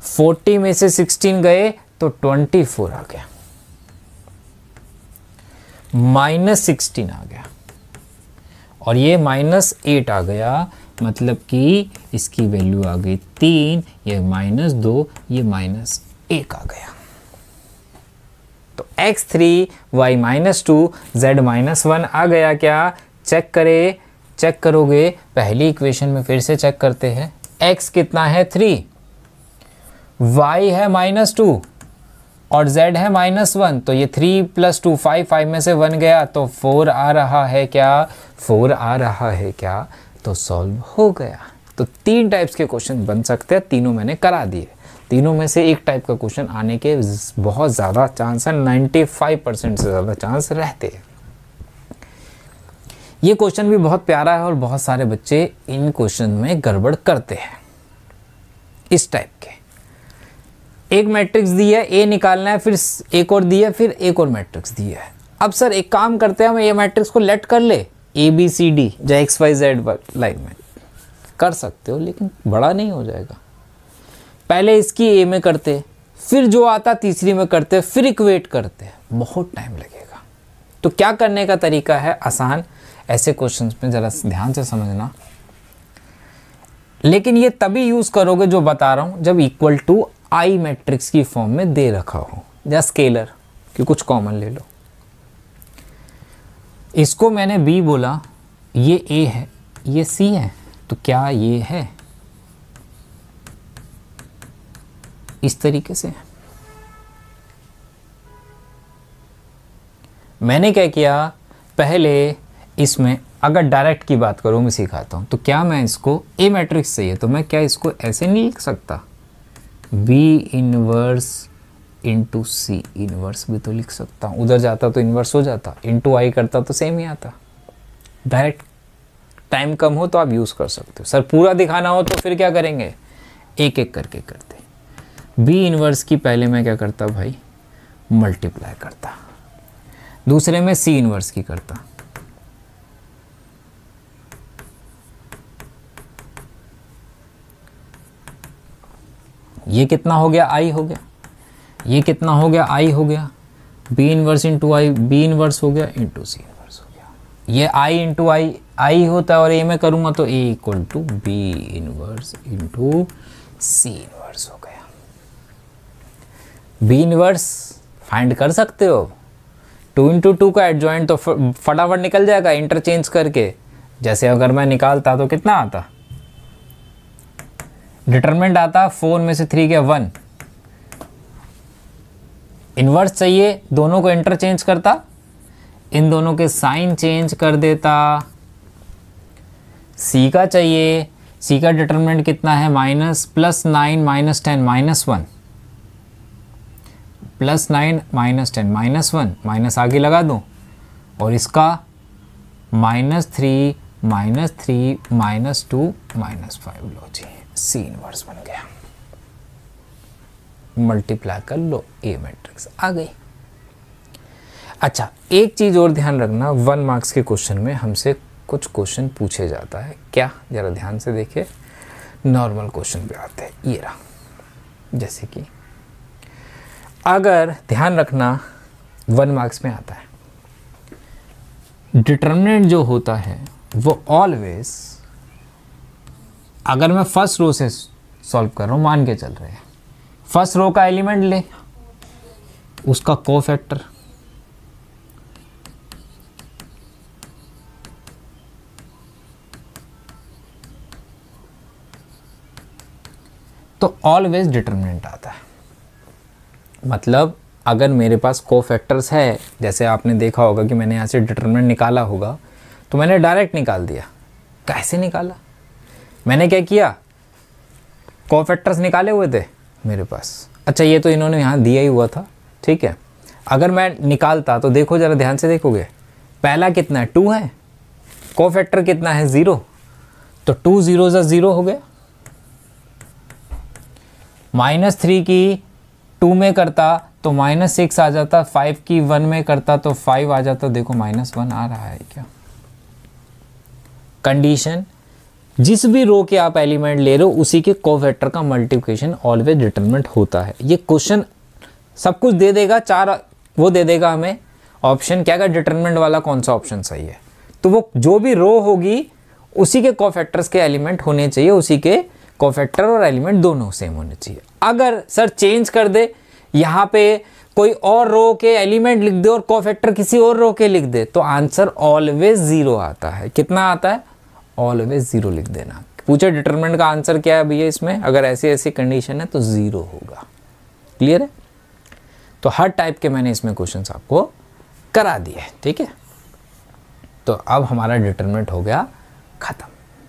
forty में से सिक्सटीन गए तो ट्वेंटी फोर आ गया माइनस सिक्सटीन आ गया और ये माइनस एट आ गया मतलब कि इसकी वैल्यू आ गई तीन ये माइनस दो ये माइनस एक आ गया तो x three y minus two z minus one आ गया क्या चेक करें चेक करोगे पहली इक्वेशन में फिर से चेक करते हैं एक्स कितना है थ्री वाई है माइनस टू और z है माइनस वन तो ये three plus two five five में से वन गया तो फोर आ रहा है क्या फोर आ रहा है क्या तो सॉल्व हो गया तो तीन टाइप्स के क्वेश्चन बन सकते हैं तीनों मैंने करा दिए तीनों में से एक टाइप का क्वेश्चन आने के बहुत ज़्यादा चांस है नाइन्टी फाइव परसेंट से ज़्यादा चांस रहते हैं ये क्वेश्चन भी बहुत प्यारा है और बहुत सारे बच्चे इन क्वेश्चन में गड़बड़ करते हैं इस टाइप के एक मैट्रिक्स दी है ए निकालना है फिर एक और दी है फिर एक और मैट्रिक्स दी है अब सर एक काम करते हैं हम ये मैट्रिक्स को लेट कर ले ए बी सी डी या एक्स वाई जेड लाइन में कर सकते हो लेकिन बड़ा नहीं हो जाएगा पहले इसकी ए में करते फिर जो आता तीसरी में करते फिर इक्वेट करते बहुत टाइम लगेगा तो क्या करने का तरीका है आसान ऐसे क्वेश्चन में ज़रा ध्यान से समझना लेकिन ये तभी यूज़ करोगे जो बता रहा हूँ जब इक्वल टू आई मैट्रिक्स की फॉर्म में दे रखा हो या स्केलर कि कुछ कॉमन ले लो इसको मैंने बी बोला ये ए है ये सी है तो क्या ये है इस तरीके से मैंने क्या किया पहले इसमें अगर डायरेक्ट की बात करूं मैं सिखाता हूं तो क्या मैं इसको ए मैट्रिक्स चाहिए तो मैं क्या इसको ऐसे नहीं लिख सकता B inverse into C inverse भी तो लिख सकता हूँ उधर जाता तो इनवर्स हो जाता इंटू आई करता तो सेम ही आता डायरेक्ट टाइम कम हो तो आप यूज़ कर सकते हो सर पूरा दिखाना हो तो फिर क्या करेंगे एक एक करके करते बी इनवर्स की पहले मैं क्या करता भाई मल्टीप्लाई करता दूसरे में सी इनवर्स की करता ये कितना हो गया आई हो गया ये कितना हो गया आई हो गया B inverse into I B inverse हो गया इंटू सी इनवर्स हो गया ये आई इंटू आई आई होता है और ए में करूँगा तो A equal to B inverse into C inverse हो गया बी इनवर्स फाइंड कर सकते हो टू इंटू टू का एडजॉइंट तो फटाफट निकल जाएगा इंटरचेंज करके जैसे अगर मैं निकालता तो कितना आता डिटर्मेंट आता फोर में से थ्री के वन इन्वर्स चाहिए दोनों को इंटरचेंज करता इन दोनों के साइन चेंज कर देता सी का चाहिए सी का डिटर्मेंट कितना है minus plus nine minus ten minus one plus nine minus ten minus one minus आगे लगा दूँ और इसका minus three minus three minus two minus five लो जी सी इनवर्स बन गया मल्टीप्लाई कर लो ए मैट्रिक्स आ गई अच्छा एक चीज़ और ध्यान रखना वन मार्क्स के क्वेश्चन में हमसे कुछ क्वेश्चन पूछे जाता है क्या ज़रा ध्यान से देखिए नॉर्मल क्वेश्चन भी आते हैं ये रहा जैसे कि अगर ध्यान रखना वन मार्क्स में आता है डिटर्मिनेंट जो होता है वो ऑलवेज अगर मैं फर्स्ट रो से सॉल्व कर रहा हूँ मान के चल रहे हैं फर्स्ट रो का एलिमेंट ले उसका को फैक्टर तो ऑलवेज डिटर्मिनेंट आता है मतलब अगर मेरे पास को फैक्टर्स है जैसे आपने देखा होगा कि मैंने यहाँ से डिटर्मिनेंट निकाला होगा तो मैंने डायरेक्ट निकाल दिया कैसे निकाला मैंने क्या किया को फैक्टर्स निकाले हुए थे मेरे पास अच्छा ये तो इन्होंने यहाँ दिया ही हुआ था ठीक है अगर मैं निकालता तो देखो ज़रा ध्यान से देखोगे पहला कितना है टू है को फैक्टर कितना है ज़ीरो तो टू ज़ीरो ज़ा ज़ीरो हो गया माइनस थ्री की टू में करता तो माइनस सिक्स आ जाता फाइव की वन में करता तो फाइव आ जाता देखो माइनस वन आ रहा है क्या कंडीशन जिस भी रो के आप एलिमेंट ले रहे हो उसी के कोवेक्टर का मल्टीप्लिकेशन ऑलवेज डिटर्मेंट होता है ये क्वेश्चन सब कुछ दे देगा चार वो दे देगा हमें ऑप्शन क्या क्या डिटरमेंट वाला कौन सा ऑप्शन सही है तो वो जो भी रो होगी उसी के कोफैक्टर्स के एलिमेंट होने चाहिए उसी के कोफैक्टर और एलिमेंट दोनों सेम होने चाहिए अगर सर चेंज कर दे यहाँ पे कोई और रो के एलिमेंट लिख दे और कोफैक्टर किसी और रो के लिख दे तो आंसर ऑलवेज ज़ीरो आता है कितना आता है ऑलवेज ज़ीरो लिख देना पूछे डिटरमिनेंट का आंसर क्या है भैया इसमें अगर ऐसी ऐसी कंडीशन है तो ज़ीरो होगा क्लियर है तो हर टाइप के मैंने इसमें क्वेश्चन आपको करा दिए ठीक है तो अब हमारा डिटरमिनेंट हो गया ख़त्म